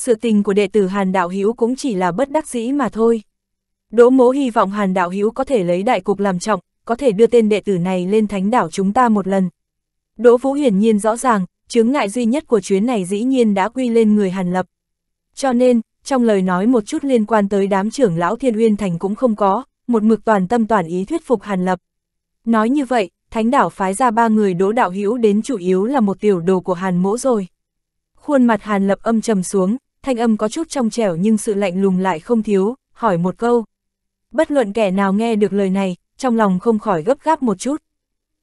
sự tình của đệ tử Hàn Đạo Hữu cũng chỉ là bất đắc dĩ mà thôi. Đỗ Mỗ hy vọng Hàn Đạo Hữu có thể lấy đại cục làm trọng, có thể đưa tên đệ tử này lên thánh đảo chúng ta một lần. Đỗ Vũ hiển nhiên rõ ràng, chướng ngại duy nhất của chuyến này dĩ nhiên đã quy lên người Hàn Lập. Cho nên, trong lời nói một chút liên quan tới đám trưởng lão Thiên Uyên Thành cũng không có, một mực toàn tâm toàn ý thuyết phục Hàn Lập. Nói như vậy, thánh đảo phái ra ba người Đỗ Đạo Hữu đến chủ yếu là một tiểu đồ của Hàn Mỗ rồi. Khuôn mặt Hàn Lập âm trầm xuống, thanh âm có chút trong trẻo nhưng sự lạnh lùng lại không thiếu, hỏi một câu. Bất luận kẻ nào nghe được lời này, trong lòng không khỏi gấp gáp một chút.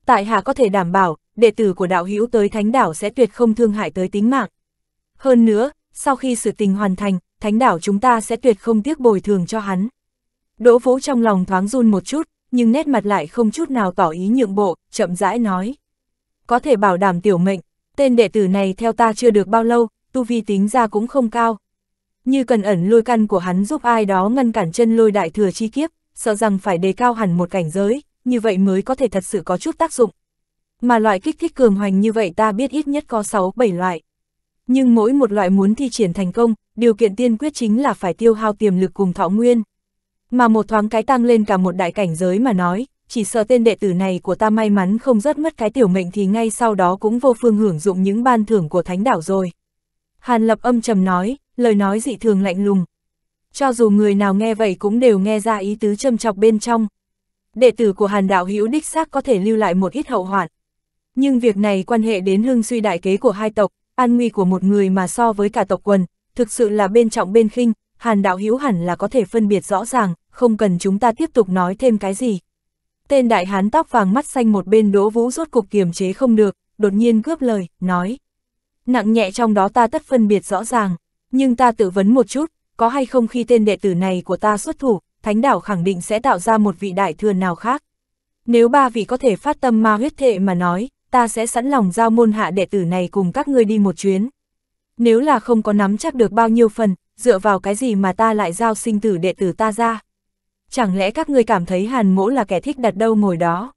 Tại hạ có thể đảm bảo, đệ tử của đạo hữu tới thánh đảo sẽ tuyệt không thương hại tới tính mạng. Hơn nữa, sau khi sự tình hoàn thành, thánh đảo chúng ta sẽ tuyệt không tiếc bồi thường cho hắn. Đỗ Vũ trong lòng thoáng run một chút, nhưng nét mặt lại không chút nào tỏ ý nhượng bộ, chậm rãi nói. Có thể bảo đảm tiểu mệnh, tên đệ tử này theo ta chưa được bao lâu, tu vi tính ra cũng không cao. Như cần ẩn lôi căn của hắn giúp ai đó ngăn cản chân lôi đại thừa chi kiếp, sợ rằng phải đề cao hẳn một cảnh giới, như vậy mới có thể thật sự có chút tác dụng. Mà loại kích thích cường hoành như vậy ta biết ít nhất có 6-7 loại. Nhưng mỗi một loại muốn thi triển thành công, điều kiện tiên quyết chính là phải tiêu hao tiềm lực cùng thọ nguyên. Mà một thoáng cái tăng lên cả một đại cảnh giới mà nói, chỉ sợ tên đệ tử này của ta may mắn không rớt mất cái tiểu mệnh thì ngay sau đó cũng vô phương hưởng dụng những ban thưởng của thánh đảo rồi. Hàn Lập âm trầm nói, lời nói dị thường lạnh lùng. Cho dù người nào nghe vậy cũng đều nghe ra ý tứ châm chọc bên trong. Đệ tử của Hàn Đạo Hữu đích xác có thể lưu lại một ít hậu hoạn. Nhưng việc này quan hệ đến hưng suy đại kế của hai tộc, an nguy của một người mà so với cả tộc quần, thực sự là bên trọng bên khinh, Hàn Đạo Hữu hẳn là có thể phân biệt rõ ràng, không cần chúng ta tiếp tục nói thêm cái gì. Tên đại hán tóc vàng mắt xanh một bên đỗ vũ rốt cục kiềm chế không được, đột nhiên cướp lời, nói nặng nhẹ trong đó ta tất phân biệt rõ ràng, nhưng ta tự vấn một chút, có hay không khi tên đệ tử này của ta xuất thủ, thánh đảo khẳng định sẽ tạo ra một vị đại thừa nào khác. Nếu ba vị có thể phát tâm ma huyết thệ mà nói, ta sẽ sẵn lòng giao môn hạ đệ tử này cùng các ngươi đi một chuyến. Nếu là không có nắm chắc được bao nhiêu phần, dựa vào cái gì mà ta lại giao sinh tử đệ tử ta ra? Chẳng lẽ các ngươi cảm thấy Hàn Mỗ là kẻ thích đặt đâu ngồi đó?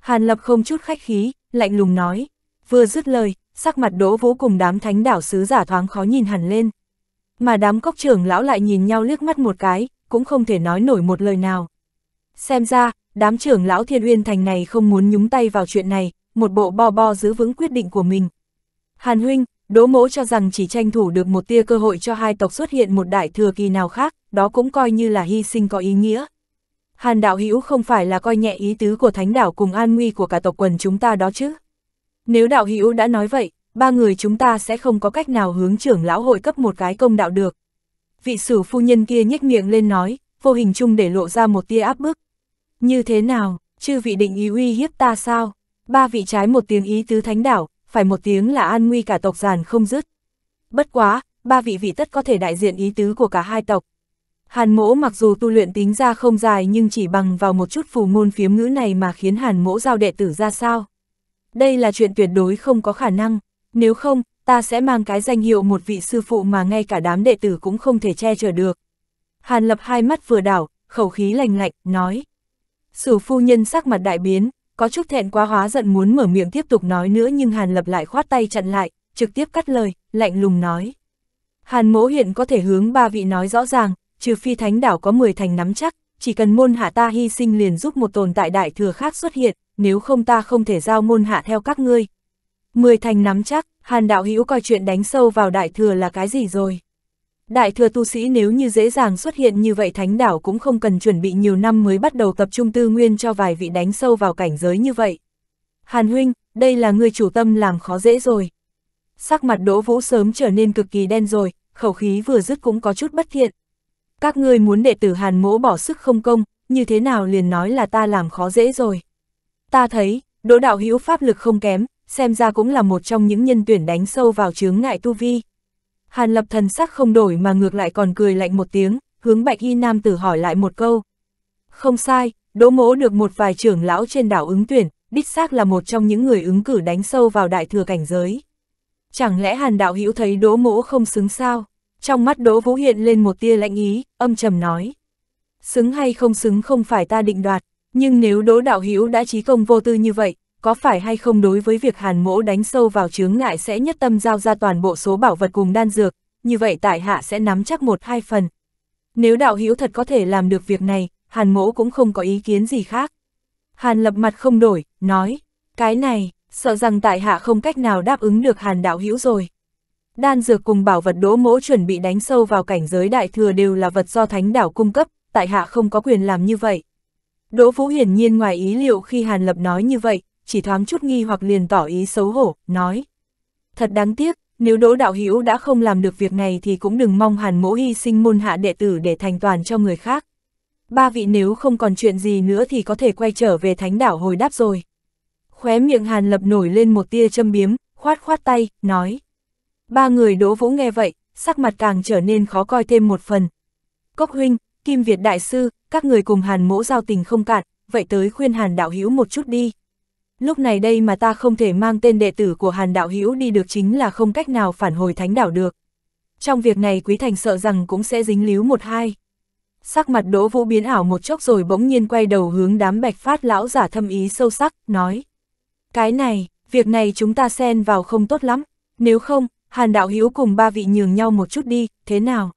Hàn Lập không chút khách khí, lạnh lùng nói. Vừa dứt lời, sắc mặt đỗ vũ cùng đám thánh đảo sứ giả thoáng khó nhìn hẳn lên. Mà đám cốc trưởng lão lại nhìn nhau liếc mắt một cái, cũng không thể nói nổi một lời nào. Xem ra, đám trưởng lão thiên uyên thành này không muốn nhúng tay vào chuyện này, một bộ bo bo giữ vững quyết định của mình. Hàn huynh, đỗ mỗ cho rằng chỉ tranh thủ được một tia cơ hội cho hai tộc xuất hiện một đại thừa kỳ nào khác, đó cũng coi như là hy sinh có ý nghĩa. Hàn đạo hữu không phải là coi nhẹ ý tứ của thánh đảo cùng an nguy của cả tộc quần chúng ta đó chứ. Nếu đạo hữu đã nói vậy, ba người chúng ta sẽ không có cách nào hướng trưởng lão hội cấp một cái công đạo được. Vị sử phu nhân kia nhếch miệng lên nói, vô hình chung để lộ ra một tia áp bức. Như thế nào, chư vị định ý uy hiếp ta sao? Ba vị trái một tiếng ý tứ thánh đảo, phải một tiếng là an nguy cả tộc giàn không dứt. Bất quá, ba vị vị tất có thể đại diện ý tứ của cả hai tộc. Hàn mỗ mặc dù tu luyện tính ra không dài nhưng chỉ bằng vào một chút phù ngôn phiếm ngữ này mà khiến hàn mỗ giao đệ tử ra sao đây là chuyện tuyệt đối không có khả năng, nếu không, ta sẽ mang cái danh hiệu một vị sư phụ mà ngay cả đám đệ tử cũng không thể che chở được. Hàn lập hai mắt vừa đảo, khẩu khí lành lạnh, nói. Sử phu nhân sắc mặt đại biến, có chút thẹn quá hóa giận muốn mở miệng tiếp tục nói nữa nhưng Hàn lập lại khoát tay chặn lại, trực tiếp cắt lời, lạnh lùng nói. Hàn mỗ hiện có thể hướng ba vị nói rõ ràng, trừ phi thánh đảo có 10 thành nắm chắc, chỉ cần môn hạ ta hy sinh liền giúp một tồn tại đại thừa khác xuất hiện, nếu không ta không thể giao môn hạ theo các ngươi. Mười thành nắm chắc, Hàn Đạo Hữu coi chuyện đánh sâu vào đại thừa là cái gì rồi. Đại thừa tu sĩ nếu như dễ dàng xuất hiện như vậy thánh đảo cũng không cần chuẩn bị nhiều năm mới bắt đầu tập trung tư nguyên cho vài vị đánh sâu vào cảnh giới như vậy. Hàn huynh, đây là người chủ tâm làm khó dễ rồi. Sắc mặt đỗ vũ sớm trở nên cực kỳ đen rồi, khẩu khí vừa dứt cũng có chút bất thiện, các ngươi muốn đệ tử hàn mỗ bỏ sức không công, như thế nào liền nói là ta làm khó dễ rồi. Ta thấy, đỗ đạo hữu pháp lực không kém, xem ra cũng là một trong những nhân tuyển đánh sâu vào chướng ngại tu vi. Hàn lập thần sắc không đổi mà ngược lại còn cười lạnh một tiếng, hướng bạch y nam tử hỏi lại một câu. Không sai, đỗ mỗ được một vài trưởng lão trên đảo ứng tuyển, đích xác là một trong những người ứng cử đánh sâu vào đại thừa cảnh giới. Chẳng lẽ hàn đạo hữu thấy đỗ mỗ không xứng sao? Trong mắt Đỗ Vũ hiện lên một tia lạnh ý, âm trầm nói. Xứng hay không xứng không phải ta định đoạt, nhưng nếu Đỗ Đạo Hữu đã trí công vô tư như vậy, có phải hay không đối với việc hàn mỗ đánh sâu vào chướng ngại sẽ nhất tâm giao ra toàn bộ số bảo vật cùng đan dược, như vậy tại hạ sẽ nắm chắc một hai phần. Nếu đạo hữu thật có thể làm được việc này, hàn mỗ cũng không có ý kiến gì khác. Hàn lập mặt không đổi, nói, cái này, sợ rằng tại hạ không cách nào đáp ứng được hàn đạo hữu rồi. Đan dược cùng bảo vật đỗ mỗ chuẩn bị đánh sâu vào cảnh giới đại thừa đều là vật do thánh đảo cung cấp, tại hạ không có quyền làm như vậy. Đỗ Vũ hiển nhiên ngoài ý liệu khi Hàn Lập nói như vậy, chỉ thoáng chút nghi hoặc liền tỏ ý xấu hổ, nói. Thật đáng tiếc, nếu Đỗ Đạo Hữu đã không làm được việc này thì cũng đừng mong Hàn Mỗ hy sinh môn hạ đệ tử để thành toàn cho người khác. Ba vị nếu không còn chuyện gì nữa thì có thể quay trở về thánh đảo hồi đáp rồi. Khóe miệng Hàn Lập nổi lên một tia châm biếm, khoát khoát tay, nói. Ba người đỗ vũ nghe vậy, sắc mặt càng trở nên khó coi thêm một phần. Cốc huynh, Kim Việt Đại Sư, các người cùng hàn mỗ giao tình không cạn, vậy tới khuyên hàn đạo hữu một chút đi. Lúc này đây mà ta không thể mang tên đệ tử của hàn đạo hữu đi được chính là không cách nào phản hồi thánh đảo được. Trong việc này Quý Thành sợ rằng cũng sẽ dính líu một hai. Sắc mặt đỗ vũ biến ảo một chốc rồi bỗng nhiên quay đầu hướng đám bạch phát lão giả thâm ý sâu sắc, nói. Cái này, việc này chúng ta xen vào không tốt lắm, nếu không, Hàn đạo hữu cùng ba vị nhường nhau một chút đi, thế nào?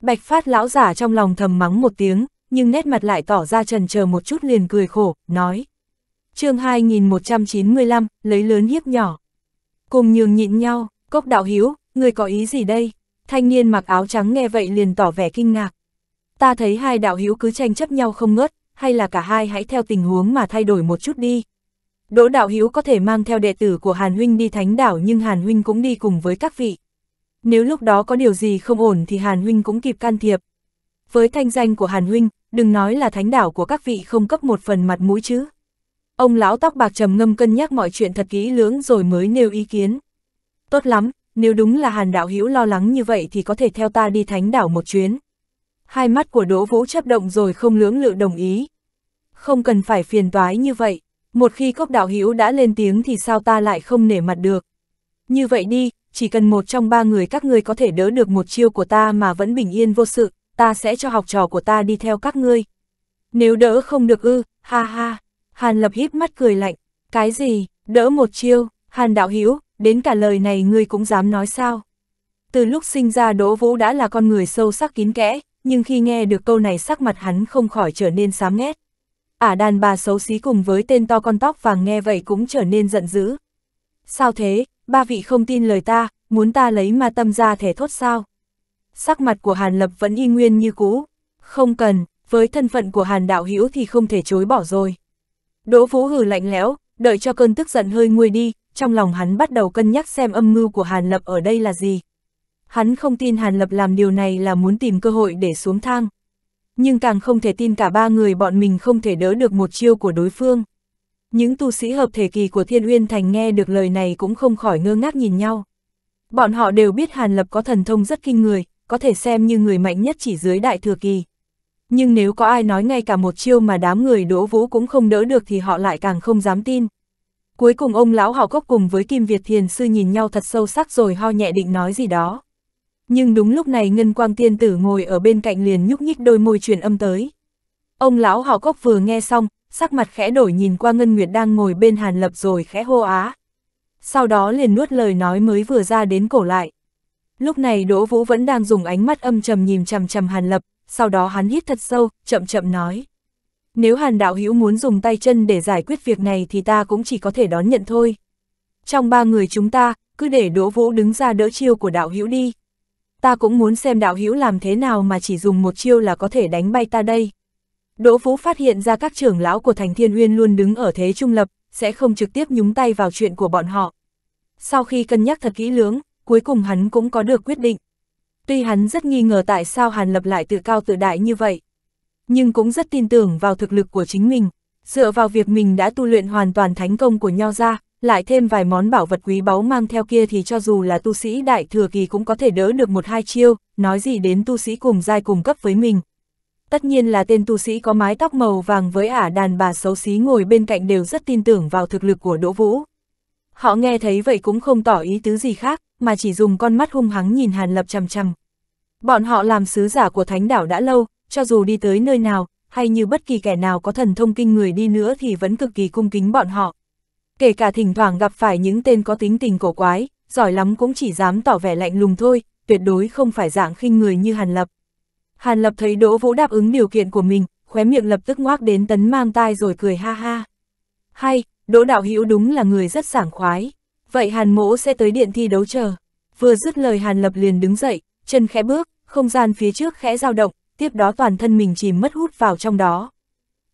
Bạch phát lão giả trong lòng thầm mắng một tiếng, nhưng nét mặt lại tỏ ra trần chờ một chút liền cười khổ, nói. chương 2195, lấy lớn hiếp nhỏ. Cùng nhường nhịn nhau, cốc đạo hữu người có ý gì đây? Thanh niên mặc áo trắng nghe vậy liền tỏ vẻ kinh ngạc. Ta thấy hai đạo hữu cứ tranh chấp nhau không ngớt, hay là cả hai hãy theo tình huống mà thay đổi một chút đi, Đỗ Đạo Hiếu có thể mang theo đệ tử của Hàn Huynh đi thánh đảo nhưng Hàn Huynh cũng đi cùng với các vị. Nếu lúc đó có điều gì không ổn thì Hàn Huynh cũng kịp can thiệp. Với thanh danh của Hàn Huynh, đừng nói là thánh đảo của các vị không cấp một phần mặt mũi chứ. Ông lão tóc bạc trầm ngâm cân nhắc mọi chuyện thật kỹ lưỡng rồi mới nêu ý kiến. Tốt lắm, nếu đúng là Hàn Đạo Hiếu lo lắng như vậy thì có thể theo ta đi thánh đảo một chuyến. Hai mắt của Đỗ Vũ chấp động rồi không lưỡng lự đồng ý. Không cần phải phiền toái như vậy. Một khi cốc đạo hữu đã lên tiếng thì sao ta lại không nể mặt được. Như vậy đi, chỉ cần một trong ba người các ngươi có thể đỡ được một chiêu của ta mà vẫn bình yên vô sự, ta sẽ cho học trò của ta đi theo các ngươi. Nếu đỡ không được ư, ha ha, Hàn Lập híp mắt cười lạnh, cái gì, đỡ một chiêu, Hàn đạo hữu đến cả lời này ngươi cũng dám nói sao. Từ lúc sinh ra Đỗ Vũ đã là con người sâu sắc kín kẽ, nhưng khi nghe được câu này sắc mặt hắn không khỏi trở nên xám nghét. Ả đàn bà xấu xí cùng với tên to con tóc vàng nghe vậy cũng trở nên giận dữ. Sao thế, ba vị không tin lời ta, muốn ta lấy ma tâm ra thể thốt sao? Sắc mặt của Hàn Lập vẫn y nguyên như cũ. Không cần, với thân phận của Hàn Đạo Hữu thì không thể chối bỏ rồi. Đỗ Vũ hừ lạnh lẽo, đợi cho cơn tức giận hơi nguôi đi, trong lòng hắn bắt đầu cân nhắc xem âm mưu của Hàn Lập ở đây là gì. Hắn không tin Hàn Lập làm điều này là muốn tìm cơ hội để xuống thang nhưng càng không thể tin cả ba người bọn mình không thể đỡ được một chiêu của đối phương. Những tu sĩ hợp thể kỳ của Thiên Uyên Thành nghe được lời này cũng không khỏi ngơ ngác nhìn nhau. Bọn họ đều biết Hàn Lập có thần thông rất kinh người, có thể xem như người mạnh nhất chỉ dưới đại thừa kỳ. Nhưng nếu có ai nói ngay cả một chiêu mà đám người đỗ vũ cũng không đỡ được thì họ lại càng không dám tin. Cuối cùng ông lão họ cốc cùng với Kim Việt Thiền Sư nhìn nhau thật sâu sắc rồi ho nhẹ định nói gì đó nhưng đúng lúc này Ngân Quang Tiên Tử ngồi ở bên cạnh liền nhúc nhích đôi môi truyền âm tới. Ông lão họ cốc vừa nghe xong, sắc mặt khẽ đổi nhìn qua Ngân Nguyệt đang ngồi bên Hàn Lập rồi khẽ hô á. Sau đó liền nuốt lời nói mới vừa ra đến cổ lại. Lúc này Đỗ Vũ vẫn đang dùng ánh mắt âm trầm nhìn chằm chằm Hàn Lập, sau đó hắn hít thật sâu, chậm chậm nói. Nếu Hàn Đạo Hữu muốn dùng tay chân để giải quyết việc này thì ta cũng chỉ có thể đón nhận thôi. Trong ba người chúng ta, cứ để Đỗ Vũ đứng ra đỡ chiêu của Đạo Hữu đi ta cũng muốn xem đạo hữu làm thế nào mà chỉ dùng một chiêu là có thể đánh bay ta đây. Đỗ Phú phát hiện ra các trưởng lão của Thành Thiên Uyên luôn đứng ở thế trung lập, sẽ không trực tiếp nhúng tay vào chuyện của bọn họ. Sau khi cân nhắc thật kỹ lưỡng, cuối cùng hắn cũng có được quyết định. Tuy hắn rất nghi ngờ tại sao Hàn Lập lại tự cao tự đại như vậy, nhưng cũng rất tin tưởng vào thực lực của chính mình. Dựa vào việc mình đã tu luyện hoàn toàn thánh công của Nho gia lại thêm vài món bảo vật quý báu mang theo kia thì cho dù là tu sĩ đại thừa kỳ cũng có thể đỡ được một hai chiêu, nói gì đến tu sĩ cùng giai cùng cấp với mình. Tất nhiên là tên tu sĩ có mái tóc màu vàng với ả đàn bà xấu xí ngồi bên cạnh đều rất tin tưởng vào thực lực của Đỗ Vũ. Họ nghe thấy vậy cũng không tỏ ý tứ gì khác, mà chỉ dùng con mắt hung hắng nhìn Hàn Lập chằm chằm. Bọn họ làm sứ giả của thánh đảo đã lâu, cho dù đi tới nơi nào, hay như bất kỳ kẻ nào có thần thông kinh người đi nữa thì vẫn cực kỳ cung kính bọn họ kể cả thỉnh thoảng gặp phải những tên có tính tình cổ quái, giỏi lắm cũng chỉ dám tỏ vẻ lạnh lùng thôi, tuyệt đối không phải dạng khinh người như Hàn Lập. Hàn Lập thấy Đỗ Vũ đáp ứng điều kiện của mình, khóe miệng lập tức ngoác đến tấn mang tai rồi cười ha ha. Hay, Đỗ Đạo Hữu đúng là người rất sảng khoái. Vậy Hàn Mỗ sẽ tới điện thi đấu chờ. Vừa dứt lời Hàn Lập liền đứng dậy, chân khẽ bước, không gian phía trước khẽ dao động, tiếp đó toàn thân mình chìm mất hút vào trong đó.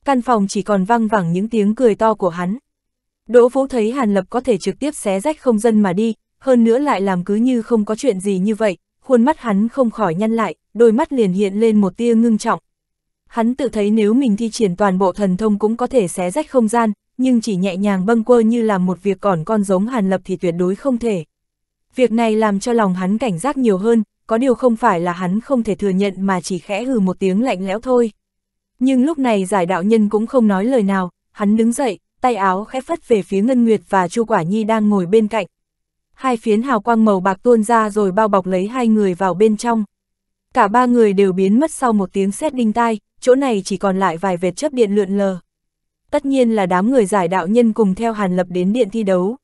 Căn phòng chỉ còn văng vẳng những tiếng cười to của hắn. Đỗ Vũ thấy Hàn Lập có thể trực tiếp xé rách không dân mà đi, hơn nữa lại làm cứ như không có chuyện gì như vậy, khuôn mắt hắn không khỏi nhăn lại, đôi mắt liền hiện lên một tia ngưng trọng. Hắn tự thấy nếu mình thi triển toàn bộ thần thông cũng có thể xé rách không gian, nhưng chỉ nhẹ nhàng bâng quơ như làm một việc còn con giống Hàn Lập thì tuyệt đối không thể. Việc này làm cho lòng hắn cảnh giác nhiều hơn, có điều không phải là hắn không thể thừa nhận mà chỉ khẽ hừ một tiếng lạnh lẽo thôi. Nhưng lúc này giải đạo nhân cũng không nói lời nào, hắn đứng dậy, tay áo khẽ phất về phía Ngân Nguyệt và Chu Quả Nhi đang ngồi bên cạnh. Hai phiến hào quang màu bạc tuôn ra rồi bao bọc lấy hai người vào bên trong. Cả ba người đều biến mất sau một tiếng sét đinh tai, chỗ này chỉ còn lại vài vệt chớp điện lượn lờ. Tất nhiên là đám người giải đạo nhân cùng theo Hàn Lập đến điện thi đấu.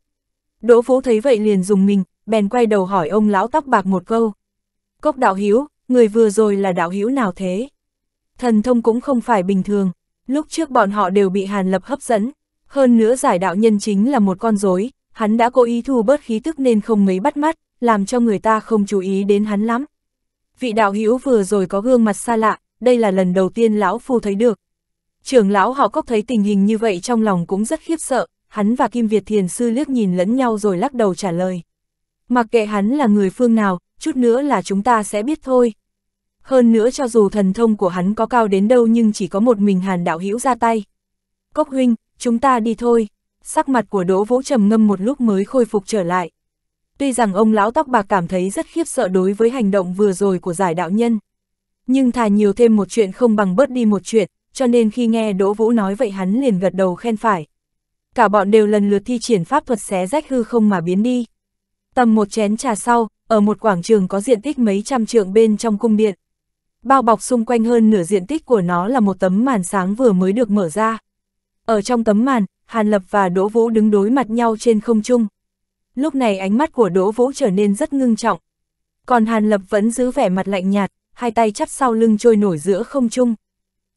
Đỗ Vũ thấy vậy liền dùng mình, bèn quay đầu hỏi ông lão tóc bạc một câu. Cốc đạo hiếu, người vừa rồi là đạo hiếu nào thế? Thần thông cũng không phải bình thường, lúc trước bọn họ đều bị Hàn Lập hấp dẫn, hơn nữa giải đạo nhân chính là một con rối, hắn đã cố ý thu bớt khí tức nên không mấy bắt mắt, làm cho người ta không chú ý đến hắn lắm. Vị đạo hữu vừa rồi có gương mặt xa lạ, đây là lần đầu tiên lão phu thấy được. Trưởng lão họ cốc thấy tình hình như vậy trong lòng cũng rất khiếp sợ, hắn và Kim Việt Thiền Sư liếc nhìn lẫn nhau rồi lắc đầu trả lời. Mặc kệ hắn là người phương nào, chút nữa là chúng ta sẽ biết thôi. Hơn nữa cho dù thần thông của hắn có cao đến đâu nhưng chỉ có một mình hàn đạo hữu ra tay. Cốc huynh, chúng ta đi thôi. Sắc mặt của Đỗ Vũ trầm ngâm một lúc mới khôi phục trở lại. Tuy rằng ông lão tóc bạc cảm thấy rất khiếp sợ đối với hành động vừa rồi của giải đạo nhân. Nhưng thà nhiều thêm một chuyện không bằng bớt đi một chuyện, cho nên khi nghe Đỗ Vũ nói vậy hắn liền gật đầu khen phải. Cả bọn đều lần lượt thi triển pháp thuật xé rách hư không mà biến đi. Tầm một chén trà sau, ở một quảng trường có diện tích mấy trăm trượng bên trong cung điện. Bao bọc xung quanh hơn nửa diện tích của nó là một tấm màn sáng vừa mới được mở ra. Ở trong tấm màn, Hàn Lập và Đỗ Vũ đứng đối mặt nhau trên không trung. Lúc này ánh mắt của Đỗ Vũ trở nên rất ngưng trọng. Còn Hàn Lập vẫn giữ vẻ mặt lạnh nhạt, hai tay chắp sau lưng trôi nổi giữa không trung.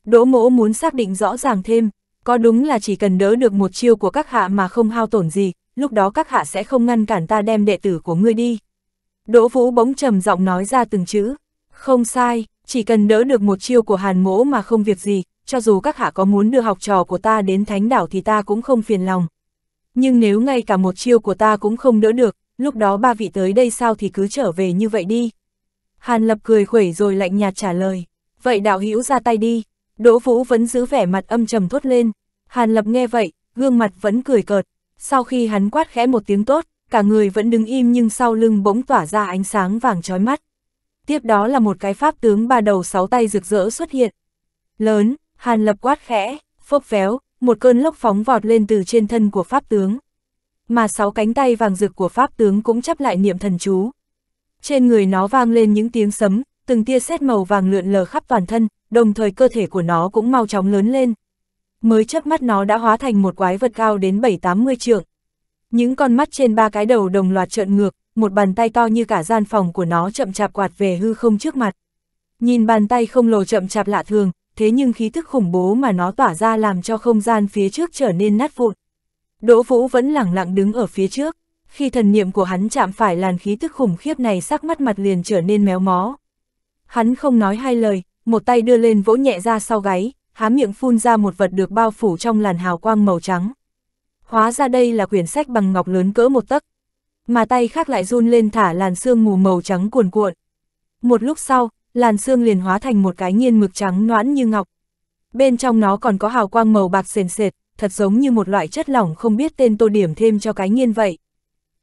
Đỗ Mỗ muốn xác định rõ ràng thêm, có đúng là chỉ cần đỡ được một chiêu của các hạ mà không hao tổn gì, lúc đó các hạ sẽ không ngăn cản ta đem đệ tử của ngươi đi. Đỗ Vũ bỗng trầm giọng nói ra từng chữ, không sai, chỉ cần đỡ được một chiêu của Hàn Mỗ mà không việc gì, cho dù các hạ có muốn đưa học trò của ta đến thánh đảo thì ta cũng không phiền lòng. Nhưng nếu ngay cả một chiêu của ta cũng không đỡ được, lúc đó ba vị tới đây sao thì cứ trở về như vậy đi. Hàn Lập cười khuẩy rồi lạnh nhạt trả lời, vậy đạo hữu ra tay đi, Đỗ Vũ vẫn giữ vẻ mặt âm trầm thốt lên. Hàn Lập nghe vậy, gương mặt vẫn cười cợt, sau khi hắn quát khẽ một tiếng tốt, cả người vẫn đứng im nhưng sau lưng bỗng tỏa ra ánh sáng vàng chói mắt. Tiếp đó là một cái pháp tướng ba đầu sáu tay rực rỡ xuất hiện. Lớn, Hàn lập quát khẽ, phốc véo, một cơn lốc phóng vọt lên từ trên thân của pháp tướng. Mà sáu cánh tay vàng rực của pháp tướng cũng chắp lại niệm thần chú. Trên người nó vang lên những tiếng sấm, từng tia sét màu vàng lượn lờ khắp toàn thân, đồng thời cơ thể của nó cũng mau chóng lớn lên. Mới chớp mắt nó đã hóa thành một quái vật cao đến 7-80 trượng. Những con mắt trên ba cái đầu đồng loạt trợn ngược, một bàn tay to như cả gian phòng của nó chậm chạp quạt về hư không trước mặt. Nhìn bàn tay không lồ chậm chạp lạ thường, thế nhưng khí thức khủng bố mà nó tỏa ra làm cho không gian phía trước trở nên nát vụn. Đỗ Vũ vẫn lẳng lặng đứng ở phía trước, khi thần niệm của hắn chạm phải làn khí tức khủng khiếp này sắc mắt mặt liền trở nên méo mó. Hắn không nói hai lời, một tay đưa lên vỗ nhẹ ra sau gáy, há miệng phun ra một vật được bao phủ trong làn hào quang màu trắng. Hóa ra đây là quyển sách bằng ngọc lớn cỡ một tấc, mà tay khác lại run lên thả làn sương mù màu trắng cuồn cuộn. Một lúc sau, làn xương liền hóa thành một cái nghiên mực trắng noãn như ngọc. Bên trong nó còn có hào quang màu bạc sền sệt, thật giống như một loại chất lỏng không biết tên tô điểm thêm cho cái nghiên vậy.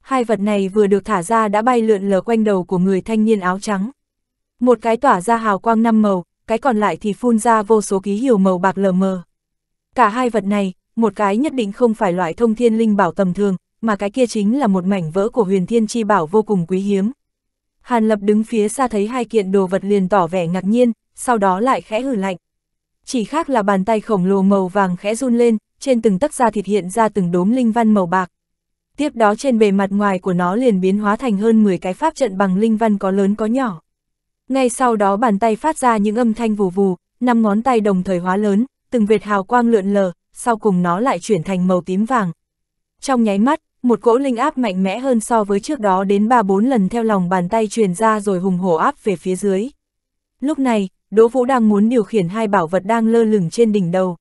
Hai vật này vừa được thả ra đã bay lượn lờ quanh đầu của người thanh niên áo trắng. Một cái tỏa ra hào quang năm màu, cái còn lại thì phun ra vô số ký hiệu màu bạc lờ mờ. Cả hai vật này, một cái nhất định không phải loại thông thiên linh bảo tầm thường, mà cái kia chính là một mảnh vỡ của huyền thiên chi bảo vô cùng quý hiếm. Hàn Lập đứng phía xa thấy hai kiện đồ vật liền tỏ vẻ ngạc nhiên, sau đó lại khẽ hử lạnh. Chỉ khác là bàn tay khổng lồ màu vàng khẽ run lên, trên từng tấc da thịt hiện ra từng đốm linh văn màu bạc. Tiếp đó trên bề mặt ngoài của nó liền biến hóa thành hơn 10 cái pháp trận bằng linh văn có lớn có nhỏ. Ngay sau đó bàn tay phát ra những âm thanh vù vù, năm ngón tay đồng thời hóa lớn, từng vệt hào quang lượn lờ, sau cùng nó lại chuyển thành màu tím vàng. Trong nháy mắt, một cỗ linh áp mạnh mẽ hơn so với trước đó đến ba bốn lần theo lòng bàn tay truyền ra rồi hùng hổ áp về phía dưới. Lúc này, Đỗ Vũ đang muốn điều khiển hai bảo vật đang lơ lửng trên đỉnh đầu.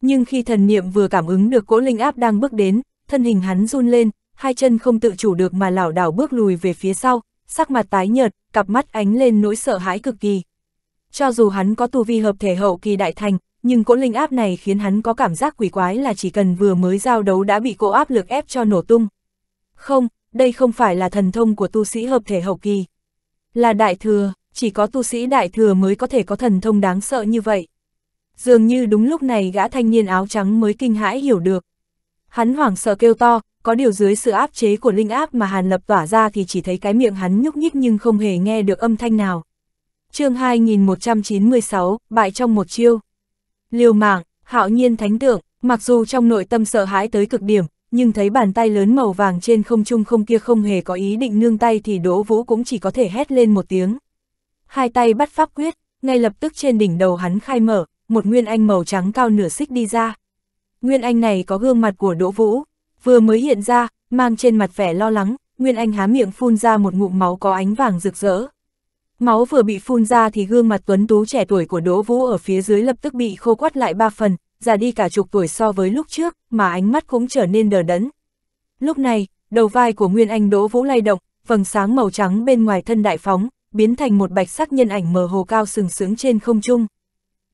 Nhưng khi thần niệm vừa cảm ứng được cỗ linh áp đang bước đến, thân hình hắn run lên, hai chân không tự chủ được mà lảo đảo bước lùi về phía sau, sắc mặt tái nhợt, cặp mắt ánh lên nỗi sợ hãi cực kỳ. Cho dù hắn có tu vi hợp thể hậu kỳ đại thành, nhưng cỗ linh áp này khiến hắn có cảm giác quỷ quái là chỉ cần vừa mới giao đấu đã bị cỗ áp lực ép cho nổ tung. Không, đây không phải là thần thông của tu sĩ hợp thể hậu kỳ. Là đại thừa, chỉ có tu sĩ đại thừa mới có thể có thần thông đáng sợ như vậy. Dường như đúng lúc này gã thanh niên áo trắng mới kinh hãi hiểu được. Hắn hoảng sợ kêu to, có điều dưới sự áp chế của linh áp mà Hàn Lập tỏa ra thì chỉ thấy cái miệng hắn nhúc nhích nhưng không hề nghe được âm thanh nào. chương 2196, bại trong một chiêu liều mạng, hạo nhiên thánh tượng, mặc dù trong nội tâm sợ hãi tới cực điểm, nhưng thấy bàn tay lớn màu vàng trên không trung không kia không hề có ý định nương tay thì Đỗ Vũ cũng chỉ có thể hét lên một tiếng. Hai tay bắt pháp quyết, ngay lập tức trên đỉnh đầu hắn khai mở, một nguyên anh màu trắng cao nửa xích đi ra. Nguyên anh này có gương mặt của Đỗ Vũ, vừa mới hiện ra, mang trên mặt vẻ lo lắng, nguyên anh há miệng phun ra một ngụm máu có ánh vàng rực rỡ. Máu vừa bị phun ra thì gương mặt tuấn tú trẻ tuổi của Đỗ Vũ ở phía dưới lập tức bị khô quắt lại ba phần, già đi cả chục tuổi so với lúc trước, mà ánh mắt cũng trở nên đờ đẫn. Lúc này, đầu vai của Nguyên Anh Đỗ Vũ lay động, vầng sáng màu trắng bên ngoài thân đại phóng, biến thành một bạch sắc nhân ảnh mờ hồ cao sừng sững trên không trung.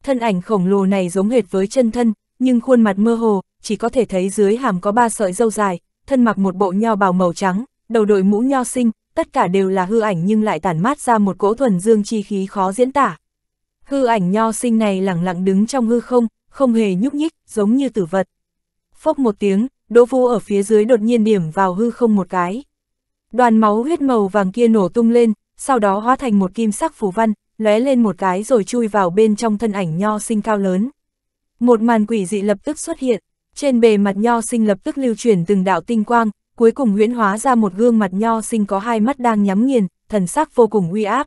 Thân ảnh khổng lồ này giống hệt với chân thân, nhưng khuôn mặt mơ hồ, chỉ có thể thấy dưới hàm có ba sợi râu dài, thân mặc một bộ nho bào màu trắng, đầu đội mũ nho sinh, tất cả đều là hư ảnh nhưng lại tản mát ra một cỗ thuần dương chi khí khó diễn tả. Hư ảnh nho sinh này lặng lặng đứng trong hư không, không hề nhúc nhích, giống như tử vật. Phốc một tiếng, Đỗ Vũ ở phía dưới đột nhiên điểm vào hư không một cái. Đoàn máu huyết màu vàng kia nổ tung lên, sau đó hóa thành một kim sắc phù văn, lóe lên một cái rồi chui vào bên trong thân ảnh nho sinh cao lớn. Một màn quỷ dị lập tức xuất hiện, trên bề mặt nho sinh lập tức lưu chuyển từng đạo tinh quang, cuối cùng huyễn hóa ra một gương mặt nho sinh có hai mắt đang nhắm nghiền, thần sắc vô cùng uy áp.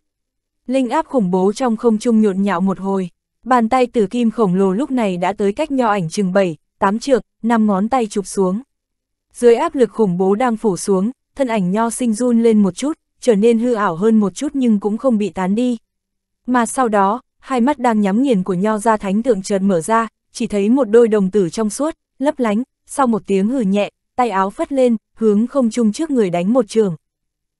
Linh áp khủng bố trong không trung nhộn nhạo một hồi, bàn tay tử kim khổng lồ lúc này đã tới cách nho ảnh chừng 7, 8 trượng, năm ngón tay chụp xuống. Dưới áp lực khủng bố đang phủ xuống, thân ảnh nho sinh run lên một chút, trở nên hư ảo hơn một chút nhưng cũng không bị tán đi. Mà sau đó, hai mắt đang nhắm nghiền của nho ra thánh tượng chợt mở ra, chỉ thấy một đôi đồng tử trong suốt, lấp lánh, sau một tiếng hừ nhẹ, tay áo phất lên, hướng không chung trước người đánh một trường.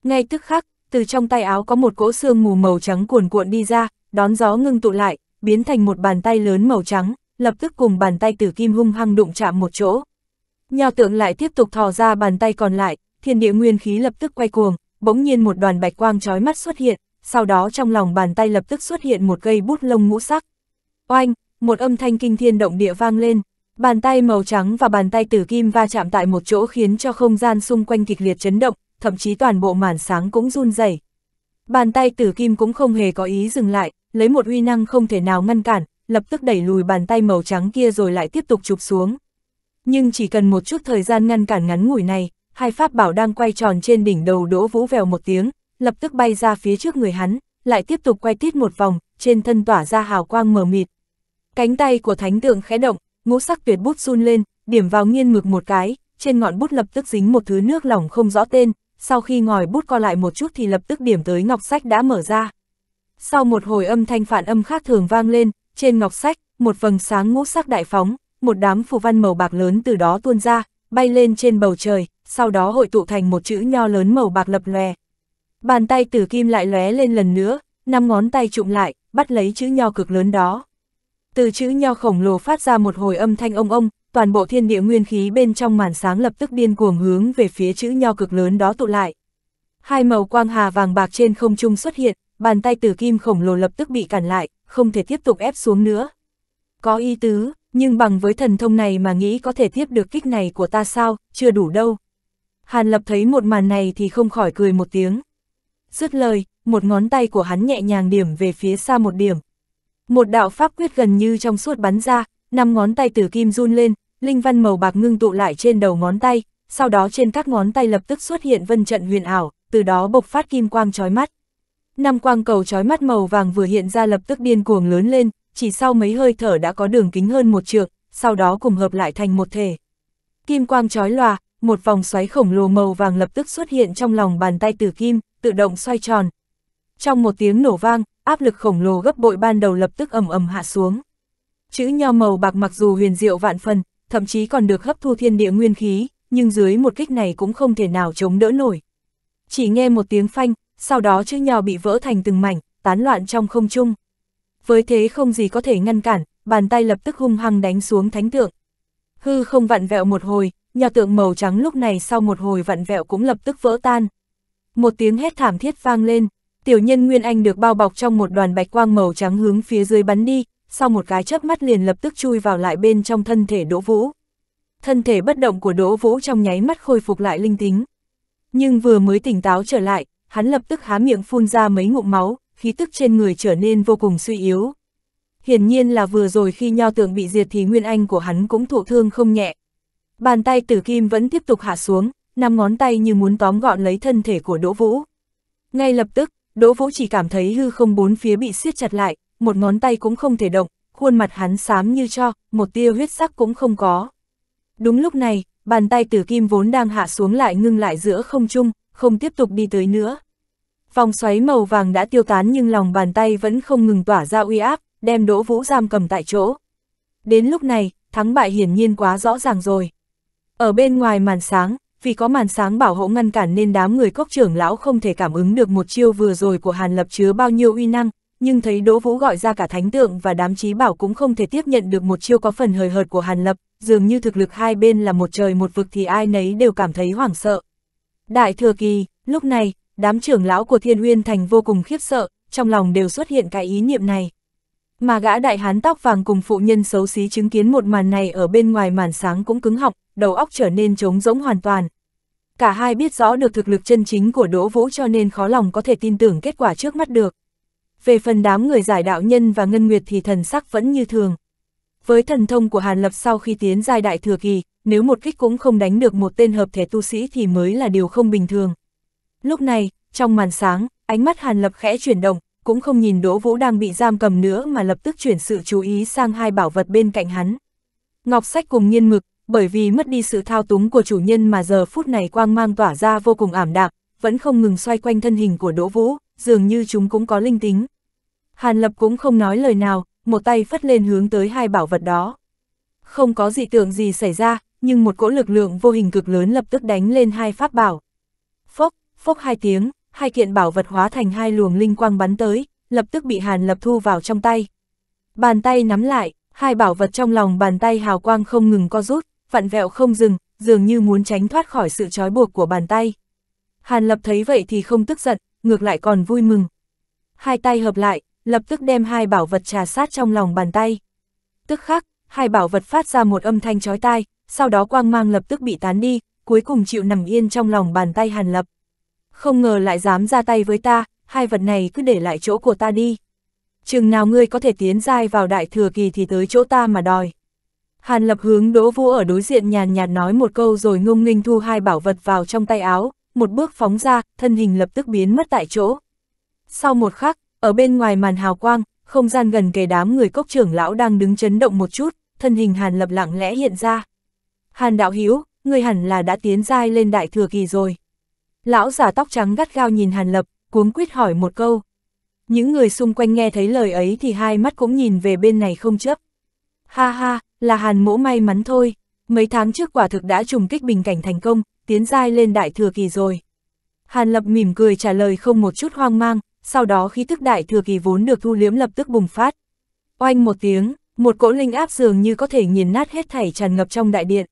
Ngay tức khắc, từ trong tay áo có một cỗ xương mù màu trắng cuồn cuộn đi ra, đón gió ngưng tụ lại, biến thành một bàn tay lớn màu trắng, lập tức cùng bàn tay tử kim hung hăng đụng chạm một chỗ. Nho tượng lại tiếp tục thò ra bàn tay còn lại, thiên địa nguyên khí lập tức quay cuồng, bỗng nhiên một đoàn bạch quang trói mắt xuất hiện, sau đó trong lòng bàn tay lập tức xuất hiện một cây bút lông ngũ sắc. Oanh, một âm thanh kinh thiên động địa vang lên, Bàn tay màu trắng và bàn tay tử kim va chạm tại một chỗ khiến cho không gian xung quanh kịch liệt chấn động, thậm chí toàn bộ màn sáng cũng run rẩy. Bàn tay tử kim cũng không hề có ý dừng lại, lấy một uy năng không thể nào ngăn cản, lập tức đẩy lùi bàn tay màu trắng kia rồi lại tiếp tục chụp xuống. Nhưng chỉ cần một chút thời gian ngăn cản ngắn ngủi này, hai pháp bảo đang quay tròn trên đỉnh đầu Đỗ Vũ vèo một tiếng, lập tức bay ra phía trước người hắn, lại tiếp tục quay tít một vòng, trên thân tỏa ra hào quang mờ mịt. Cánh tay của thánh tượng khẽ động, ngũ sắc tuyệt bút run lên, điểm vào nghiên mực một cái, trên ngọn bút lập tức dính một thứ nước lỏng không rõ tên, sau khi ngòi bút co lại một chút thì lập tức điểm tới ngọc sách đã mở ra. Sau một hồi âm thanh phản âm khác thường vang lên, trên ngọc sách, một vầng sáng ngũ sắc đại phóng, một đám phù văn màu bạc lớn từ đó tuôn ra, bay lên trên bầu trời, sau đó hội tụ thành một chữ nho lớn màu bạc lập lòe. Bàn tay tử kim lại lóe lên lần nữa, năm ngón tay trụm lại, bắt lấy chữ nho cực lớn đó từ chữ nho khổng lồ phát ra một hồi âm thanh ông ông, toàn bộ thiên địa nguyên khí bên trong màn sáng lập tức điên cuồng hướng về phía chữ nho cực lớn đó tụ lại. Hai màu quang hà vàng bạc trên không trung xuất hiện, bàn tay tử kim khổng lồ lập tức bị cản lại, không thể tiếp tục ép xuống nữa. Có ý tứ, nhưng bằng với thần thông này mà nghĩ có thể tiếp được kích này của ta sao, chưa đủ đâu. Hàn Lập thấy một màn này thì không khỏi cười một tiếng. Dứt lời, một ngón tay của hắn nhẹ nhàng điểm về phía xa một điểm, một đạo pháp quyết gần như trong suốt bắn ra, năm ngón tay tử kim run lên, linh văn màu bạc ngưng tụ lại trên đầu ngón tay, sau đó trên các ngón tay lập tức xuất hiện vân trận huyền ảo, từ đó bộc phát kim quang chói mắt. Năm quang cầu chói mắt màu vàng vừa hiện ra lập tức điên cuồng lớn lên, chỉ sau mấy hơi thở đã có đường kính hơn một trượng, sau đó cùng hợp lại thành một thể. Kim quang chói lòa, một vòng xoáy khổng lồ màu vàng lập tức xuất hiện trong lòng bàn tay tử kim, tự động xoay tròn, trong một tiếng nổ vang, áp lực khổng lồ gấp bội ban đầu lập tức ầm ầm hạ xuống. Chữ nho màu bạc mặc dù huyền diệu vạn phần, thậm chí còn được hấp thu thiên địa nguyên khí, nhưng dưới một kích này cũng không thể nào chống đỡ nổi. Chỉ nghe một tiếng phanh, sau đó chữ nho bị vỡ thành từng mảnh, tán loạn trong không trung. Với thế không gì có thể ngăn cản, bàn tay lập tức hung hăng đánh xuống thánh tượng. Hư không vặn vẹo một hồi, nho tượng màu trắng lúc này sau một hồi vặn vẹo cũng lập tức vỡ tan. Một tiếng hét thảm thiết vang lên, tiểu nhân Nguyên Anh được bao bọc trong một đoàn bạch quang màu trắng hướng phía dưới bắn đi, sau một cái chớp mắt liền lập tức chui vào lại bên trong thân thể Đỗ Vũ. Thân thể bất động của Đỗ Vũ trong nháy mắt khôi phục lại linh tính. Nhưng vừa mới tỉnh táo trở lại, hắn lập tức há miệng phun ra mấy ngụm máu, khí tức trên người trở nên vô cùng suy yếu. Hiển nhiên là vừa rồi khi nho tượng bị diệt thì Nguyên Anh của hắn cũng thụ thương không nhẹ. Bàn tay tử kim vẫn tiếp tục hạ xuống, năm ngón tay như muốn tóm gọn lấy thân thể của Đỗ Vũ. Ngay lập tức, Đỗ Vũ chỉ cảm thấy hư không bốn phía bị siết chặt lại, một ngón tay cũng không thể động, khuôn mặt hắn xám như cho, một tia huyết sắc cũng không có. Đúng lúc này, bàn tay tử kim vốn đang hạ xuống lại ngưng lại giữa không trung, không tiếp tục đi tới nữa. Vòng xoáy màu vàng đã tiêu tán nhưng lòng bàn tay vẫn không ngừng tỏa ra uy áp, đem Đỗ Vũ giam cầm tại chỗ. Đến lúc này, thắng bại hiển nhiên quá rõ ràng rồi. Ở bên ngoài màn sáng, vì có màn sáng bảo hộ ngăn cản nên đám người cốc trưởng lão không thể cảm ứng được một chiêu vừa rồi của Hàn Lập chứa bao nhiêu uy năng, nhưng thấy Đỗ Vũ gọi ra cả thánh tượng và đám trí bảo cũng không thể tiếp nhận được một chiêu có phần hời hợt của Hàn Lập, dường như thực lực hai bên là một trời một vực thì ai nấy đều cảm thấy hoảng sợ. Đại thừa kỳ, lúc này, đám trưởng lão của Thiên Uyên Thành vô cùng khiếp sợ, trong lòng đều xuất hiện cái ý niệm này. Mà gã đại hán tóc vàng cùng phụ nhân xấu xí chứng kiến một màn này ở bên ngoài màn sáng cũng cứng họng, đầu óc trở nên trống rỗng hoàn toàn. Cả hai biết rõ được thực lực chân chính của Đỗ Vũ cho nên khó lòng có thể tin tưởng kết quả trước mắt được. Về phần đám người giải đạo nhân và ngân nguyệt thì thần sắc vẫn như thường. Với thần thông của Hàn Lập sau khi tiến giai đại thừa kỳ, nếu một kích cũng không đánh được một tên hợp thể tu sĩ thì mới là điều không bình thường. Lúc này, trong màn sáng, ánh mắt Hàn Lập khẽ chuyển động, cũng không nhìn Đỗ Vũ đang bị giam cầm nữa mà lập tức chuyển sự chú ý sang hai bảo vật bên cạnh hắn. Ngọc sách cùng nghiên mực, bởi vì mất đi sự thao túng của chủ nhân mà giờ phút này quang mang tỏa ra vô cùng ảm đạm, vẫn không ngừng xoay quanh thân hình của Đỗ Vũ, dường như chúng cũng có linh tính. Hàn Lập cũng không nói lời nào, một tay phất lên hướng tới hai bảo vật đó. Không có dị tượng gì xảy ra, nhưng một cỗ lực lượng vô hình cực lớn lập tức đánh lên hai pháp bảo. Phốc, phốc hai tiếng, hai kiện bảo vật hóa thành hai luồng linh quang bắn tới, lập tức bị Hàn Lập thu vào trong tay. Bàn tay nắm lại, hai bảo vật trong lòng bàn tay hào quang không ngừng co rút, vặn vẹo không dừng, dường như muốn tránh thoát khỏi sự trói buộc của bàn tay. Hàn Lập thấy vậy thì không tức giận, ngược lại còn vui mừng. Hai tay hợp lại, lập tức đem hai bảo vật trà sát trong lòng bàn tay. Tức khắc, hai bảo vật phát ra một âm thanh chói tai, sau đó quang mang lập tức bị tán đi, cuối cùng chịu nằm yên trong lòng bàn tay Hàn Lập không ngờ lại dám ra tay với ta, hai vật này cứ để lại chỗ của ta đi. Chừng nào ngươi có thể tiến dai vào đại thừa kỳ thì tới chỗ ta mà đòi. Hàn lập hướng đỗ vũ ở đối diện nhàn nhạt nói một câu rồi ngông nghênh thu hai bảo vật vào trong tay áo, một bước phóng ra, thân hình lập tức biến mất tại chỗ. Sau một khắc, ở bên ngoài màn hào quang, không gian gần kề đám người cốc trưởng lão đang đứng chấn động một chút, thân hình Hàn Lập lặng lẽ hiện ra. Hàn Đạo Hiếu, ngươi hẳn là đã tiến giai lên đại thừa kỳ rồi. Lão giả tóc trắng gắt gao nhìn Hàn Lập, cuống quyết hỏi một câu. Những người xung quanh nghe thấy lời ấy thì hai mắt cũng nhìn về bên này không chấp. Ha ha, là Hàn mỗ may mắn thôi, mấy tháng trước quả thực đã trùng kích bình cảnh thành công, tiến giai lên đại thừa kỳ rồi. Hàn Lập mỉm cười trả lời không một chút hoang mang, sau đó khi tức đại thừa kỳ vốn được thu liếm lập tức bùng phát. Oanh một tiếng, một cỗ linh áp dường như có thể nghiền nát hết thảy tràn ngập trong đại điện.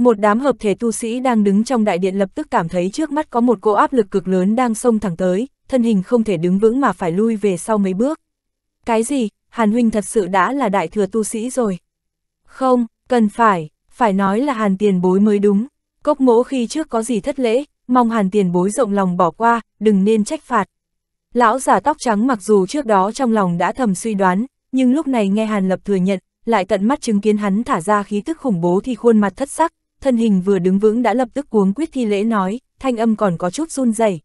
Một đám hợp thể tu sĩ đang đứng trong đại điện lập tức cảm thấy trước mắt có một cỗ áp lực cực lớn đang xông thẳng tới, thân hình không thể đứng vững mà phải lui về sau mấy bước. Cái gì, Hàn Huynh thật sự đã là đại thừa tu sĩ rồi. Không, cần phải, phải nói là Hàn tiền bối mới đúng. Cốc mỗ khi trước có gì thất lễ, mong Hàn tiền bối rộng lòng bỏ qua, đừng nên trách phạt. Lão giả tóc trắng mặc dù trước đó trong lòng đã thầm suy đoán, nhưng lúc này nghe Hàn Lập thừa nhận, lại tận mắt chứng kiến hắn thả ra khí tức khủng bố thì khuôn mặt thất sắc, thân hình vừa đứng vững đã lập tức cuống quyết thi lễ nói, thanh âm còn có chút run rẩy.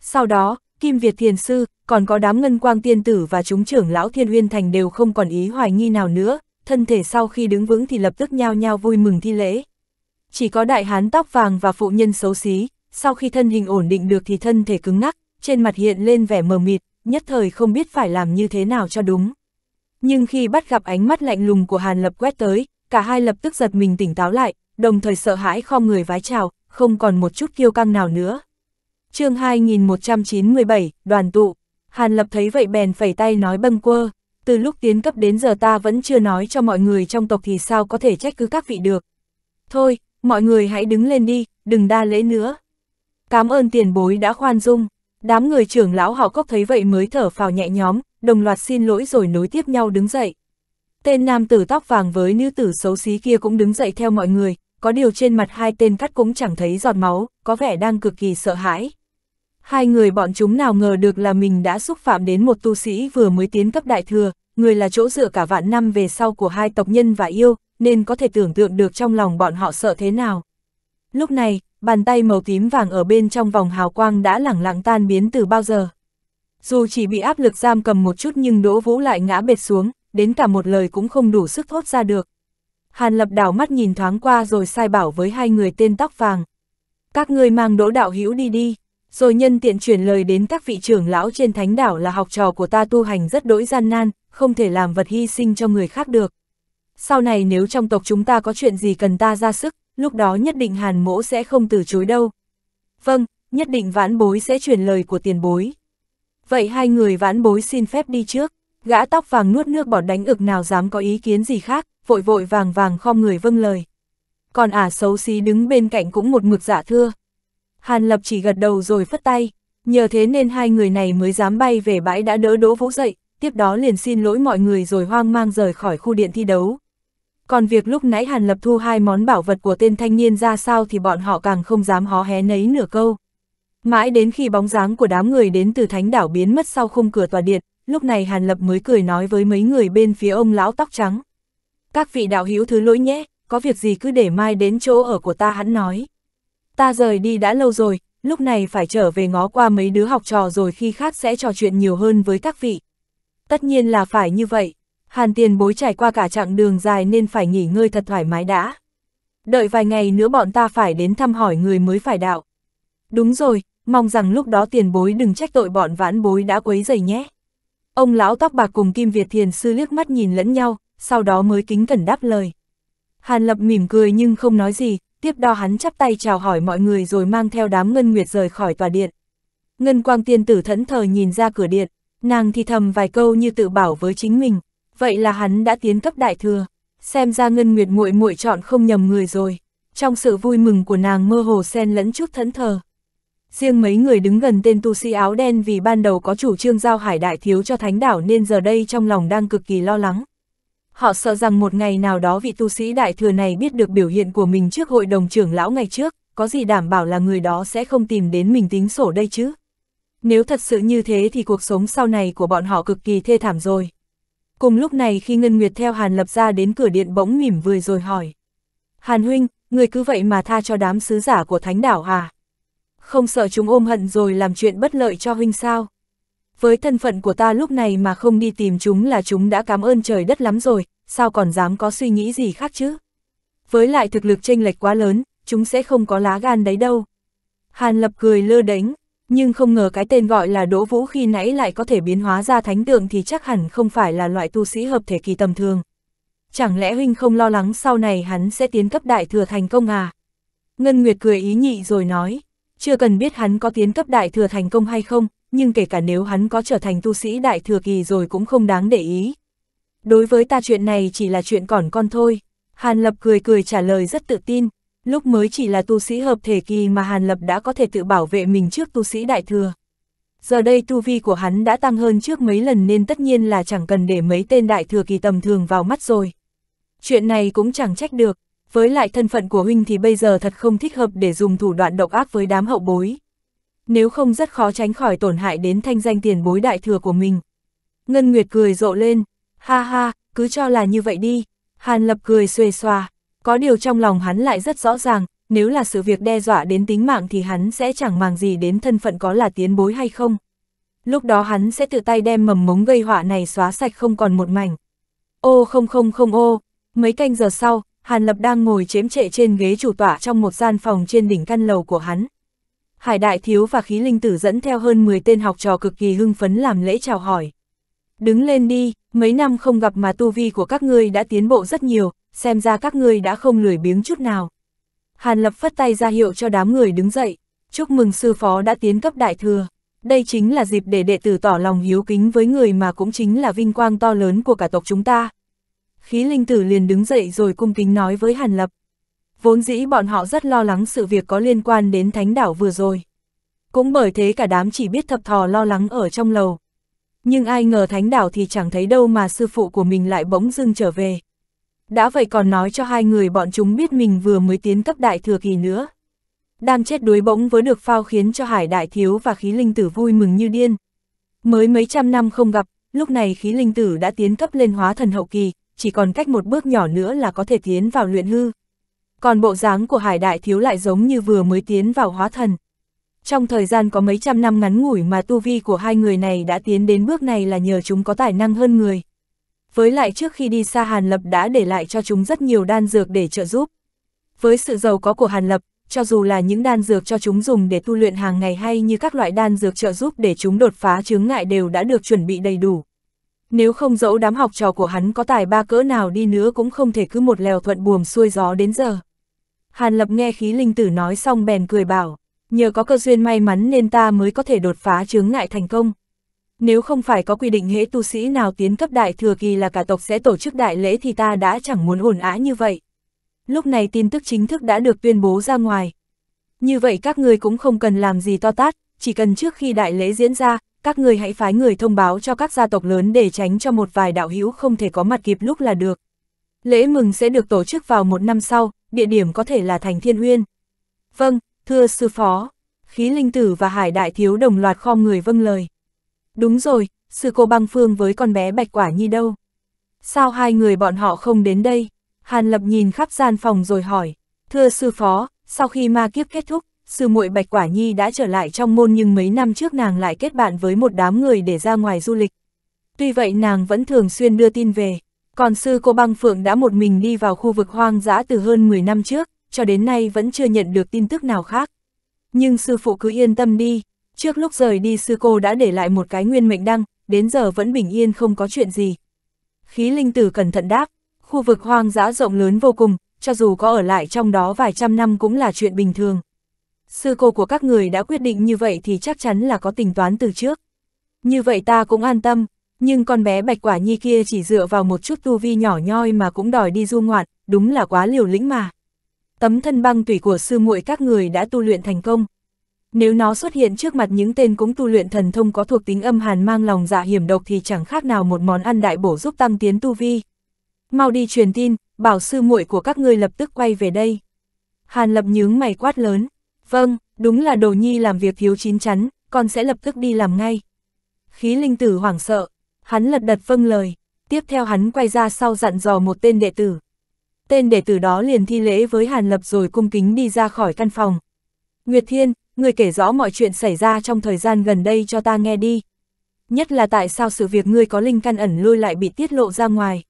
Sau đó, Kim Việt Thiền Sư, còn có đám ngân quang tiên tử và chúng trưởng lão Thiên Uyên Thành đều không còn ý hoài nghi nào nữa, thân thể sau khi đứng vững thì lập tức nhao nhao vui mừng thi lễ. Chỉ có đại hán tóc vàng và phụ nhân xấu xí, sau khi thân hình ổn định được thì thân thể cứng ngắc, trên mặt hiện lên vẻ mờ mịt, nhất thời không biết phải làm như thế nào cho đúng. Nhưng khi bắt gặp ánh mắt lạnh lùng của Hàn Lập quét tới, cả hai lập tức giật mình tỉnh táo lại, đồng thời sợ hãi khom người vái chào, không còn một chút kiêu căng nào nữa. chương 2197, đoàn tụ, Hàn Lập thấy vậy bèn phẩy tay nói bâng quơ, từ lúc tiến cấp đến giờ ta vẫn chưa nói cho mọi người trong tộc thì sao có thể trách cứ các vị được. Thôi, mọi người hãy đứng lên đi, đừng đa lễ nữa. Cảm ơn tiền bối đã khoan dung, đám người trưởng lão họ cốc thấy vậy mới thở phào nhẹ nhóm, đồng loạt xin lỗi rồi nối tiếp nhau đứng dậy. Tên nam tử tóc vàng với nữ tử xấu xí kia cũng đứng dậy theo mọi người, có điều trên mặt hai tên cắt cũng chẳng thấy giọt máu, có vẻ đang cực kỳ sợ hãi. Hai người bọn chúng nào ngờ được là mình đã xúc phạm đến một tu sĩ vừa mới tiến cấp đại thừa, người là chỗ dựa cả vạn năm về sau của hai tộc nhân và yêu, nên có thể tưởng tượng được trong lòng bọn họ sợ thế nào. Lúc này, bàn tay màu tím vàng ở bên trong vòng hào quang đã lẳng lặng tan biến từ bao giờ. Dù chỉ bị áp lực giam cầm một chút nhưng Đỗ Vũ lại ngã bệt xuống, đến cả một lời cũng không đủ sức thốt ra được, Hàn Lập đảo mắt nhìn thoáng qua rồi sai bảo với hai người tên tóc vàng. Các người mang đỗ đạo hữu đi đi, rồi nhân tiện chuyển lời đến các vị trưởng lão trên thánh đảo là học trò của ta tu hành rất đỗi gian nan, không thể làm vật hy sinh cho người khác được. Sau này nếu trong tộc chúng ta có chuyện gì cần ta ra sức, lúc đó nhất định hàn mỗ sẽ không từ chối đâu. Vâng, nhất định vãn bối sẽ truyền lời của tiền bối. Vậy hai người vãn bối xin phép đi trước. Gã tóc vàng nuốt nước bọt đánh ực nào dám có ý kiến gì khác, vội vội vàng vàng khom người vâng lời. Còn ả xấu xí đứng bên cạnh cũng một mực giả dạ thưa. Hàn Lập chỉ gật đầu rồi phất tay, nhờ thế nên hai người này mới dám bay về bãi đã đỡ Đỗ Vũ dậy, tiếp đó liền xin lỗi mọi người rồi hoang mang rời khỏi khu điện thi đấu. Còn việc lúc nãy Hàn Lập thu hai món bảo vật của tên thanh niên ra sao thì bọn họ càng không dám hó hé nấy nửa câu. Mãi đến khi bóng dáng của đám người đến từ thánh đảo biến mất sau khung cửa tòa điện, lúc này Hàn Lập mới cười nói với mấy người bên phía ông lão tóc trắng. Các vị đạo hữu thứ lỗi nhé, có việc gì cứ để mai đến chỗ ở của ta hắn nói. Ta rời đi đã lâu rồi, lúc này phải trở về ngó qua mấy đứa học trò rồi khi khác sẽ trò chuyện nhiều hơn với các vị. Tất nhiên là phải như vậy, Hàn tiền bối trải qua cả chặng đường dài nên phải nghỉ ngơi thật thoải mái đã. Đợi vài ngày nữa bọn ta phải đến thăm hỏi người mới phải đạo. Đúng rồi, mong rằng lúc đó tiền bối đừng trách tội bọn vãn bối đã quấy dày nhé. Ông lão tóc bạc cùng Kim Việt Thiền Sư liếc mắt nhìn lẫn nhau, sau đó mới kính cẩn đáp lời. Hàn Lập mỉm cười nhưng không nói gì, tiếp đó hắn chắp tay chào hỏi mọi người rồi mang theo đám Ngân Nguyệt rời khỏi tòa điện. Ngân Quang Tiên Tử thẫn thờ nhìn ra cửa điện, nàng thì thầm vài câu như tự bảo với chính mình, vậy là hắn đã tiến cấp đại thừa, xem ra Ngân Nguyệt muội muội chọn không nhầm người rồi. Trong sự vui mừng của nàng mơ hồ xen lẫn chút thẫn thờ. Riêng mấy người đứng gần tên tu sĩ áo đen vì ban đầu có chủ trương giao hải đại thiếu cho thánh đảo nên giờ đây trong lòng đang cực kỳ lo lắng. Họ sợ rằng một ngày nào đó vị tu sĩ đại thừa này biết được biểu hiện của mình trước hội đồng trưởng lão ngày trước, có gì đảm bảo là người đó sẽ không tìm đến mình tính sổ đây chứ. Nếu thật sự như thế thì cuộc sống sau này của bọn họ cực kỳ thê thảm rồi. Cùng lúc này khi Ngân Nguyệt theo Hàn Lập ra đến cửa điện bỗng mỉm vừa rồi hỏi. Hàn Huynh, người cứ vậy mà tha cho đám sứ giả của thánh đảo à? không sợ chúng ôm hận rồi làm chuyện bất lợi cho huynh sao. Với thân phận của ta lúc này mà không đi tìm chúng là chúng đã cảm ơn trời đất lắm rồi, sao còn dám có suy nghĩ gì khác chứ. Với lại thực lực chênh lệch quá lớn, chúng sẽ không có lá gan đấy đâu. Hàn lập cười lơ đánh, nhưng không ngờ cái tên gọi là Đỗ Vũ khi nãy lại có thể biến hóa ra thánh tượng thì chắc hẳn không phải là loại tu sĩ hợp thể kỳ tầm thường. Chẳng lẽ huynh không lo lắng sau này hắn sẽ tiến cấp đại thừa thành công à? Ngân Nguyệt cười ý nhị rồi nói. Chưa cần biết hắn có tiến cấp đại thừa thành công hay không, nhưng kể cả nếu hắn có trở thành tu sĩ đại thừa kỳ rồi cũng không đáng để ý. Đối với ta chuyện này chỉ là chuyện còn con thôi. Hàn Lập cười cười trả lời rất tự tin, lúc mới chỉ là tu sĩ hợp thể kỳ mà Hàn Lập đã có thể tự bảo vệ mình trước tu sĩ đại thừa. Giờ đây tu vi của hắn đã tăng hơn trước mấy lần nên tất nhiên là chẳng cần để mấy tên đại thừa kỳ tầm thường vào mắt rồi. Chuyện này cũng chẳng trách được, với lại thân phận của huynh thì bây giờ thật không thích hợp để dùng thủ đoạn độc ác với đám hậu bối. Nếu không rất khó tránh khỏi tổn hại đến thanh danh tiền bối đại thừa của mình. Ngân Nguyệt cười rộ lên, ha ha, cứ cho là như vậy đi. Hàn Lập cười xuề xòa, có điều trong lòng hắn lại rất rõ ràng, nếu là sự việc đe dọa đến tính mạng thì hắn sẽ chẳng màng gì đến thân phận có là tiến bối hay không. Lúc đó hắn sẽ tự tay đem mầm mống gây họa này xóa sạch không còn một mảnh. Ô không không không ô, mấy canh giờ sau, Hàn Lập đang ngồi chếm trệ trên ghế chủ tọa trong một gian phòng trên đỉnh căn lầu của hắn. Hải Đại Thiếu và Khí Linh Tử dẫn theo hơn 10 tên học trò cực kỳ hưng phấn làm lễ chào hỏi. Đứng lên đi, mấy năm không gặp mà tu vi của các ngươi đã tiến bộ rất nhiều, xem ra các ngươi đã không lười biếng chút nào. Hàn Lập phất tay ra hiệu cho đám người đứng dậy, chúc mừng sư phó đã tiến cấp đại thừa. Đây chính là dịp để đệ tử tỏ lòng hiếu kính với người mà cũng chính là vinh quang to lớn của cả tộc chúng ta, khí linh tử liền đứng dậy rồi cung kính nói với Hàn Lập. Vốn dĩ bọn họ rất lo lắng sự việc có liên quan đến thánh đảo vừa rồi. Cũng bởi thế cả đám chỉ biết thập thò lo lắng ở trong lầu. Nhưng ai ngờ thánh đảo thì chẳng thấy đâu mà sư phụ của mình lại bỗng dưng trở về. Đã vậy còn nói cho hai người bọn chúng biết mình vừa mới tiến cấp đại thừa kỳ nữa. Đam chết đuối bỗng với được phao khiến cho hải đại thiếu và khí linh tử vui mừng như điên. Mới mấy trăm năm không gặp, lúc này khí linh tử đã tiến cấp lên hóa thần hậu kỳ, chỉ còn cách một bước nhỏ nữa là có thể tiến vào luyện hư. Còn bộ dáng của hải đại thiếu lại giống như vừa mới tiến vào hóa thần. Trong thời gian có mấy trăm năm ngắn ngủi mà tu vi của hai người này đã tiến đến bước này là nhờ chúng có tài năng hơn người. Với lại trước khi đi xa Hàn Lập đã để lại cho chúng rất nhiều đan dược để trợ giúp. Với sự giàu có của Hàn Lập, cho dù là những đan dược cho chúng dùng để tu luyện hàng ngày hay như các loại đan dược trợ giúp để chúng đột phá chướng ngại đều đã được chuẩn bị đầy đủ. Nếu không dẫu đám học trò của hắn có tài ba cỡ nào đi nữa cũng không thể cứ một lèo thuận buồm xuôi gió đến giờ. Hàn Lập nghe khí linh tử nói xong bèn cười bảo, nhờ có cơ duyên may mắn nên ta mới có thể đột phá chướng ngại thành công. Nếu không phải có quy định hễ tu sĩ nào tiến cấp đại thừa kỳ là cả tộc sẽ tổ chức đại lễ thì ta đã chẳng muốn ổn á như vậy. Lúc này tin tức chính thức đã được tuyên bố ra ngoài. Như vậy các người cũng không cần làm gì to tát, chỉ cần trước khi đại lễ diễn ra, các người hãy phái người thông báo cho các gia tộc lớn để tránh cho một vài đạo hữu không thể có mặt kịp lúc là được. Lễ mừng sẽ được tổ chức vào một năm sau, địa điểm có thể là thành thiên uyên. Vâng, thưa sư phó, khí linh tử và hải đại thiếu đồng loạt khom người vâng lời. Đúng rồi, sư cô băng phương với con bé bạch quả nhi đâu? Sao hai người bọn họ không đến đây? Hàn lập nhìn khắp gian phòng rồi hỏi, thưa sư phó, sau khi ma kiếp kết thúc, sư muội Bạch Quả Nhi đã trở lại trong môn nhưng mấy năm trước nàng lại kết bạn với một đám người để ra ngoài du lịch. Tuy vậy nàng vẫn thường xuyên đưa tin về, còn sư cô băng phượng đã một mình đi vào khu vực hoang dã từ hơn 10 năm trước, cho đến nay vẫn chưa nhận được tin tức nào khác. Nhưng sư phụ cứ yên tâm đi, trước lúc rời đi sư cô đã để lại một cái nguyên mệnh đăng, đến giờ vẫn bình yên không có chuyện gì. Khí linh tử cẩn thận đáp, khu vực hoang dã rộng lớn vô cùng, cho dù có ở lại trong đó vài trăm năm cũng là chuyện bình thường sư cô của các người đã quyết định như vậy thì chắc chắn là có tính toán từ trước. Như vậy ta cũng an tâm, nhưng con bé bạch quả nhi kia chỉ dựa vào một chút tu vi nhỏ nhoi mà cũng đòi đi du ngoạn, đúng là quá liều lĩnh mà. Tấm thân băng tủy của sư muội các người đã tu luyện thành công. Nếu nó xuất hiện trước mặt những tên cũng tu luyện thần thông có thuộc tính âm hàn mang lòng dạ hiểm độc thì chẳng khác nào một món ăn đại bổ giúp tăng tiến tu vi. Mau đi truyền tin, bảo sư muội của các ngươi lập tức quay về đây. Hàn lập nhướng mày quát lớn. Vâng, đúng là đồ nhi làm việc thiếu chín chắn, con sẽ lập tức đi làm ngay. Khí linh tử hoảng sợ, hắn lật đật vâng lời, tiếp theo hắn quay ra sau dặn dò một tên đệ tử. Tên đệ tử đó liền thi lễ với Hàn Lập rồi cung kính đi ra khỏi căn phòng. Nguyệt Thiên, người kể rõ mọi chuyện xảy ra trong thời gian gần đây cho ta nghe đi. Nhất là tại sao sự việc ngươi có linh căn ẩn lôi lại bị tiết lộ ra ngoài.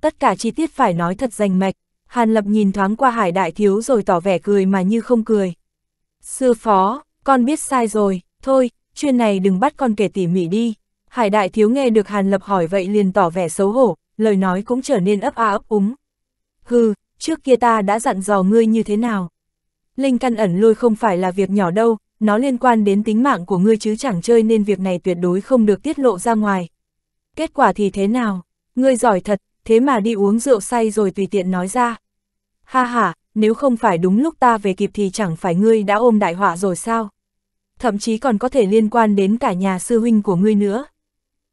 Tất cả chi tiết phải nói thật rành mạch, Hàn Lập nhìn thoáng qua hải đại thiếu rồi tỏ vẻ cười mà như không cười. Sư phó, con biết sai rồi, thôi, chuyện này đừng bắt con kể tỉ mỉ đi. Hải đại thiếu nghe được Hàn Lập hỏi vậy liền tỏ vẻ xấu hổ, lời nói cũng trở nên ấp a ấp úng. Hừ, trước kia ta đã dặn dò ngươi như thế nào? Linh căn ẩn lôi không phải là việc nhỏ đâu, nó liên quan đến tính mạng của ngươi chứ chẳng chơi nên việc này tuyệt đối không được tiết lộ ra ngoài. Kết quả thì thế nào? Ngươi giỏi thật, thế mà đi uống rượu say rồi tùy tiện nói ra. Ha ha, nếu không phải đúng lúc ta về kịp thì chẳng phải ngươi đã ôm đại họa rồi sao? Thậm chí còn có thể liên quan đến cả nhà sư huynh của ngươi nữa.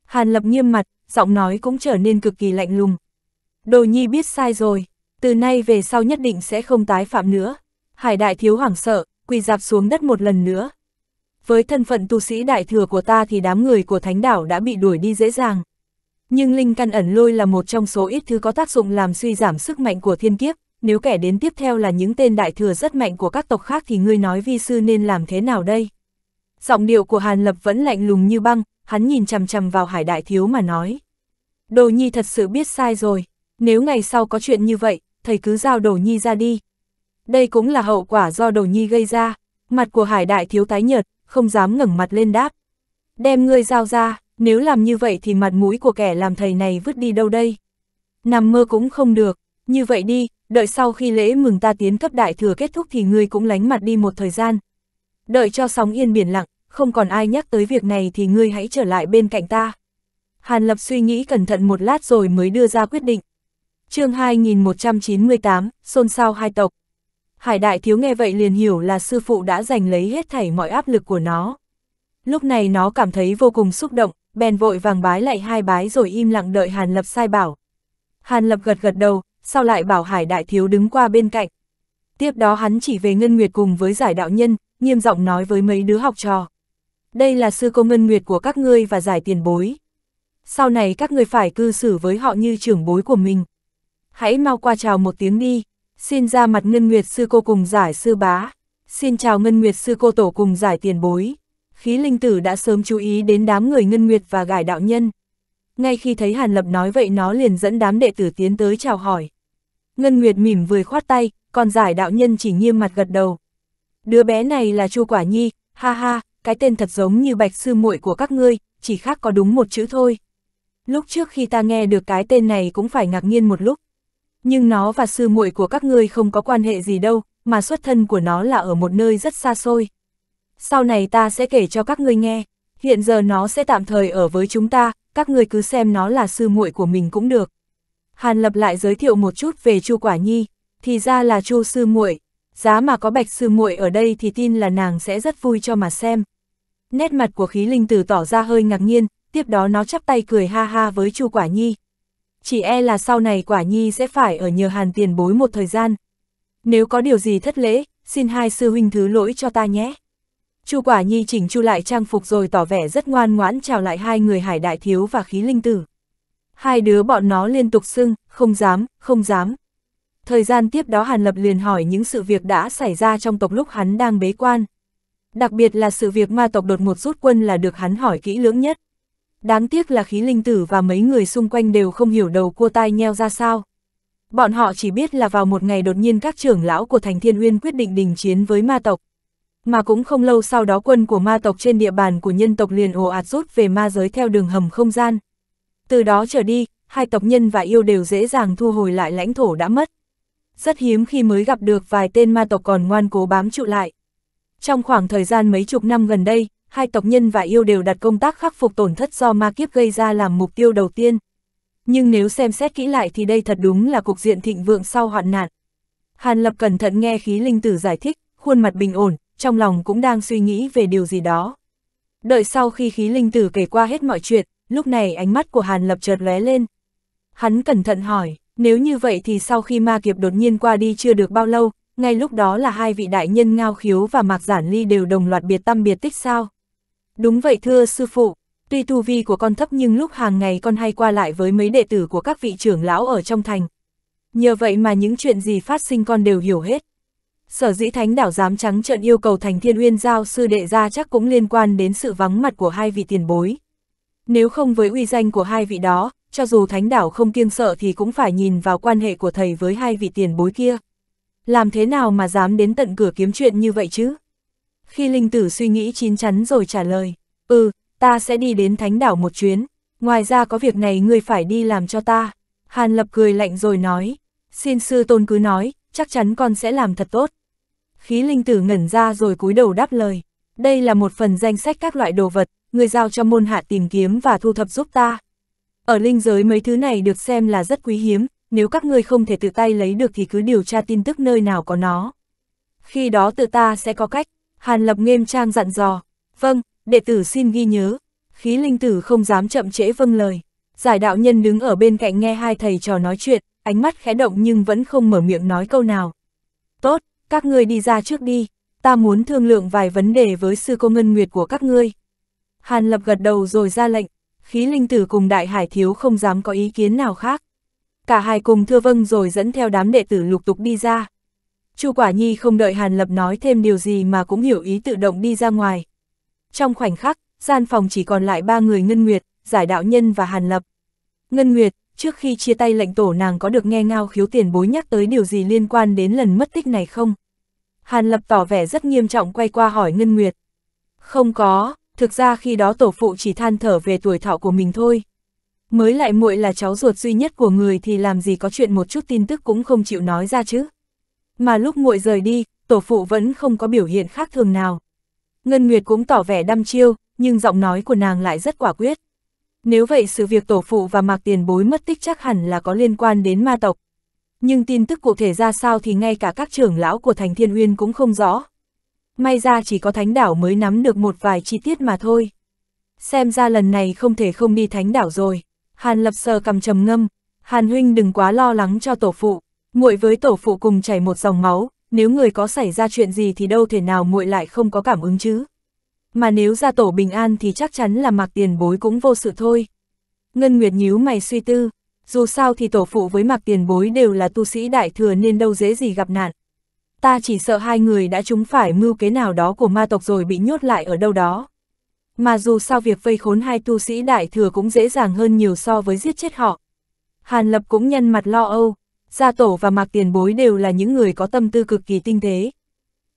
Hàn Lập nghiêm mặt, giọng nói cũng trở nên cực kỳ lạnh lùng. Đồ nhi biết sai rồi, từ nay về sau nhất định sẽ không tái phạm nữa. Hải đại thiếu hoảng sợ, quỳ dạp xuống đất một lần nữa. Với thân phận tu sĩ đại thừa của ta thì đám người của thánh đảo đã bị đuổi đi dễ dàng. Nhưng linh căn ẩn lôi là một trong số ít thứ có tác dụng làm suy giảm sức mạnh của thiên kiếp, nếu kẻ đến tiếp theo là những tên đại thừa rất mạnh của các tộc khác thì ngươi nói vi sư nên làm thế nào đây? Giọng điệu của Hàn Lập vẫn lạnh lùng như băng, hắn nhìn chằm chằm vào hải đại thiếu mà nói. Đồ nhi thật sự biết sai rồi, nếu ngày sau có chuyện như vậy, thầy cứ giao đồ nhi ra đi. Đây cũng là hậu quả do đồ nhi gây ra, mặt của hải đại thiếu tái nhợt, không dám ngẩng mặt lên đáp. Đem ngươi giao ra, nếu làm như vậy thì mặt mũi của kẻ làm thầy này vứt đi đâu đây? Nằm mơ cũng không được, như vậy đi, đợi sau khi lễ mừng ta tiến cấp đại thừa kết thúc thì ngươi cũng lánh mặt đi một thời gian. Đợi cho sóng yên biển lặng, không còn ai nhắc tới việc này thì ngươi hãy trở lại bên cạnh ta. Hàn Lập suy nghĩ cẩn thận một lát rồi mới đưa ra quyết định. chương 2198, xôn xao hai tộc. Hải đại thiếu nghe vậy liền hiểu là sư phụ đã giành lấy hết thảy mọi áp lực của nó. Lúc này nó cảm thấy vô cùng xúc động, bèn vội vàng bái lại hai bái rồi im lặng đợi Hàn Lập sai bảo. Hàn Lập gật gật đầu, sau lại bảo Hải Đại Thiếu đứng qua bên cạnh. Tiếp đó hắn chỉ về Ngân Nguyệt cùng với giải đạo nhân, nghiêm giọng nói với mấy đứa học trò. Đây là sư cô Ngân Nguyệt của các ngươi và giải tiền bối. Sau này các ngươi phải cư xử với họ như trưởng bối của mình. Hãy mau qua chào một tiếng đi, xin ra mặt Ngân Nguyệt sư cô cùng giải sư bá. Xin chào Ngân Nguyệt sư cô tổ cùng giải tiền bối. Khí linh tử đã sớm chú ý đến đám người Ngân Nguyệt và gải đạo nhân. Ngay khi thấy Hàn Lập nói vậy nó liền dẫn đám đệ tử tiến tới chào hỏi. Ngân Nguyệt mỉm vừa khoát tay, còn giải đạo nhân chỉ nghiêm mặt gật đầu. Đứa bé này là Chu Quả Nhi, ha ha, cái tên thật giống như bạch sư muội của các ngươi, chỉ khác có đúng một chữ thôi. Lúc trước khi ta nghe được cái tên này cũng phải ngạc nhiên một lúc. Nhưng nó và sư muội của các ngươi không có quan hệ gì đâu, mà xuất thân của nó là ở một nơi rất xa xôi. Sau này ta sẽ kể cho các ngươi nghe, hiện giờ nó sẽ tạm thời ở với chúng ta, các ngươi cứ xem nó là sư muội của mình cũng được. Hàn Lập lại giới thiệu một chút về Chu Quả Nhi, thì ra là Chu sư muội, giá mà có Bạch sư muội ở đây thì tin là nàng sẽ rất vui cho mà xem. Nét mặt của khí linh tử tỏ ra hơi ngạc nhiên, tiếp đó nó chắp tay cười ha ha với Chu Quả Nhi. Chỉ e là sau này Quả Nhi sẽ phải ở nhờ Hàn tiền bối một thời gian. Nếu có điều gì thất lễ, xin hai sư huynh thứ lỗi cho ta nhé. Chu Quả Nhi chỉnh chu lại trang phục rồi tỏ vẻ rất ngoan ngoãn chào lại hai người Hải Đại Thiếu và Khí Linh Tử hai đứa bọn nó liên tục xưng, không dám, không dám. Thời gian tiếp đó Hàn Lập liền hỏi những sự việc đã xảy ra trong tộc lúc hắn đang bế quan. Đặc biệt là sự việc ma tộc đột một rút quân là được hắn hỏi kỹ lưỡng nhất. Đáng tiếc là khí linh tử và mấy người xung quanh đều không hiểu đầu cua tai nheo ra sao. Bọn họ chỉ biết là vào một ngày đột nhiên các trưởng lão của thành thiên uyên quyết định đình chiến với ma tộc. Mà cũng không lâu sau đó quân của ma tộc trên địa bàn của nhân tộc liền ồ ạt rút về ma giới theo đường hầm không gian. Từ đó trở đi, hai tộc nhân và yêu đều dễ dàng thu hồi lại lãnh thổ đã mất. Rất hiếm khi mới gặp được vài tên ma tộc còn ngoan cố bám trụ lại. Trong khoảng thời gian mấy chục năm gần đây, hai tộc nhân và yêu đều đặt công tác khắc phục tổn thất do ma kiếp gây ra làm mục tiêu đầu tiên. Nhưng nếu xem xét kỹ lại thì đây thật đúng là cục diện thịnh vượng sau hoạn nạn. Hàn Lập cẩn thận nghe khí linh tử giải thích, khuôn mặt bình ổn, trong lòng cũng đang suy nghĩ về điều gì đó. Đợi sau khi khí linh tử kể qua hết mọi chuyện, lúc này ánh mắt của Hàn Lập chợt lóe lên. Hắn cẩn thận hỏi, nếu như vậy thì sau khi ma kiệp đột nhiên qua đi chưa được bao lâu, ngay lúc đó là hai vị đại nhân ngao khiếu và mạc giản ly đều đồng loạt biệt tâm biệt tích sao? Đúng vậy thưa sư phụ, tuy tu vi của con thấp nhưng lúc hàng ngày con hay qua lại với mấy đệ tử của các vị trưởng lão ở trong thành. Nhờ vậy mà những chuyện gì phát sinh con đều hiểu hết. Sở dĩ thánh đảo dám trắng trợn yêu cầu thành thiên uyên giao sư đệ ra chắc cũng liên quan đến sự vắng mặt của hai vị tiền bối. Nếu không với uy danh của hai vị đó, cho dù thánh đảo không kiêng sợ thì cũng phải nhìn vào quan hệ của thầy với hai vị tiền bối kia. Làm thế nào mà dám đến tận cửa kiếm chuyện như vậy chứ? Khi linh tử suy nghĩ chín chắn rồi trả lời, ừ, ta sẽ đi đến thánh đảo một chuyến, ngoài ra có việc này ngươi phải đi làm cho ta. Hàn lập cười lạnh rồi nói, xin sư tôn cứ nói, chắc chắn con sẽ làm thật tốt. Khí linh tử ngẩn ra rồi cúi đầu đáp lời, đây là một phần danh sách các loại đồ vật, người giao cho môn hạ tìm kiếm và thu thập giúp ta. Ở linh giới mấy thứ này được xem là rất quý hiếm, nếu các ngươi không thể tự tay lấy được thì cứ điều tra tin tức nơi nào có nó. Khi đó tự ta sẽ có cách, Hàn Lập nghiêm trang dặn dò. Vâng, đệ tử xin ghi nhớ. Khí linh tử không dám chậm trễ vâng lời. Giải đạo nhân đứng ở bên cạnh nghe hai thầy trò nói chuyện, ánh mắt khẽ động nhưng vẫn không mở miệng nói câu nào. Tốt, các ngươi đi ra trước đi, ta muốn thương lượng vài vấn đề với sư cô ngân nguyệt của các ngươi. Hàn Lập gật đầu rồi ra lệnh, khí linh tử cùng đại hải thiếu không dám có ý kiến nào khác. Cả hai cùng thưa vâng rồi dẫn theo đám đệ tử lục tục đi ra. Chu Quả Nhi không đợi Hàn Lập nói thêm điều gì mà cũng hiểu ý tự động đi ra ngoài. Trong khoảnh khắc, gian phòng chỉ còn lại ba người Ngân Nguyệt, Giải Đạo Nhân và Hàn Lập. Ngân Nguyệt, trước khi chia tay lệnh tổ nàng có được nghe ngao khiếu tiền bối nhắc tới điều gì liên quan đến lần mất tích này không? Hàn Lập tỏ vẻ rất nghiêm trọng quay qua hỏi Ngân Nguyệt. Không có, thực ra khi đó tổ phụ chỉ than thở về tuổi thọ của mình thôi. Mới lại muội là cháu ruột duy nhất của người thì làm gì có chuyện một chút tin tức cũng không chịu nói ra chứ. Mà lúc muội rời đi, tổ phụ vẫn không có biểu hiện khác thường nào. Ngân Nguyệt cũng tỏ vẻ đăm chiêu, nhưng giọng nói của nàng lại rất quả quyết. Nếu vậy sự việc tổ phụ và mạc tiền bối mất tích chắc hẳn là có liên quan đến ma tộc. Nhưng tin tức cụ thể ra sao thì ngay cả các trưởng lão của thành thiên uyên cũng không rõ, may ra chỉ có thánh đảo mới nắm được một vài chi tiết mà thôi. Xem ra lần này không thể không đi thánh đảo rồi. Hàn lập sờ cầm trầm ngâm, Hàn huynh đừng quá lo lắng cho tổ phụ, muội với tổ phụ cùng chảy một dòng máu, nếu người có xảy ra chuyện gì thì đâu thể nào muội lại không có cảm ứng chứ. Mà nếu ra tổ bình an thì chắc chắn là mặc tiền bối cũng vô sự thôi. Ngân Nguyệt nhíu mày suy tư, dù sao thì tổ phụ với mặc tiền bối đều là tu sĩ đại thừa nên đâu dễ gì gặp nạn ta chỉ sợ hai người đã trúng phải mưu kế nào đó của ma tộc rồi bị nhốt lại ở đâu đó. Mà dù sao việc vây khốn hai tu sĩ đại thừa cũng dễ dàng hơn nhiều so với giết chết họ. Hàn Lập cũng nhân mặt lo âu, gia tổ và mạc tiền bối đều là những người có tâm tư cực kỳ tinh tế.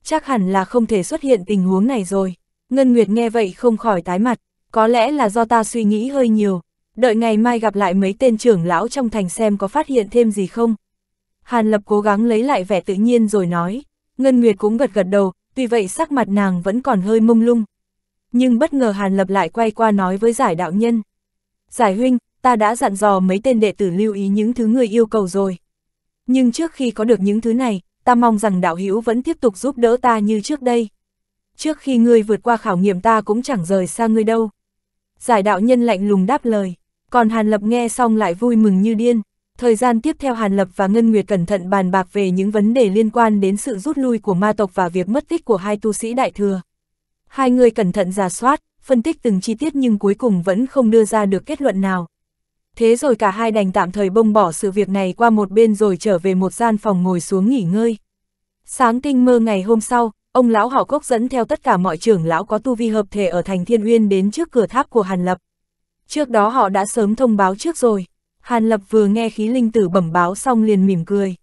Chắc hẳn là không thể xuất hiện tình huống này rồi. Ngân Nguyệt nghe vậy không khỏi tái mặt, có lẽ là do ta suy nghĩ hơi nhiều. Đợi ngày mai gặp lại mấy tên trưởng lão trong thành xem có phát hiện thêm gì không. Hàn Lập cố gắng lấy lại vẻ tự nhiên rồi nói. Ngân Nguyệt cũng gật gật đầu, tuy vậy sắc mặt nàng vẫn còn hơi mông lung. Nhưng bất ngờ Hàn Lập lại quay qua nói với giải đạo nhân. Giải huynh, ta đã dặn dò mấy tên đệ tử lưu ý những thứ người yêu cầu rồi. Nhưng trước khi có được những thứ này, ta mong rằng đạo hữu vẫn tiếp tục giúp đỡ ta như trước đây. Trước khi ngươi vượt qua khảo nghiệm ta cũng chẳng rời xa ngươi đâu. Giải đạo nhân lạnh lùng đáp lời, còn Hàn Lập nghe xong lại vui mừng như điên. Thời gian tiếp theo Hàn Lập và Ngân Nguyệt cẩn thận bàn bạc về những vấn đề liên quan đến sự rút lui của ma tộc và việc mất tích của hai tu sĩ đại thừa. Hai người cẩn thận giả soát, phân tích từng chi tiết nhưng cuối cùng vẫn không đưa ra được kết luận nào. Thế rồi cả hai đành tạm thời bông bỏ sự việc này qua một bên rồi trở về một gian phòng ngồi xuống nghỉ ngơi. Sáng tinh mơ ngày hôm sau, ông lão họ cốc dẫn theo tất cả mọi trưởng lão có tu vi hợp thể ở thành Thiên Uyên đến trước cửa tháp của Hàn Lập. Trước đó họ đã sớm thông báo trước rồi. Hàn Lập vừa nghe khí linh tử bẩm báo xong liền mỉm cười.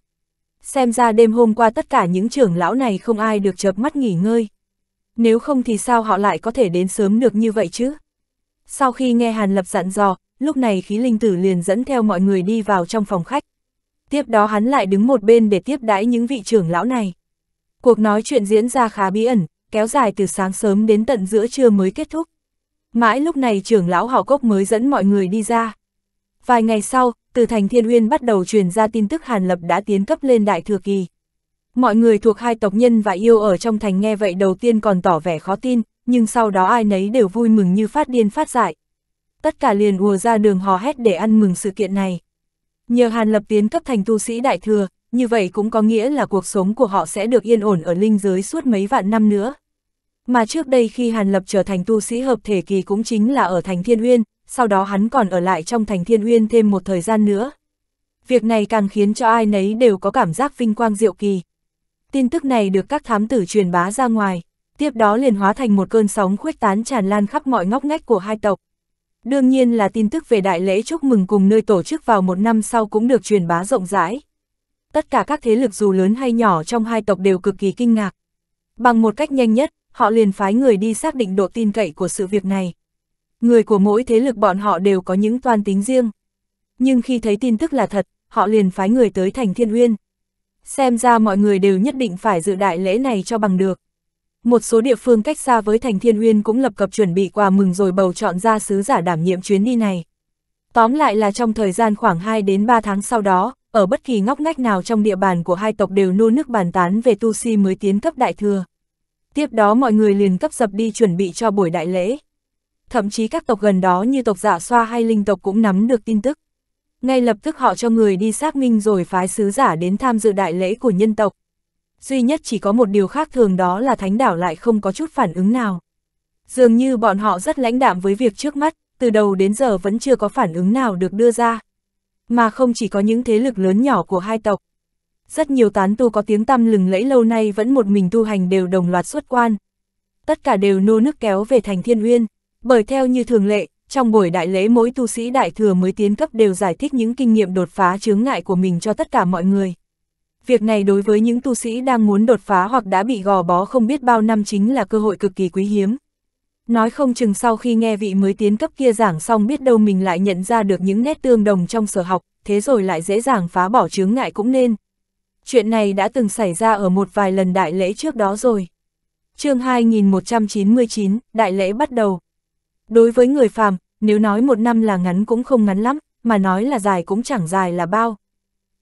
Xem ra đêm hôm qua tất cả những trưởng lão này không ai được chợp mắt nghỉ ngơi. Nếu không thì sao họ lại có thể đến sớm được như vậy chứ? Sau khi nghe Hàn Lập dặn dò, lúc này khí linh tử liền dẫn theo mọi người đi vào trong phòng khách. Tiếp đó hắn lại đứng một bên để tiếp đãi những vị trưởng lão này. Cuộc nói chuyện diễn ra khá bí ẩn, kéo dài từ sáng sớm đến tận giữa trưa mới kết thúc. Mãi lúc này trưởng lão họ cốc mới dẫn mọi người đi ra. Vài ngày sau, từ thành Thiên Uyên bắt đầu truyền ra tin tức Hàn Lập đã tiến cấp lên đại thừa kỳ. Mọi người thuộc hai tộc nhân và yêu ở trong thành nghe vậy đầu tiên còn tỏ vẻ khó tin, nhưng sau đó ai nấy đều vui mừng như phát điên phát dại. Tất cả liền ùa ra đường hò hét để ăn mừng sự kiện này. Nhờ Hàn Lập tiến cấp thành tu sĩ đại thừa, như vậy cũng có nghĩa là cuộc sống của họ sẽ được yên ổn ở linh giới suốt mấy vạn năm nữa. Mà trước đây khi Hàn Lập trở thành tu sĩ hợp thể kỳ cũng chính là ở thành Thiên Uyên, sau đó hắn còn ở lại trong thành thiên uyên thêm một thời gian nữa. Việc này càng khiến cho ai nấy đều có cảm giác vinh quang diệu kỳ. Tin tức này được các thám tử truyền bá ra ngoài, tiếp đó liền hóa thành một cơn sóng khuếch tán tràn lan khắp mọi ngóc ngách của hai tộc. Đương nhiên là tin tức về đại lễ chúc mừng cùng nơi tổ chức vào một năm sau cũng được truyền bá rộng rãi. Tất cả các thế lực dù lớn hay nhỏ trong hai tộc đều cực kỳ kinh ngạc. Bằng một cách nhanh nhất, họ liền phái người đi xác định độ tin cậy của sự việc này. Người của mỗi thế lực bọn họ đều có những toan tính riêng. Nhưng khi thấy tin tức là thật, họ liền phái người tới thành thiên uyên. Xem ra mọi người đều nhất định phải dự đại lễ này cho bằng được. Một số địa phương cách xa với thành thiên uyên cũng lập cập chuẩn bị quà mừng rồi bầu chọn ra sứ giả đảm nhiệm chuyến đi này. Tóm lại là trong thời gian khoảng 2 đến 3 tháng sau đó, ở bất kỳ ngóc ngách nào trong địa bàn của hai tộc đều nô nước bàn tán về tu si mới tiến cấp đại thừa. Tiếp đó mọi người liền cấp dập đi chuẩn bị cho buổi đại lễ thậm chí các tộc gần đó như tộc giả xoa hay linh tộc cũng nắm được tin tức. Ngay lập tức họ cho người đi xác minh rồi phái sứ giả đến tham dự đại lễ của nhân tộc. Duy nhất chỉ có một điều khác thường đó là thánh đảo lại không có chút phản ứng nào. Dường như bọn họ rất lãnh đạm với việc trước mắt, từ đầu đến giờ vẫn chưa có phản ứng nào được đưa ra. Mà không chỉ có những thế lực lớn nhỏ của hai tộc. Rất nhiều tán tu có tiếng tăm lừng lẫy lâu nay vẫn một mình tu hành đều đồng loạt xuất quan. Tất cả đều nô nước kéo về thành thiên uyên, bởi theo như thường lệ, trong buổi đại lễ mỗi tu sĩ đại thừa mới tiến cấp đều giải thích những kinh nghiệm đột phá chướng ngại của mình cho tất cả mọi người. Việc này đối với những tu sĩ đang muốn đột phá hoặc đã bị gò bó không biết bao năm chính là cơ hội cực kỳ quý hiếm. Nói không chừng sau khi nghe vị mới tiến cấp kia giảng xong biết đâu mình lại nhận ra được những nét tương đồng trong sở học, thế rồi lại dễ dàng phá bỏ chướng ngại cũng nên. Chuyện này đã từng xảy ra ở một vài lần đại lễ trước đó rồi. chương 2199, đại lễ bắt đầu. Đối với người phàm, nếu nói một năm là ngắn cũng không ngắn lắm, mà nói là dài cũng chẳng dài là bao.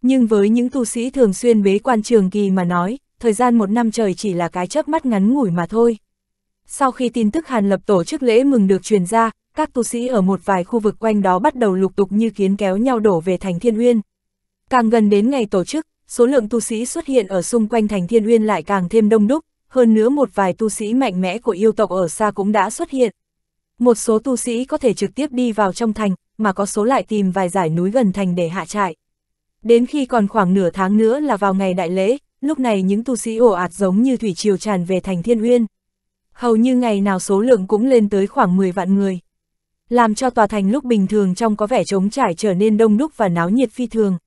Nhưng với những tu sĩ thường xuyên bế quan trường kỳ mà nói, thời gian một năm trời chỉ là cái chớp mắt ngắn ngủi mà thôi. Sau khi tin tức Hàn Lập tổ chức lễ mừng được truyền ra, các tu sĩ ở một vài khu vực quanh đó bắt đầu lục tục như kiến kéo nhau đổ về thành Thiên Uyên. Càng gần đến ngày tổ chức, số lượng tu sĩ xuất hiện ở xung quanh thành Thiên Uyên lại càng thêm đông đúc, hơn nữa một vài tu sĩ mạnh mẽ của yêu tộc ở xa cũng đã xuất hiện, một số tu sĩ có thể trực tiếp đi vào trong thành, mà có số lại tìm vài giải núi gần thành để hạ trại. Đến khi còn khoảng nửa tháng nữa là vào ngày đại lễ, lúc này những tu sĩ ổ ạt giống như thủy triều tràn về thành thiên uyên. Hầu như ngày nào số lượng cũng lên tới khoảng 10 vạn người. Làm cho tòa thành lúc bình thường trong có vẻ trống trải trở nên đông đúc và náo nhiệt phi thường.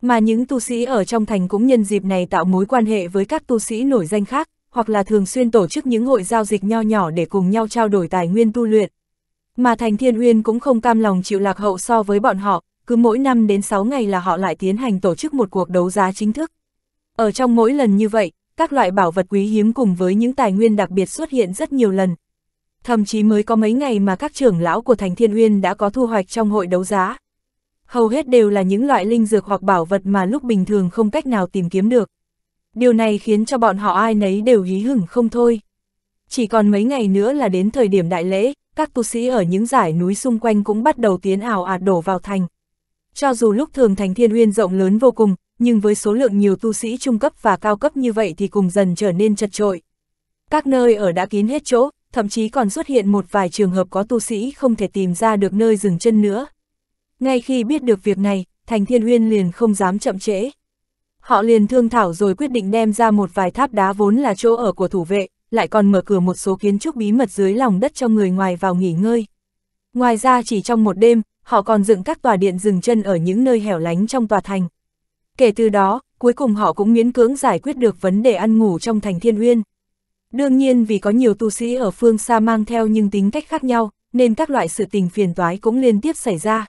Mà những tu sĩ ở trong thành cũng nhân dịp này tạo mối quan hệ với các tu sĩ nổi danh khác, hoặc là thường xuyên tổ chức những hội giao dịch nho nhỏ để cùng nhau trao đổi tài nguyên tu luyện. Mà Thành Thiên Uyên cũng không cam lòng chịu lạc hậu so với bọn họ, cứ mỗi năm đến 6 ngày là họ lại tiến hành tổ chức một cuộc đấu giá chính thức. Ở trong mỗi lần như vậy, các loại bảo vật quý hiếm cùng với những tài nguyên đặc biệt xuất hiện rất nhiều lần. Thậm chí mới có mấy ngày mà các trưởng lão của Thành Thiên Uyên đã có thu hoạch trong hội đấu giá. Hầu hết đều là những loại linh dược hoặc bảo vật mà lúc bình thường không cách nào tìm kiếm được điều này khiến cho bọn họ ai nấy đều hí hửng không thôi. Chỉ còn mấy ngày nữa là đến thời điểm đại lễ, các tu sĩ ở những giải núi xung quanh cũng bắt đầu tiến ảo ạt đổ vào thành. Cho dù lúc thường thành thiên uyên rộng lớn vô cùng, nhưng với số lượng nhiều tu sĩ trung cấp và cao cấp như vậy thì cùng dần trở nên chật trội. Các nơi ở đã kín hết chỗ, thậm chí còn xuất hiện một vài trường hợp có tu sĩ không thể tìm ra được nơi dừng chân nữa. Ngay khi biết được việc này, Thành Thiên Uyên liền không dám chậm trễ. Họ liền thương thảo rồi quyết định đem ra một vài tháp đá vốn là chỗ ở của thủ vệ, lại còn mở cửa một số kiến trúc bí mật dưới lòng đất cho người ngoài vào nghỉ ngơi. Ngoài ra chỉ trong một đêm, họ còn dựng các tòa điện dừng chân ở những nơi hẻo lánh trong tòa thành. Kể từ đó, cuối cùng họ cũng miễn cưỡng giải quyết được vấn đề ăn ngủ trong thành thiên uyên. Đương nhiên vì có nhiều tu sĩ ở phương xa mang theo nhưng tính cách khác nhau, nên các loại sự tình phiền toái cũng liên tiếp xảy ra.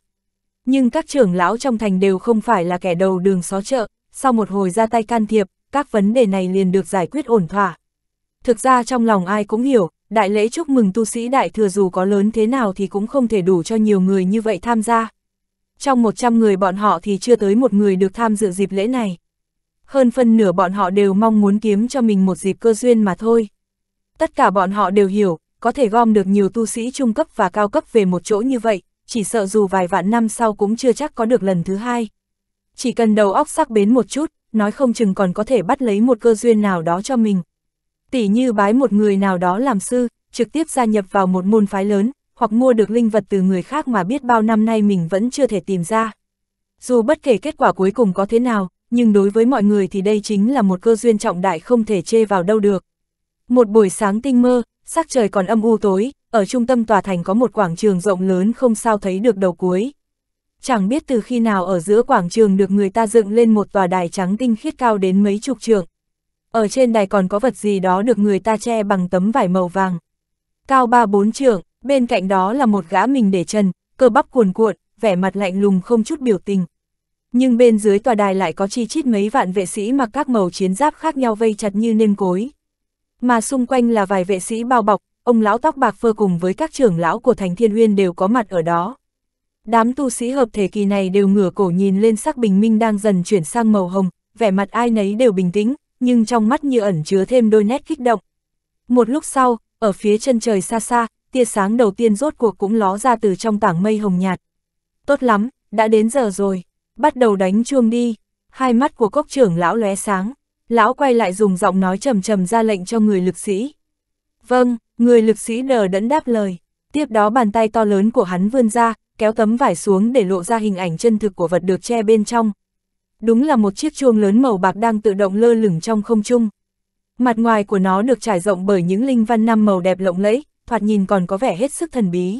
Nhưng các trưởng lão trong thành đều không phải là kẻ đầu đường xó chợ, sau một hồi ra tay can thiệp, các vấn đề này liền được giải quyết ổn thỏa. Thực ra trong lòng ai cũng hiểu, đại lễ chúc mừng tu sĩ đại thừa dù có lớn thế nào thì cũng không thể đủ cho nhiều người như vậy tham gia. Trong 100 người bọn họ thì chưa tới một người được tham dự dịp lễ này. Hơn phân nửa bọn họ đều mong muốn kiếm cho mình một dịp cơ duyên mà thôi. Tất cả bọn họ đều hiểu, có thể gom được nhiều tu sĩ trung cấp và cao cấp về một chỗ như vậy, chỉ sợ dù vài vạn năm sau cũng chưa chắc có được lần thứ hai chỉ cần đầu óc sắc bén một chút, nói không chừng còn có thể bắt lấy một cơ duyên nào đó cho mình. Tỷ như bái một người nào đó làm sư, trực tiếp gia nhập vào một môn phái lớn, hoặc mua được linh vật từ người khác mà biết bao năm nay mình vẫn chưa thể tìm ra. Dù bất kể kết quả cuối cùng có thế nào, nhưng đối với mọi người thì đây chính là một cơ duyên trọng đại không thể chê vào đâu được. Một buổi sáng tinh mơ, sắc trời còn âm u tối, ở trung tâm tòa thành có một quảng trường rộng lớn không sao thấy được đầu cuối, chẳng biết từ khi nào ở giữa quảng trường được người ta dựng lên một tòa đài trắng tinh khiết cao đến mấy chục trường. Ở trên đài còn có vật gì đó được người ta che bằng tấm vải màu vàng. Cao ba bốn trường, bên cạnh đó là một gã mình để chân, cơ bắp cuồn cuộn, vẻ mặt lạnh lùng không chút biểu tình. Nhưng bên dưới tòa đài lại có chi chít mấy vạn vệ sĩ mặc các màu chiến giáp khác nhau vây chặt như nêm cối. Mà xung quanh là vài vệ sĩ bao bọc, ông lão tóc bạc phơ cùng với các trưởng lão của thành thiên huyên đều có mặt ở đó. Đám tu sĩ hợp thể kỳ này đều ngửa cổ nhìn lên sắc bình minh đang dần chuyển sang màu hồng, vẻ mặt ai nấy đều bình tĩnh, nhưng trong mắt như ẩn chứa thêm đôi nét kích động. Một lúc sau, ở phía chân trời xa xa, tia sáng đầu tiên rốt cuộc cũng ló ra từ trong tảng mây hồng nhạt. Tốt lắm, đã đến giờ rồi, bắt đầu đánh chuông đi. Hai mắt của cốc trưởng lão lóe sáng, lão quay lại dùng giọng nói trầm trầm ra lệnh cho người lực sĩ. Vâng, người lực sĩ đờ đẫn đáp lời, tiếp đó bàn tay to lớn của hắn vươn ra, kéo tấm vải xuống để lộ ra hình ảnh chân thực của vật được che bên trong. Đúng là một chiếc chuông lớn màu bạc đang tự động lơ lửng trong không trung. Mặt ngoài của nó được trải rộng bởi những linh văn năm màu đẹp lộng lẫy, thoạt nhìn còn có vẻ hết sức thần bí.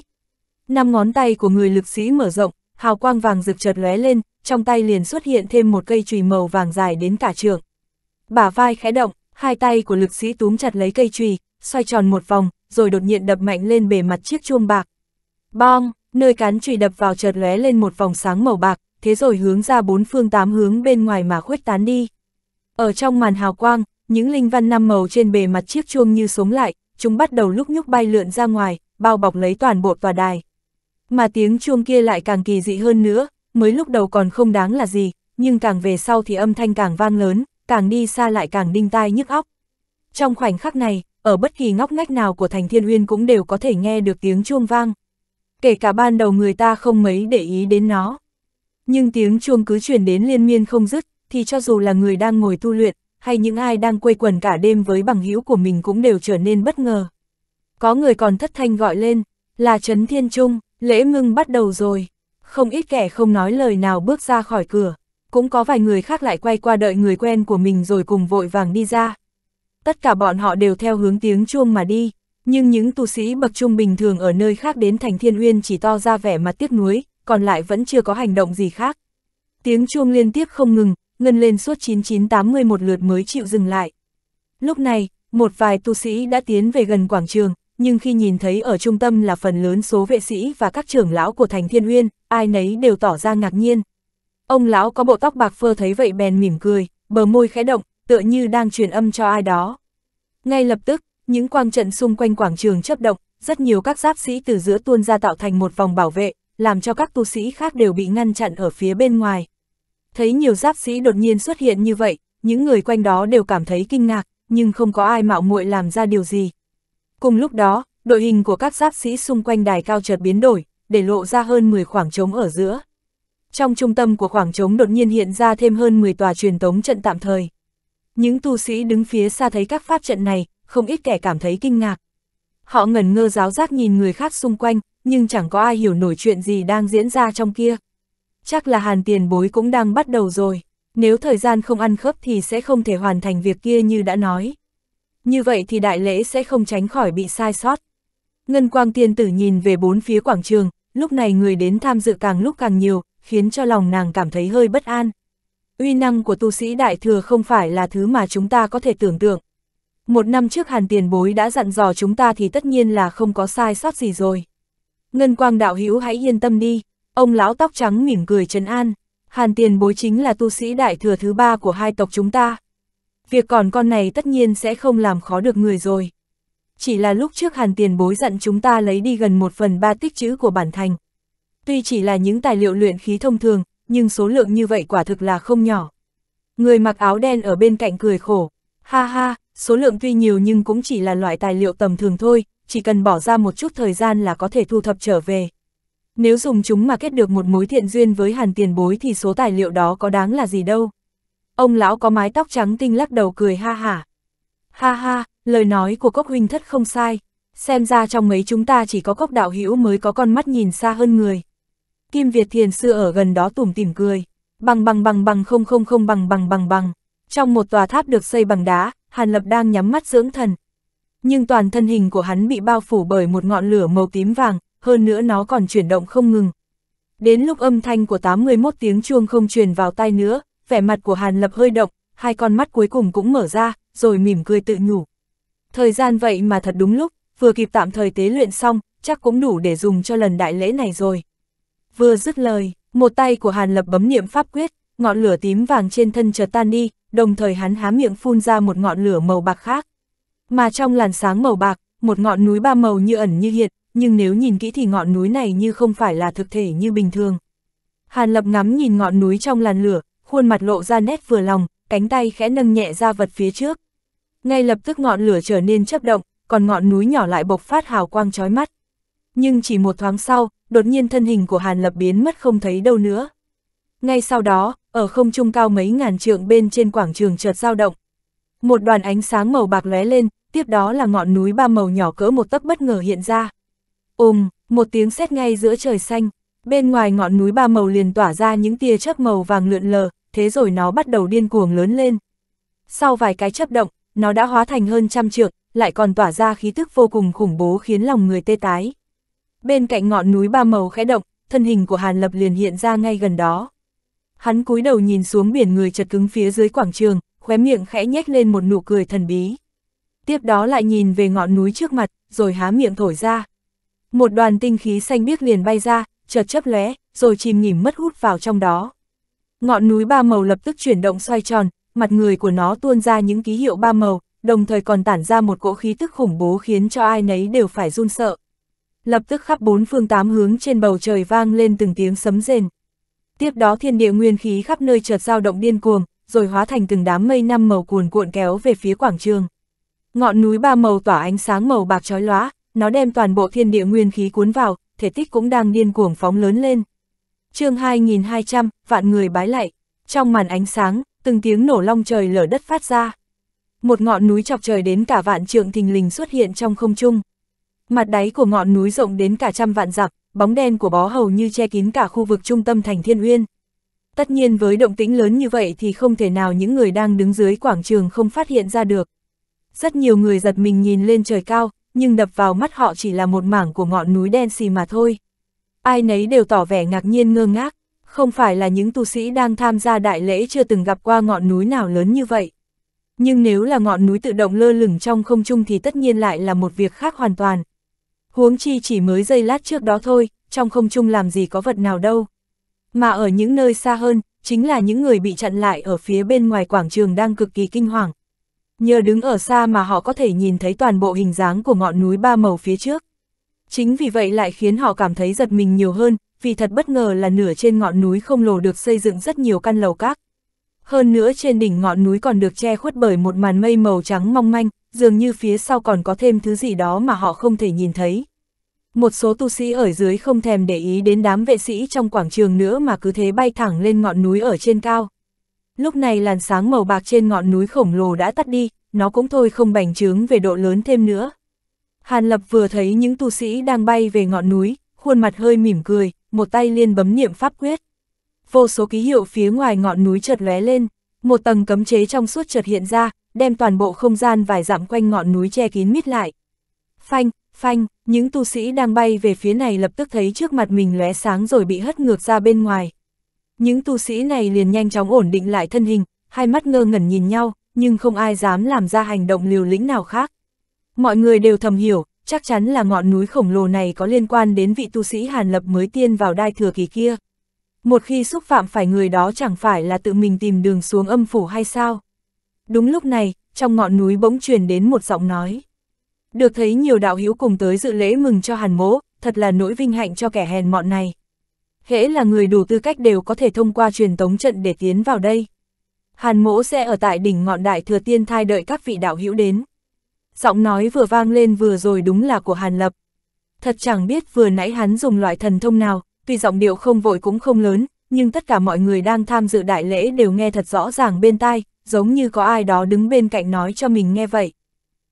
Năm ngón tay của người lực sĩ mở rộng, hào quang vàng rực chợt lóe lên, trong tay liền xuất hiện thêm một cây chùy màu vàng dài đến cả trường. Bả vai khẽ động, hai tay của lực sĩ túm chặt lấy cây chùy, xoay tròn một vòng, rồi đột nhiên đập mạnh lên bề mặt chiếc chuông bạc. Bong! nơi cán chùy đập vào chợt lóe lên một vòng sáng màu bạc, thế rồi hướng ra bốn phương tám hướng bên ngoài mà khuếch tán đi. Ở trong màn hào quang, những linh văn năm màu trên bề mặt chiếc chuông như sống lại, chúng bắt đầu lúc nhúc bay lượn ra ngoài, bao bọc lấy toàn bộ tòa đài. Mà tiếng chuông kia lại càng kỳ dị hơn nữa, mới lúc đầu còn không đáng là gì, nhưng càng về sau thì âm thanh càng vang lớn, càng đi xa lại càng đinh tai nhức óc. Trong khoảnh khắc này, ở bất kỳ ngóc ngách nào của thành thiên uyên cũng đều có thể nghe được tiếng chuông vang kể cả ban đầu người ta không mấy để ý đến nó. Nhưng tiếng chuông cứ chuyển đến liên miên không dứt, thì cho dù là người đang ngồi tu luyện, hay những ai đang quây quần cả đêm với bằng hữu của mình cũng đều trở nên bất ngờ. Có người còn thất thanh gọi lên, là Trấn Thiên Trung, lễ ngưng bắt đầu rồi. Không ít kẻ không nói lời nào bước ra khỏi cửa, cũng có vài người khác lại quay qua đợi người quen của mình rồi cùng vội vàng đi ra. Tất cả bọn họ đều theo hướng tiếng chuông mà đi, nhưng những tu sĩ bậc trung bình thường ở nơi khác đến thành thiên uyên chỉ to ra vẻ mặt tiếc nuối, còn lại vẫn chưa có hành động gì khác. Tiếng chuông liên tiếp không ngừng, ngân lên suốt 9980 một lượt mới chịu dừng lại. Lúc này, một vài tu sĩ đã tiến về gần quảng trường, nhưng khi nhìn thấy ở trung tâm là phần lớn số vệ sĩ và các trưởng lão của thành thiên uyên, ai nấy đều tỏ ra ngạc nhiên. Ông lão có bộ tóc bạc phơ thấy vậy bèn mỉm cười, bờ môi khẽ động, tựa như đang truyền âm cho ai đó. Ngay lập tức, những quang trận xung quanh quảng trường chấp động, rất nhiều các giáp sĩ từ giữa tuôn ra tạo thành một vòng bảo vệ, làm cho các tu sĩ khác đều bị ngăn chặn ở phía bên ngoài. Thấy nhiều giáp sĩ đột nhiên xuất hiện như vậy, những người quanh đó đều cảm thấy kinh ngạc, nhưng không có ai mạo muội làm ra điều gì. Cùng lúc đó, đội hình của các giáp sĩ xung quanh đài cao chợt biến đổi, để lộ ra hơn 10 khoảng trống ở giữa. Trong trung tâm của khoảng trống đột nhiên hiện ra thêm hơn 10 tòa truyền tống trận tạm thời. Những tu sĩ đứng phía xa thấy các pháp trận này, không ít kẻ cảm thấy kinh ngạc. Họ ngẩn ngơ giáo giác nhìn người khác xung quanh, nhưng chẳng có ai hiểu nổi chuyện gì đang diễn ra trong kia. Chắc là hàn tiền bối cũng đang bắt đầu rồi, nếu thời gian không ăn khớp thì sẽ không thể hoàn thành việc kia như đã nói. Như vậy thì đại lễ sẽ không tránh khỏi bị sai sót. Ngân quang tiên tử nhìn về bốn phía quảng trường, lúc này người đến tham dự càng lúc càng nhiều, khiến cho lòng nàng cảm thấy hơi bất an. Uy năng của tu sĩ đại thừa không phải là thứ mà chúng ta có thể tưởng tượng, một năm trước hàn tiền bối đã dặn dò chúng ta thì tất nhiên là không có sai sót gì rồi. Ngân quang đạo hữu hãy yên tâm đi, ông lão tóc trắng mỉm cười trấn an, hàn tiền bối chính là tu sĩ đại thừa thứ ba của hai tộc chúng ta. Việc còn con này tất nhiên sẽ không làm khó được người rồi. Chỉ là lúc trước hàn tiền bối dặn chúng ta lấy đi gần một phần ba tích chữ của bản thành. Tuy chỉ là những tài liệu luyện khí thông thường, nhưng số lượng như vậy quả thực là không nhỏ. Người mặc áo đen ở bên cạnh cười khổ, ha ha, số lượng tuy nhiều nhưng cũng chỉ là loại tài liệu tầm thường thôi, chỉ cần bỏ ra một chút thời gian là có thể thu thập trở về. Nếu dùng chúng mà kết được một mối thiện duyên với hàn tiền bối thì số tài liệu đó có đáng là gì đâu. Ông lão có mái tóc trắng tinh lắc đầu cười ha ha Ha ha, lời nói của cốc huynh thất không sai. Xem ra trong mấy chúng ta chỉ có cốc đạo hữu mới có con mắt nhìn xa hơn người. Kim Việt thiền sư ở gần đó tủm tỉm cười. Bằng bằng bằng bằng không không không bằng bằng bằng bằng. Trong một tòa tháp được xây bằng đá, Hàn Lập đang nhắm mắt dưỡng thần. Nhưng toàn thân hình của hắn bị bao phủ bởi một ngọn lửa màu tím vàng, hơn nữa nó còn chuyển động không ngừng. Đến lúc âm thanh của 81 tiếng chuông không truyền vào tai nữa, vẻ mặt của Hàn Lập hơi động, hai con mắt cuối cùng cũng mở ra, rồi mỉm cười tự nhủ. Thời gian vậy mà thật đúng lúc, vừa kịp tạm thời tế luyện xong, chắc cũng đủ để dùng cho lần đại lễ này rồi. Vừa dứt lời, một tay của Hàn Lập bấm niệm pháp quyết, ngọn lửa tím vàng trên thân chợt tan đi, đồng thời hắn há miệng phun ra một ngọn lửa màu bạc khác. Mà trong làn sáng màu bạc, một ngọn núi ba màu như ẩn như hiện, nhưng nếu nhìn kỹ thì ngọn núi này như không phải là thực thể như bình thường. Hàn Lập ngắm nhìn ngọn núi trong làn lửa, khuôn mặt lộ ra nét vừa lòng, cánh tay khẽ nâng nhẹ ra vật phía trước. Ngay lập tức ngọn lửa trở nên chấp động, còn ngọn núi nhỏ lại bộc phát hào quang chói mắt. Nhưng chỉ một thoáng sau, đột nhiên thân hình của Hàn Lập biến mất không thấy đâu nữa. Ngay sau đó, ở không trung cao mấy ngàn trượng bên trên quảng trường chợt dao động. Một đoàn ánh sáng màu bạc lóe lên, tiếp đó là ngọn núi ba màu nhỏ cỡ một tấc bất ngờ hiện ra. Ôm, một tiếng sét ngay giữa trời xanh, bên ngoài ngọn núi ba màu liền tỏa ra những tia chớp màu vàng lượn lờ, thế rồi nó bắt đầu điên cuồng lớn lên. Sau vài cái chớp động, nó đã hóa thành hơn trăm trượng, lại còn tỏa ra khí tức vô cùng khủng bố khiến lòng người tê tái. Bên cạnh ngọn núi ba màu khẽ động, thân hình của Hàn Lập liền hiện ra ngay gần đó. Hắn cúi đầu nhìn xuống biển người chật cứng phía dưới quảng trường, khóe miệng khẽ nhếch lên một nụ cười thần bí. Tiếp đó lại nhìn về ngọn núi trước mặt, rồi há miệng thổi ra. Một đoàn tinh khí xanh biếc liền bay ra, chợt chấp lóe, rồi chìm nghỉm mất hút vào trong đó. Ngọn núi ba màu lập tức chuyển động xoay tròn, mặt người của nó tuôn ra những ký hiệu ba màu, đồng thời còn tản ra một cỗ khí tức khủng bố khiến cho ai nấy đều phải run sợ. Lập tức khắp bốn phương tám hướng trên bầu trời vang lên từng tiếng sấm rền tiếp đó thiên địa nguyên khí khắp nơi chợt dao động điên cuồng, rồi hóa thành từng đám mây năm màu cuồn cuộn kéo về phía quảng trường. Ngọn núi ba màu tỏa ánh sáng màu bạc chói lóa, nó đem toàn bộ thiên địa nguyên khí cuốn vào, thể tích cũng đang điên cuồng phóng lớn lên. chương 2200, vạn người bái lạy, trong màn ánh sáng, từng tiếng nổ long trời lở đất phát ra. Một ngọn núi chọc trời đến cả vạn trượng thình lình xuất hiện trong không trung. Mặt đáy của ngọn núi rộng đến cả trăm vạn dặm, bóng đen của bó hầu như che kín cả khu vực trung tâm thành thiên uyên. Tất nhiên với động tĩnh lớn như vậy thì không thể nào những người đang đứng dưới quảng trường không phát hiện ra được. Rất nhiều người giật mình nhìn lên trời cao, nhưng đập vào mắt họ chỉ là một mảng của ngọn núi đen xì mà thôi. Ai nấy đều tỏ vẻ ngạc nhiên ngơ ngác, không phải là những tu sĩ đang tham gia đại lễ chưa từng gặp qua ngọn núi nào lớn như vậy. Nhưng nếu là ngọn núi tự động lơ lửng trong không trung thì tất nhiên lại là một việc khác hoàn toàn. Huống chi chỉ mới giây lát trước đó thôi, trong không trung làm gì có vật nào đâu. Mà ở những nơi xa hơn, chính là những người bị chặn lại ở phía bên ngoài quảng trường đang cực kỳ kinh hoàng. Nhờ đứng ở xa mà họ có thể nhìn thấy toàn bộ hình dáng của ngọn núi ba màu phía trước. Chính vì vậy lại khiến họ cảm thấy giật mình nhiều hơn, vì thật bất ngờ là nửa trên ngọn núi không lồ được xây dựng rất nhiều căn lầu các. Hơn nữa trên đỉnh ngọn núi còn được che khuất bởi một màn mây màu trắng mong manh, dường như phía sau còn có thêm thứ gì đó mà họ không thể nhìn thấy. Một số tu sĩ ở dưới không thèm để ý đến đám vệ sĩ trong quảng trường nữa mà cứ thế bay thẳng lên ngọn núi ở trên cao. Lúc này làn sáng màu bạc trên ngọn núi khổng lồ đã tắt đi, nó cũng thôi không bành trướng về độ lớn thêm nữa. Hàn Lập vừa thấy những tu sĩ đang bay về ngọn núi, khuôn mặt hơi mỉm cười, một tay liên bấm niệm pháp quyết. Vô số ký hiệu phía ngoài ngọn núi chợt lóe lên, một tầng cấm chế trong suốt chợt hiện ra, đem toàn bộ không gian vài dặm quanh ngọn núi che kín mít lại. Phanh, phanh, những tu sĩ đang bay về phía này lập tức thấy trước mặt mình lóe sáng rồi bị hất ngược ra bên ngoài. Những tu sĩ này liền nhanh chóng ổn định lại thân hình, hai mắt ngơ ngẩn nhìn nhau, nhưng không ai dám làm ra hành động liều lĩnh nào khác. Mọi người đều thầm hiểu, chắc chắn là ngọn núi khổng lồ này có liên quan đến vị tu sĩ Hàn Lập mới tiên vào đai thừa kỳ kia. Một khi xúc phạm phải người đó chẳng phải là tự mình tìm đường xuống âm phủ hay sao? Đúng lúc này, trong ngọn núi bỗng truyền đến một giọng nói. Được thấy nhiều đạo hữu cùng tới dự lễ mừng cho hàn mỗ, thật là nỗi vinh hạnh cho kẻ hèn mọn này. Hễ là người đủ tư cách đều có thể thông qua truyền tống trận để tiến vào đây. Hàn mỗ sẽ ở tại đỉnh ngọn đại thừa tiên thai đợi các vị đạo hữu đến. Giọng nói vừa vang lên vừa rồi đúng là của Hàn Lập. Thật chẳng biết vừa nãy hắn dùng loại thần thông nào, tuy giọng điệu không vội cũng không lớn, nhưng tất cả mọi người đang tham dự đại lễ đều nghe thật rõ ràng bên tai, giống như có ai đó đứng bên cạnh nói cho mình nghe vậy.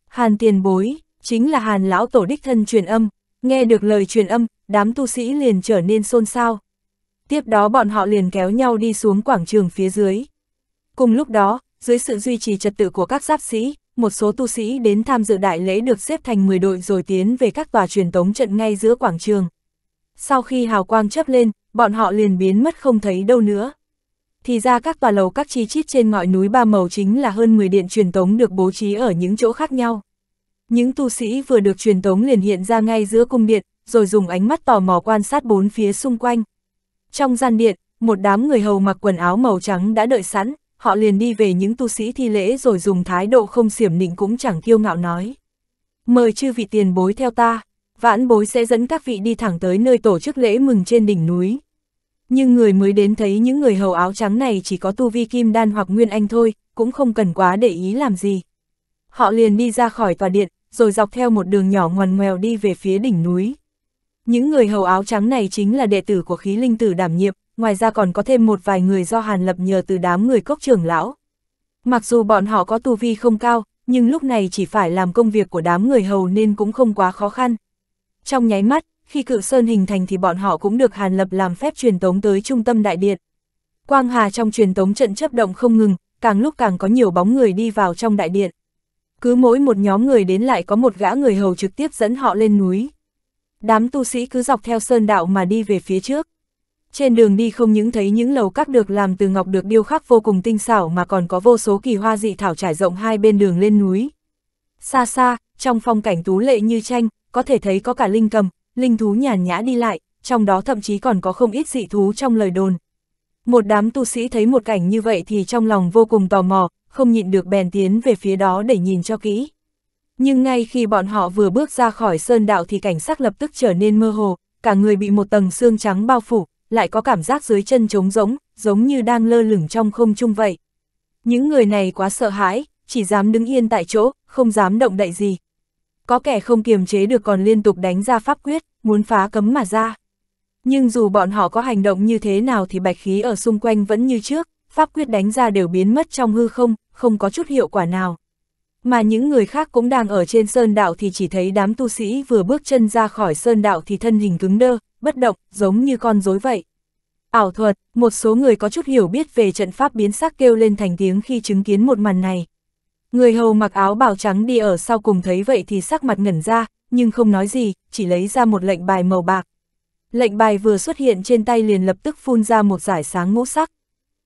Hàn tiền bối, chính là hàn lão tổ đích thân truyền âm, nghe được lời truyền âm, đám tu sĩ liền trở nên xôn xao. Tiếp đó bọn họ liền kéo nhau đi xuống quảng trường phía dưới. Cùng lúc đó, dưới sự duy trì trật tự của các giáp sĩ, một số tu sĩ đến tham dự đại lễ được xếp thành 10 đội rồi tiến về các tòa truyền tống trận ngay giữa quảng trường sau khi hào quang chớp lên, bọn họ liền biến mất không thấy đâu nữa. Thì ra các tòa lầu các chi chít trên ngọn núi ba màu chính là hơn 10 điện truyền tống được bố trí ở những chỗ khác nhau. Những tu sĩ vừa được truyền tống liền hiện ra ngay giữa cung điện, rồi dùng ánh mắt tò mò quan sát bốn phía xung quanh. Trong gian điện, một đám người hầu mặc quần áo màu trắng đã đợi sẵn, họ liền đi về những tu sĩ thi lễ rồi dùng thái độ không xiểm nịnh cũng chẳng kiêu ngạo nói. Mời chư vị tiền bối theo ta vãn bối sẽ dẫn các vị đi thẳng tới nơi tổ chức lễ mừng trên đỉnh núi. Nhưng người mới đến thấy những người hầu áo trắng này chỉ có tu vi kim đan hoặc nguyên anh thôi, cũng không cần quá để ý làm gì. Họ liền đi ra khỏi tòa điện, rồi dọc theo một đường nhỏ ngoằn ngoèo đi về phía đỉnh núi. Những người hầu áo trắng này chính là đệ tử của khí linh tử đảm nhiệm, ngoài ra còn có thêm một vài người do Hàn Lập nhờ từ đám người cốc trưởng lão. Mặc dù bọn họ có tu vi không cao, nhưng lúc này chỉ phải làm công việc của đám người hầu nên cũng không quá khó khăn, trong nháy mắt, khi cự sơn hình thành thì bọn họ cũng được Hàn Lập làm phép truyền tống tới trung tâm đại điện. Quang Hà trong truyền tống trận chấp động không ngừng, càng lúc càng có nhiều bóng người đi vào trong đại điện. Cứ mỗi một nhóm người đến lại có một gã người hầu trực tiếp dẫn họ lên núi. Đám tu sĩ cứ dọc theo sơn đạo mà đi về phía trước. Trên đường đi không những thấy những lầu các được làm từ ngọc được điêu khắc vô cùng tinh xảo mà còn có vô số kỳ hoa dị thảo trải rộng hai bên đường lên núi. Xa xa, trong phong cảnh tú lệ như tranh, có thể thấy có cả linh cầm, linh thú nhàn nhã đi lại, trong đó thậm chí còn có không ít dị thú trong lời đồn. Một đám tu sĩ thấy một cảnh như vậy thì trong lòng vô cùng tò mò, không nhịn được bèn tiến về phía đó để nhìn cho kỹ. Nhưng ngay khi bọn họ vừa bước ra khỏi sơn đạo thì cảnh sắc lập tức trở nên mơ hồ, cả người bị một tầng xương trắng bao phủ, lại có cảm giác dưới chân trống rỗng, giống như đang lơ lửng trong không trung vậy. Những người này quá sợ hãi, chỉ dám đứng yên tại chỗ, không dám động đậy gì có kẻ không kiềm chế được còn liên tục đánh ra pháp quyết, muốn phá cấm mà ra. Nhưng dù bọn họ có hành động như thế nào thì bạch khí ở xung quanh vẫn như trước, pháp quyết đánh ra đều biến mất trong hư không, không có chút hiệu quả nào. Mà những người khác cũng đang ở trên sơn đạo thì chỉ thấy đám tu sĩ vừa bước chân ra khỏi sơn đạo thì thân hình cứng đơ, bất động, giống như con rối vậy. Ảo thuật, một số người có chút hiểu biết về trận pháp biến sắc kêu lên thành tiếng khi chứng kiến một màn này. Người hầu mặc áo bào trắng đi ở sau cùng thấy vậy thì sắc mặt ngẩn ra, nhưng không nói gì, chỉ lấy ra một lệnh bài màu bạc. Lệnh bài vừa xuất hiện trên tay liền lập tức phun ra một giải sáng ngũ sắc.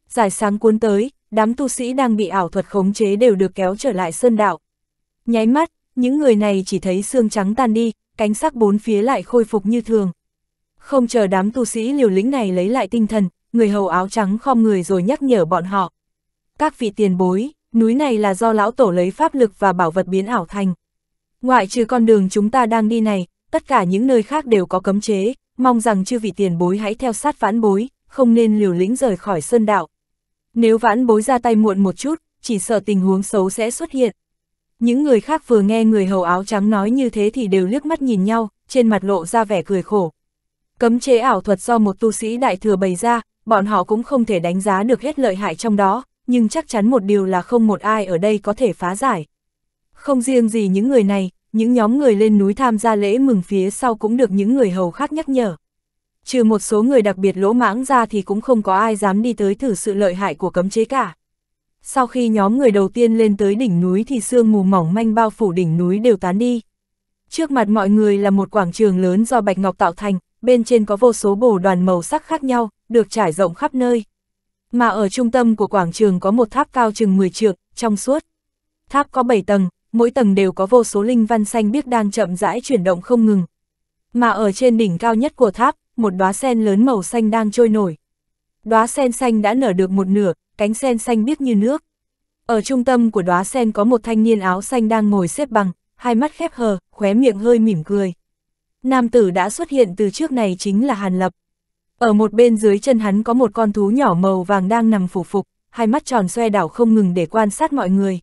Giải sáng cuốn tới, đám tu sĩ đang bị ảo thuật khống chế đều được kéo trở lại sơn đạo. Nháy mắt, những người này chỉ thấy xương trắng tan đi, cánh sắc bốn phía lại khôi phục như thường. Không chờ đám tu sĩ liều lĩnh này lấy lại tinh thần, người hầu áo trắng khom người rồi nhắc nhở bọn họ. Các vị tiền bối, núi này là do lão tổ lấy pháp lực và bảo vật biến ảo thành. Ngoại trừ con đường chúng ta đang đi này, tất cả những nơi khác đều có cấm chế, mong rằng chư vị tiền bối hãy theo sát vãn bối, không nên liều lĩnh rời khỏi sơn đạo. Nếu vãn bối ra tay muộn một chút, chỉ sợ tình huống xấu sẽ xuất hiện. Những người khác vừa nghe người hầu áo trắng nói như thế thì đều liếc mắt nhìn nhau, trên mặt lộ ra vẻ cười khổ. Cấm chế ảo thuật do một tu sĩ đại thừa bày ra, bọn họ cũng không thể đánh giá được hết lợi hại trong đó, nhưng chắc chắn một điều là không một ai ở đây có thể phá giải. Không riêng gì những người này, những nhóm người lên núi tham gia lễ mừng phía sau cũng được những người hầu khác nhắc nhở. Trừ một số người đặc biệt lỗ mãng ra thì cũng không có ai dám đi tới thử sự lợi hại của cấm chế cả. Sau khi nhóm người đầu tiên lên tới đỉnh núi thì sương mù mỏng manh bao phủ đỉnh núi đều tán đi. Trước mặt mọi người là một quảng trường lớn do bạch ngọc tạo thành, bên trên có vô số bồ đoàn màu sắc khác nhau, được trải rộng khắp nơi mà ở trung tâm của quảng trường có một tháp cao chừng 10 trượng, trong suốt. Tháp có 7 tầng, mỗi tầng đều có vô số linh văn xanh biếc đang chậm rãi chuyển động không ngừng. Mà ở trên đỉnh cao nhất của tháp, một đóa sen lớn màu xanh đang trôi nổi. Đóa sen xanh đã nở được một nửa, cánh sen xanh biếc như nước. Ở trung tâm của đóa sen có một thanh niên áo xanh đang ngồi xếp bằng, hai mắt khép hờ, khóe miệng hơi mỉm cười. Nam tử đã xuất hiện từ trước này chính là Hàn Lập. Ở một bên dưới chân hắn có một con thú nhỏ màu vàng đang nằm phủ phục, hai mắt tròn xoe đảo không ngừng để quan sát mọi người.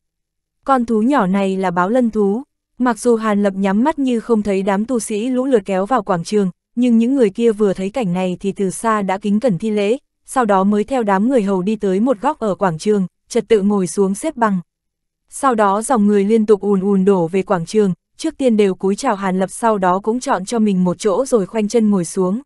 Con thú nhỏ này là báo lân thú. Mặc dù Hàn Lập nhắm mắt như không thấy đám tu sĩ lũ lượt kéo vào quảng trường, nhưng những người kia vừa thấy cảnh này thì từ xa đã kính cẩn thi lễ, sau đó mới theo đám người hầu đi tới một góc ở quảng trường, trật tự ngồi xuống xếp bằng. Sau đó dòng người liên tục ùn ùn đổ về quảng trường, trước tiên đều cúi chào Hàn Lập sau đó cũng chọn cho mình một chỗ rồi khoanh chân ngồi xuống.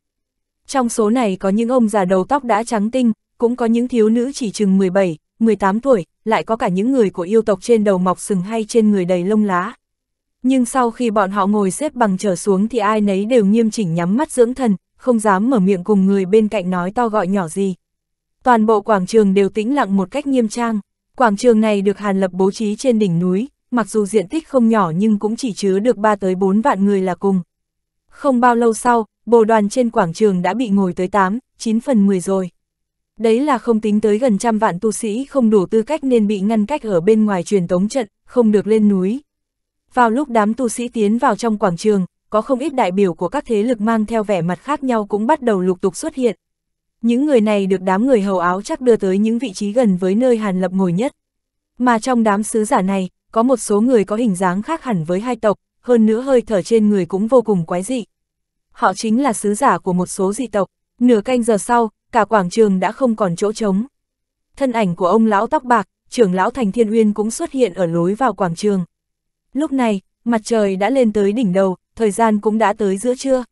Trong số này có những ông già đầu tóc đã trắng tinh, cũng có những thiếu nữ chỉ chừng 17, 18 tuổi, lại có cả những người của yêu tộc trên đầu mọc sừng hay trên người đầy lông lá. Nhưng sau khi bọn họ ngồi xếp bằng trở xuống thì ai nấy đều nghiêm chỉnh nhắm mắt dưỡng thần, không dám mở miệng cùng người bên cạnh nói to gọi nhỏ gì. Toàn bộ quảng trường đều tĩnh lặng một cách nghiêm trang. Quảng trường này được Hàn Lập bố trí trên đỉnh núi, mặc dù diện tích không nhỏ nhưng cũng chỉ chứa được 3 tới 4 vạn người là cùng. Không bao lâu sau, bồ đoàn trên quảng trường đã bị ngồi tới 8, 9 phần 10 rồi. Đấy là không tính tới gần trăm vạn tu sĩ không đủ tư cách nên bị ngăn cách ở bên ngoài truyền tống trận, không được lên núi. Vào lúc đám tu sĩ tiến vào trong quảng trường, có không ít đại biểu của các thế lực mang theo vẻ mặt khác nhau cũng bắt đầu lục tục xuất hiện. Những người này được đám người hầu áo chắc đưa tới những vị trí gần với nơi Hàn Lập ngồi nhất. Mà trong đám sứ giả này, có một số người có hình dáng khác hẳn với hai tộc, hơn nữa hơi thở trên người cũng vô cùng quái dị. Họ chính là sứ giả của một số dị tộc, nửa canh giờ sau, cả quảng trường đã không còn chỗ trống. Thân ảnh của ông lão tóc bạc, trưởng lão Thành Thiên Uyên cũng xuất hiện ở lối vào quảng trường. Lúc này, mặt trời đã lên tới đỉnh đầu, thời gian cũng đã tới giữa trưa.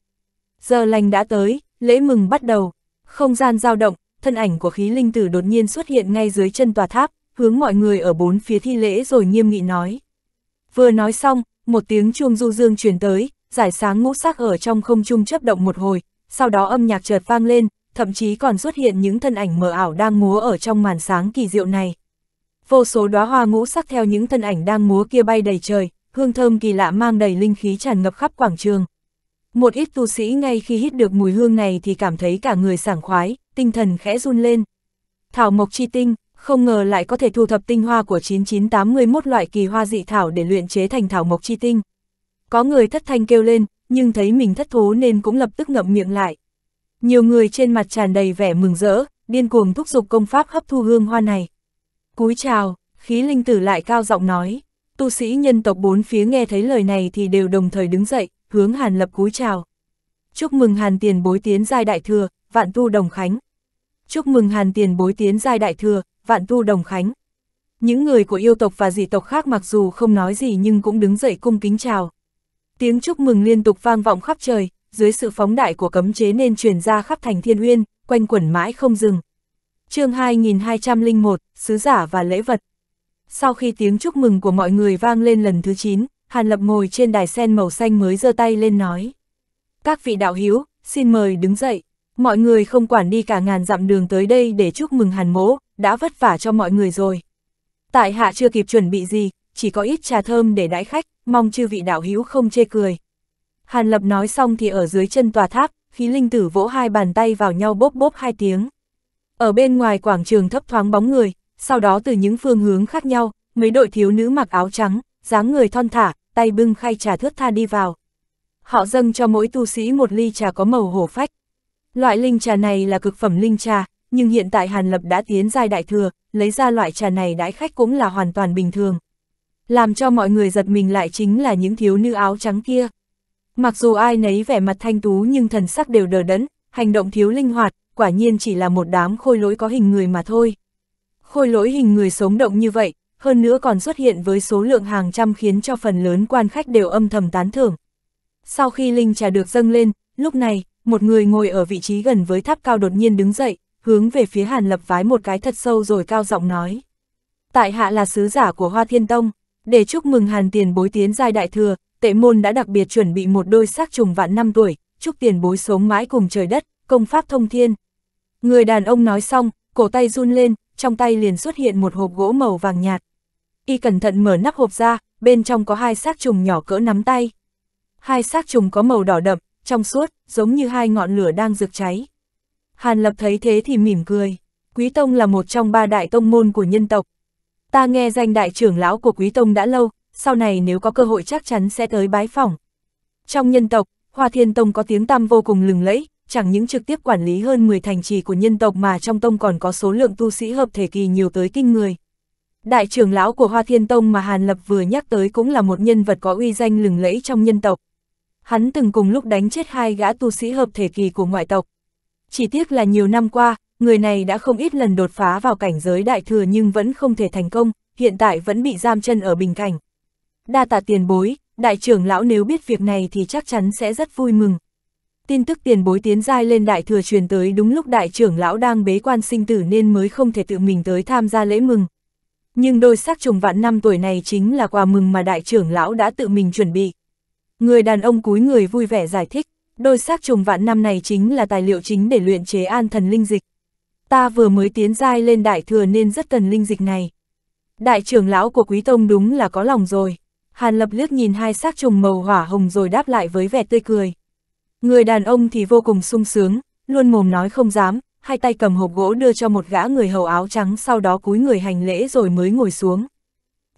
Giờ lành đã tới, lễ mừng bắt đầu. Không gian dao động, thân ảnh của khí linh tử đột nhiên xuất hiện ngay dưới chân tòa tháp, hướng mọi người ở bốn phía thi lễ rồi nghiêm nghị nói. Vừa nói xong, một tiếng chuông du dương truyền tới, giải sáng ngũ sắc ở trong không trung chấp động một hồi, sau đó âm nhạc chợt vang lên, thậm chí còn xuất hiện những thân ảnh mờ ảo đang múa ở trong màn sáng kỳ diệu này. Vô số đóa hoa ngũ sắc theo những thân ảnh đang múa kia bay đầy trời, hương thơm kỳ lạ mang đầy linh khí tràn ngập khắp quảng trường. Một ít tu sĩ ngay khi hít được mùi hương này thì cảm thấy cả người sảng khoái, tinh thần khẽ run lên. Thảo mộc chi tinh, không ngờ lại có thể thu thập tinh hoa của 9981 loại kỳ hoa dị thảo để luyện chế thành thảo mộc chi tinh. Có người thất thanh kêu lên, nhưng thấy mình thất thố nên cũng lập tức ngậm miệng lại. Nhiều người trên mặt tràn đầy vẻ mừng rỡ, điên cuồng thúc giục công pháp hấp thu hương hoa này. Cúi chào, khí linh tử lại cao giọng nói, tu sĩ nhân tộc bốn phía nghe thấy lời này thì đều đồng thời đứng dậy, hướng Hàn Lập cúi chào. Chúc mừng Hàn Tiền bối tiến giai đại thừa, vạn tu đồng khánh. Chúc mừng Hàn Tiền bối tiến giai đại thừa, vạn tu đồng khánh. Những người của yêu tộc và dị tộc khác mặc dù không nói gì nhưng cũng đứng dậy cung kính chào. Tiếng chúc mừng liên tục vang vọng khắp trời, dưới sự phóng đại của cấm chế nên truyền ra khắp thành thiên uyên, quanh quẩn mãi không dừng. chương 2201, Sứ giả và lễ vật. Sau khi tiếng chúc mừng của mọi người vang lên lần thứ 9, Hàn Lập ngồi trên đài sen màu xanh mới giơ tay lên nói. Các vị đạo hiếu, xin mời đứng dậy mọi người không quản đi cả ngàn dặm đường tới đây để chúc mừng hàn mỗ, đã vất vả cho mọi người rồi. Tại hạ chưa kịp chuẩn bị gì, chỉ có ít trà thơm để đãi khách, mong chư vị đạo hữu không chê cười. Hàn Lập nói xong thì ở dưới chân tòa tháp, khí linh tử vỗ hai bàn tay vào nhau bốp bốp hai tiếng. Ở bên ngoài quảng trường thấp thoáng bóng người, sau đó từ những phương hướng khác nhau, mấy đội thiếu nữ mặc áo trắng, dáng người thon thả, tay bưng khay trà thước tha đi vào. Họ dâng cho mỗi tu sĩ một ly trà có màu hổ phách, Loại linh trà này là cực phẩm linh trà, nhưng hiện tại Hàn Lập đã tiến giai đại thừa, lấy ra loại trà này đãi khách cũng là hoàn toàn bình thường. Làm cho mọi người giật mình lại chính là những thiếu nữ áo trắng kia. Mặc dù ai nấy vẻ mặt thanh tú nhưng thần sắc đều đờ đẫn, hành động thiếu linh hoạt, quả nhiên chỉ là một đám khôi lỗi có hình người mà thôi. Khôi lỗi hình người sống động như vậy, hơn nữa còn xuất hiện với số lượng hàng trăm khiến cho phần lớn quan khách đều âm thầm tán thưởng. Sau khi linh trà được dâng lên, lúc này, một người ngồi ở vị trí gần với tháp cao đột nhiên đứng dậy, hướng về phía Hàn Lập vái một cái thật sâu rồi cao giọng nói. Tại hạ là sứ giả của Hoa Thiên Tông, để chúc mừng Hàn tiền bối tiến giai đại thừa, tệ môn đã đặc biệt chuẩn bị một đôi xác trùng vạn năm tuổi, chúc tiền bối sống mãi cùng trời đất, công pháp thông thiên. Người đàn ông nói xong, cổ tay run lên, trong tay liền xuất hiện một hộp gỗ màu vàng nhạt. Y cẩn thận mở nắp hộp ra, bên trong có hai xác trùng nhỏ cỡ nắm tay. Hai xác trùng có màu đỏ đậm, trong suốt, giống như hai ngọn lửa đang rực cháy. Hàn Lập thấy thế thì mỉm cười. Quý Tông là một trong ba đại tông môn của nhân tộc. Ta nghe danh đại trưởng lão của Quý Tông đã lâu, sau này nếu có cơ hội chắc chắn sẽ tới bái phỏng. Trong nhân tộc, Hoa Thiên Tông có tiếng tăm vô cùng lừng lẫy, chẳng những trực tiếp quản lý hơn 10 thành trì của nhân tộc mà trong tông còn có số lượng tu sĩ hợp thể kỳ nhiều tới kinh người. Đại trưởng lão của Hoa Thiên Tông mà Hàn Lập vừa nhắc tới cũng là một nhân vật có uy danh lừng lẫy trong nhân tộc hắn từng cùng lúc đánh chết hai gã tu sĩ hợp thể kỳ của ngoại tộc. Chỉ tiếc là nhiều năm qua, người này đã không ít lần đột phá vào cảnh giới đại thừa nhưng vẫn không thể thành công, hiện tại vẫn bị giam chân ở bình cảnh. Đa tạ tiền bối, đại trưởng lão nếu biết việc này thì chắc chắn sẽ rất vui mừng. Tin tức tiền bối tiến giai lên đại thừa truyền tới đúng lúc đại trưởng lão đang bế quan sinh tử nên mới không thể tự mình tới tham gia lễ mừng. Nhưng đôi sắc trùng vạn năm tuổi này chính là quà mừng mà đại trưởng lão đã tự mình chuẩn bị. Người đàn ông cúi người vui vẻ giải thích, đôi xác trùng vạn năm này chính là tài liệu chính để luyện chế an thần linh dịch. Ta vừa mới tiến giai lên đại thừa nên rất cần linh dịch này. Đại trưởng lão của Quý Tông đúng là có lòng rồi. Hàn Lập liếc nhìn hai xác trùng màu hỏa hồng rồi đáp lại với vẻ tươi cười. Người đàn ông thì vô cùng sung sướng, luôn mồm nói không dám, hai tay cầm hộp gỗ đưa cho một gã người hầu áo trắng sau đó cúi người hành lễ rồi mới ngồi xuống.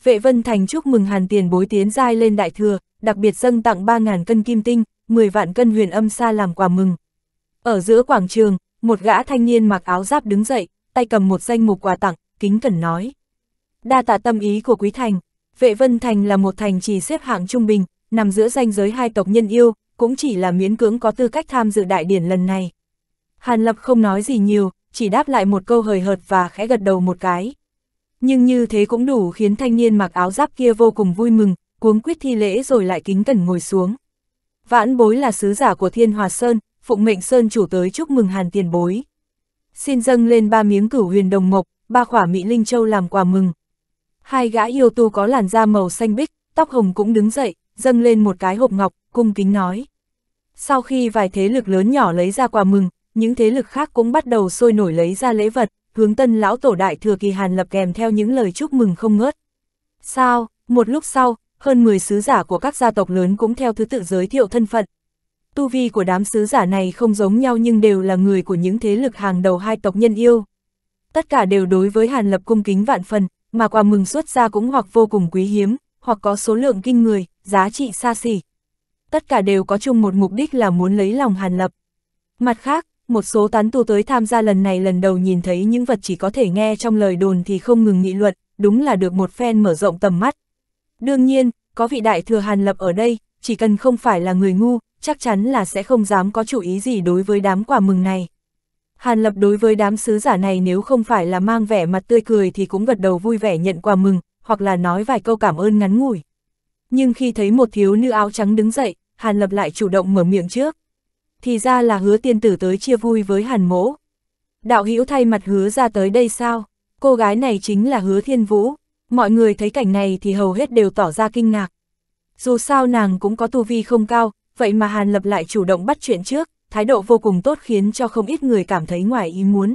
Vệ Vân Thành chúc mừng Hàn Tiền bối tiến giai lên đại thừa, đặc biệt dâng tặng 3.000 cân kim tinh, 10 vạn cân huyền âm sa làm quà mừng. Ở giữa quảng trường, một gã thanh niên mặc áo giáp đứng dậy, tay cầm một danh mục quà tặng, kính cẩn nói. Đa tạ tâm ý của Quý Thành, Vệ Vân Thành là một thành trì xếp hạng trung bình, nằm giữa ranh giới hai tộc nhân yêu, cũng chỉ là miễn cưỡng có tư cách tham dự đại điển lần này. Hàn Lập không nói gì nhiều, chỉ đáp lại một câu hời hợt và khẽ gật đầu một cái. Nhưng như thế cũng đủ khiến thanh niên mặc áo giáp kia vô cùng vui mừng, cuống quyết thi lễ rồi lại kính cẩn ngồi xuống. Vãn bối là sứ giả của Thiên Hòa Sơn, phụng mệnh Sơn chủ tới chúc mừng hàn tiền bối. Xin dâng lên ba miếng cửu huyền đồng mộc, ba khỏa mỹ linh châu làm quà mừng. Hai gã yêu tu có làn da màu xanh bích, tóc hồng cũng đứng dậy, dâng lên một cái hộp ngọc, cung kính nói. Sau khi vài thế lực lớn nhỏ lấy ra quà mừng, những thế lực khác cũng bắt đầu sôi nổi lấy ra lễ vật, hướng tân lão tổ đại thừa kỳ hàn lập kèm theo những lời chúc mừng không ngớt. Sao, một lúc sau, hơn 10 sứ giả của các gia tộc lớn cũng theo thứ tự giới thiệu thân phận. Tu vi của đám sứ giả này không giống nhau nhưng đều là người của những thế lực hàng đầu hai tộc nhân yêu. Tất cả đều đối với Hàn Lập cung kính vạn phần, mà quà mừng xuất ra cũng hoặc vô cùng quý hiếm, hoặc có số lượng kinh người, giá trị xa xỉ. Tất cả đều có chung một mục đích là muốn lấy lòng Hàn Lập. Mặt khác, một số tán tu tới tham gia lần này lần đầu nhìn thấy những vật chỉ có thể nghe trong lời đồn thì không ngừng nghị luận, đúng là được một phen mở rộng tầm mắt, Đương nhiên, có vị đại thừa Hàn Lập ở đây, chỉ cần không phải là người ngu, chắc chắn là sẽ không dám có chủ ý gì đối với đám quả mừng này. Hàn Lập đối với đám sứ giả này nếu không phải là mang vẻ mặt tươi cười thì cũng gật đầu vui vẻ nhận quà mừng, hoặc là nói vài câu cảm ơn ngắn ngủi. Nhưng khi thấy một thiếu nữ áo trắng đứng dậy, Hàn Lập lại chủ động mở miệng trước. Thì ra là hứa tiên tử tới chia vui với Hàn Mỗ. Đạo hữu thay mặt hứa ra tới đây sao? Cô gái này chính là hứa thiên vũ, Mọi người thấy cảnh này thì hầu hết đều tỏ ra kinh ngạc. Dù sao nàng cũng có tu vi không cao, vậy mà Hàn Lập lại chủ động bắt chuyện trước, thái độ vô cùng tốt khiến cho không ít người cảm thấy ngoài ý muốn.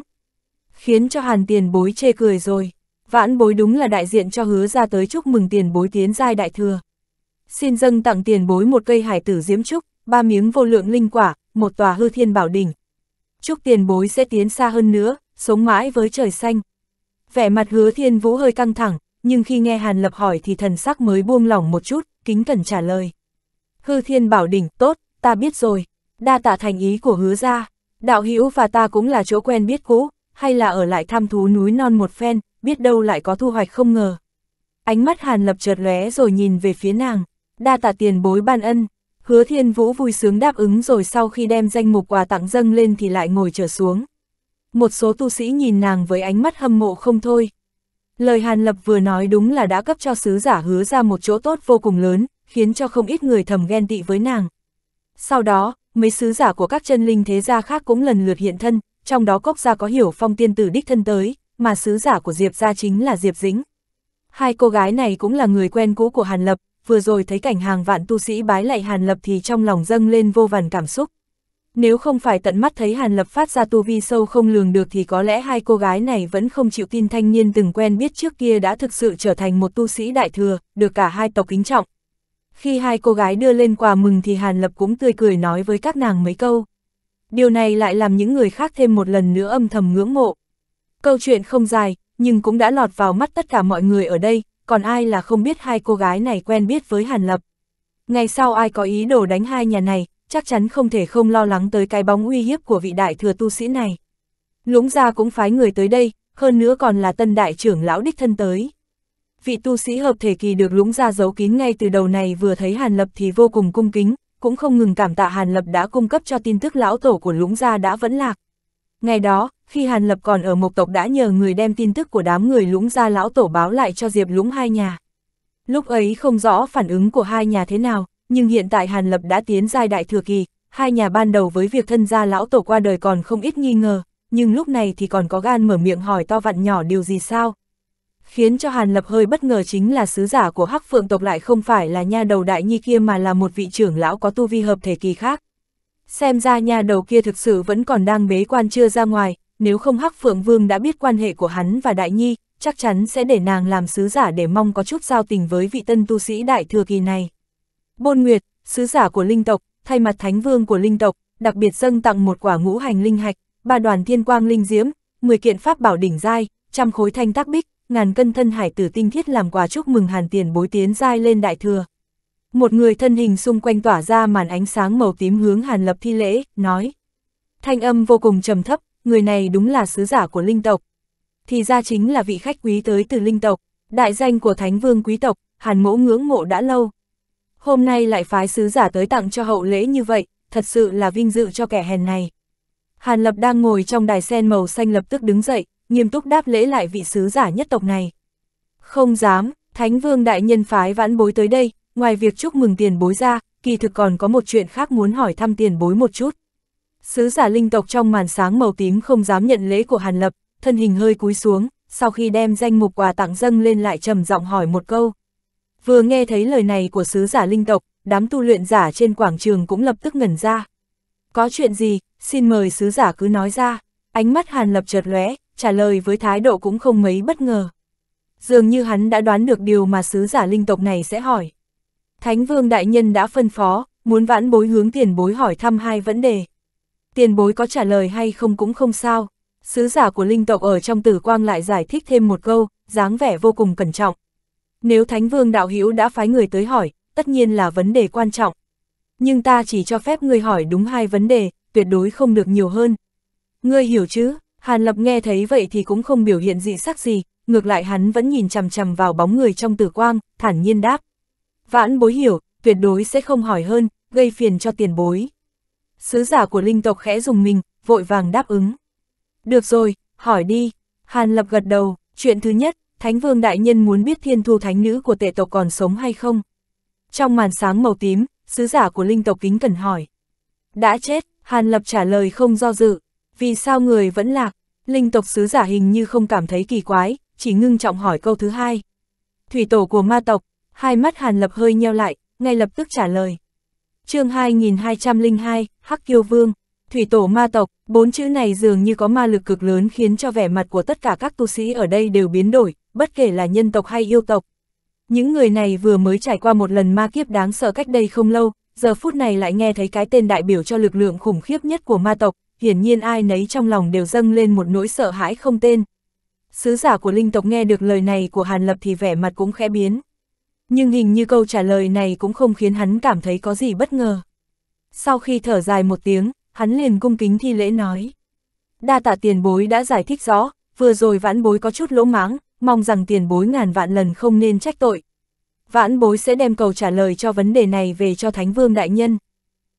Khiến cho Hàn tiền bối chê cười rồi, vãn bối đúng là đại diện cho hứa ra tới chúc mừng tiền bối tiến giai đại thừa. Xin dâng tặng tiền bối một cây hải tử diễm trúc, ba miếng vô lượng linh quả, một tòa hư thiên bảo đỉnh. Chúc tiền bối sẽ tiến xa hơn nữa, sống mãi với trời xanh. Vẻ mặt hứa thiên vũ hơi căng thẳng, nhưng khi nghe Hàn Lập hỏi thì thần sắc mới buông lỏng một chút, kính cần trả lời. Hư Thiên bảo đỉnh, tốt, ta biết rồi, đa tạ thành ý của hứa ra, đạo hữu và ta cũng là chỗ quen biết cũ, hay là ở lại thăm thú núi non một phen, biết đâu lại có thu hoạch không ngờ. Ánh mắt Hàn Lập chợt lóe rồi nhìn về phía nàng, đa tạ tiền bối ban ân, hứa thiên vũ vui sướng đáp ứng rồi sau khi đem danh mục quà tặng dâng lên thì lại ngồi trở xuống. Một số tu sĩ nhìn nàng với ánh mắt hâm mộ không thôi, Lời Hàn Lập vừa nói đúng là đã cấp cho sứ giả hứa ra một chỗ tốt vô cùng lớn, khiến cho không ít người thầm ghen tị với nàng. Sau đó, mấy sứ giả của các chân linh thế gia khác cũng lần lượt hiện thân, trong đó cốc gia có hiểu phong tiên tử đích thân tới, mà sứ giả của Diệp gia chính là Diệp Dĩnh. Hai cô gái này cũng là người quen cũ của Hàn Lập, vừa rồi thấy cảnh hàng vạn tu sĩ bái lạy Hàn Lập thì trong lòng dâng lên vô vàn cảm xúc. Nếu không phải tận mắt thấy Hàn Lập phát ra tu vi sâu không lường được thì có lẽ hai cô gái này vẫn không chịu tin thanh niên từng quen biết trước kia đã thực sự trở thành một tu sĩ đại thừa, được cả hai tộc kính trọng. Khi hai cô gái đưa lên quà mừng thì Hàn Lập cũng tươi cười nói với các nàng mấy câu. Điều này lại làm những người khác thêm một lần nữa âm thầm ngưỡng mộ. Câu chuyện không dài, nhưng cũng đã lọt vào mắt tất cả mọi người ở đây, còn ai là không biết hai cô gái này quen biết với Hàn Lập. Ngày sau ai có ý đồ đánh hai nhà này, chắc chắn không thể không lo lắng tới cái bóng uy hiếp của vị đại thừa tu sĩ này. Lũng gia cũng phái người tới đây, hơn nữa còn là tân đại trưởng lão đích thân tới. Vị tu sĩ hợp thể kỳ được lũng gia giấu kín ngay từ đầu này vừa thấy Hàn Lập thì vô cùng cung kính, cũng không ngừng cảm tạ Hàn Lập đã cung cấp cho tin tức lão tổ của lũng gia đã vẫn lạc. Ngày đó, khi Hàn Lập còn ở Mộc Tộc đã nhờ người đem tin tức của đám người lũng gia lão tổ báo lại cho Diệp lũng hai nhà. Lúc ấy không rõ phản ứng của hai nhà thế nào, nhưng hiện tại Hàn Lập đã tiến giai đại thừa kỳ, hai nhà ban đầu với việc thân gia lão tổ qua đời còn không ít nghi ngờ, nhưng lúc này thì còn có gan mở miệng hỏi to vặn nhỏ điều gì sao. Khiến cho Hàn Lập hơi bất ngờ chính là sứ giả của Hắc Phượng tộc lại không phải là nha đầu đại nhi kia mà là một vị trưởng lão có tu vi hợp thể kỳ khác. Xem ra nha đầu kia thực sự vẫn còn đang bế quan chưa ra ngoài, nếu không Hắc Phượng Vương đã biết quan hệ của hắn và đại nhi, chắc chắn sẽ để nàng làm sứ giả để mong có chút giao tình với vị tân tu sĩ đại thừa kỳ này. Bôn Nguyệt, sứ giả của linh tộc, thay mặt thánh vương của linh tộc, đặc biệt dâng tặng một quả ngũ hành linh hạch, ba đoàn thiên quang linh diễm, 10 kiện pháp bảo đỉnh giai, trăm khối thanh tác bích, ngàn cân thân hải tử tinh thiết làm quà chúc mừng Hàn Tiền bối tiến giai lên đại thừa. Một người thân hình xung quanh tỏa ra màn ánh sáng màu tím hướng Hàn Lập thi lễ, nói: Thanh âm vô cùng trầm thấp, người này đúng là sứ giả của linh tộc. Thì ra chính là vị khách quý tới từ linh tộc, đại danh của Thánh Vương quý tộc, Hàn Mẫu ngưỡng mộ đã lâu, hôm nay lại phái sứ giả tới tặng cho hậu lễ như vậy, thật sự là vinh dự cho kẻ hèn này. Hàn Lập đang ngồi trong đài sen màu xanh lập tức đứng dậy, nghiêm túc đáp lễ lại vị sứ giả nhất tộc này. Không dám, Thánh Vương Đại Nhân phái vãn bối tới đây, ngoài việc chúc mừng tiền bối ra, kỳ thực còn có một chuyện khác muốn hỏi thăm tiền bối một chút. Sứ giả linh tộc trong màn sáng màu tím không dám nhận lễ của Hàn Lập, thân hình hơi cúi xuống, sau khi đem danh mục quà tặng dâng lên lại trầm giọng hỏi một câu. Vừa nghe thấy lời này của sứ giả linh tộc, đám tu luyện giả trên quảng trường cũng lập tức ngẩn ra. Có chuyện gì, xin mời sứ giả cứ nói ra. Ánh mắt Hàn Lập chợt lóe, trả lời với thái độ cũng không mấy bất ngờ. Dường như hắn đã đoán được điều mà sứ giả linh tộc này sẽ hỏi. Thánh vương đại nhân đã phân phó, muốn vãn bối hướng tiền bối hỏi thăm hai vấn đề. Tiền bối có trả lời hay không cũng không sao. Sứ giả của linh tộc ở trong tử quang lại giải thích thêm một câu, dáng vẻ vô cùng cẩn trọng. Nếu Thánh Vương Đạo Hữu đã phái người tới hỏi, tất nhiên là vấn đề quan trọng. Nhưng ta chỉ cho phép ngươi hỏi đúng hai vấn đề, tuyệt đối không được nhiều hơn. Ngươi hiểu chứ, Hàn Lập nghe thấy vậy thì cũng không biểu hiện dị sắc gì, ngược lại hắn vẫn nhìn chằm chằm vào bóng người trong tử quang, thản nhiên đáp. Vãn bối hiểu, tuyệt đối sẽ không hỏi hơn, gây phiền cho tiền bối. Sứ giả của linh tộc khẽ dùng mình, vội vàng đáp ứng. Được rồi, hỏi đi. Hàn Lập gật đầu, chuyện thứ nhất, Thánh vương đại nhân muốn biết thiên thu thánh nữ của tệ tộc còn sống hay không? Trong màn sáng màu tím, sứ giả của linh tộc kính cần hỏi. Đã chết, Hàn Lập trả lời không do dự. Vì sao người vẫn lạc? Linh tộc sứ giả hình như không cảm thấy kỳ quái, chỉ ngưng trọng hỏi câu thứ hai. Thủy tổ của ma tộc, hai mắt Hàn Lập hơi nheo lại, ngay lập tức trả lời. chương 2202, Hắc Kiêu Vương, Thủy tổ ma tộc, bốn chữ này dường như có ma lực cực lớn khiến cho vẻ mặt của tất cả các tu sĩ ở đây đều biến đổi, bất kể là nhân tộc hay yêu tộc. Những người này vừa mới trải qua một lần ma kiếp đáng sợ cách đây không lâu, giờ phút này lại nghe thấy cái tên đại biểu cho lực lượng khủng khiếp nhất của ma tộc, hiển nhiên ai nấy trong lòng đều dâng lên một nỗi sợ hãi không tên. Sứ giả của linh tộc nghe được lời này của Hàn Lập thì vẻ mặt cũng khẽ biến. Nhưng hình như câu trả lời này cũng không khiến hắn cảm thấy có gì bất ngờ. Sau khi thở dài một tiếng, hắn liền cung kính thi lễ nói. Đa tạ tiền bối đã giải thích rõ, vừa rồi vãn bối có chút lỗ máng, mong rằng tiền bối ngàn vạn lần không nên trách tội. Vãn bối sẽ đem cầu trả lời cho vấn đề này về cho Thánh Vương Đại Nhân.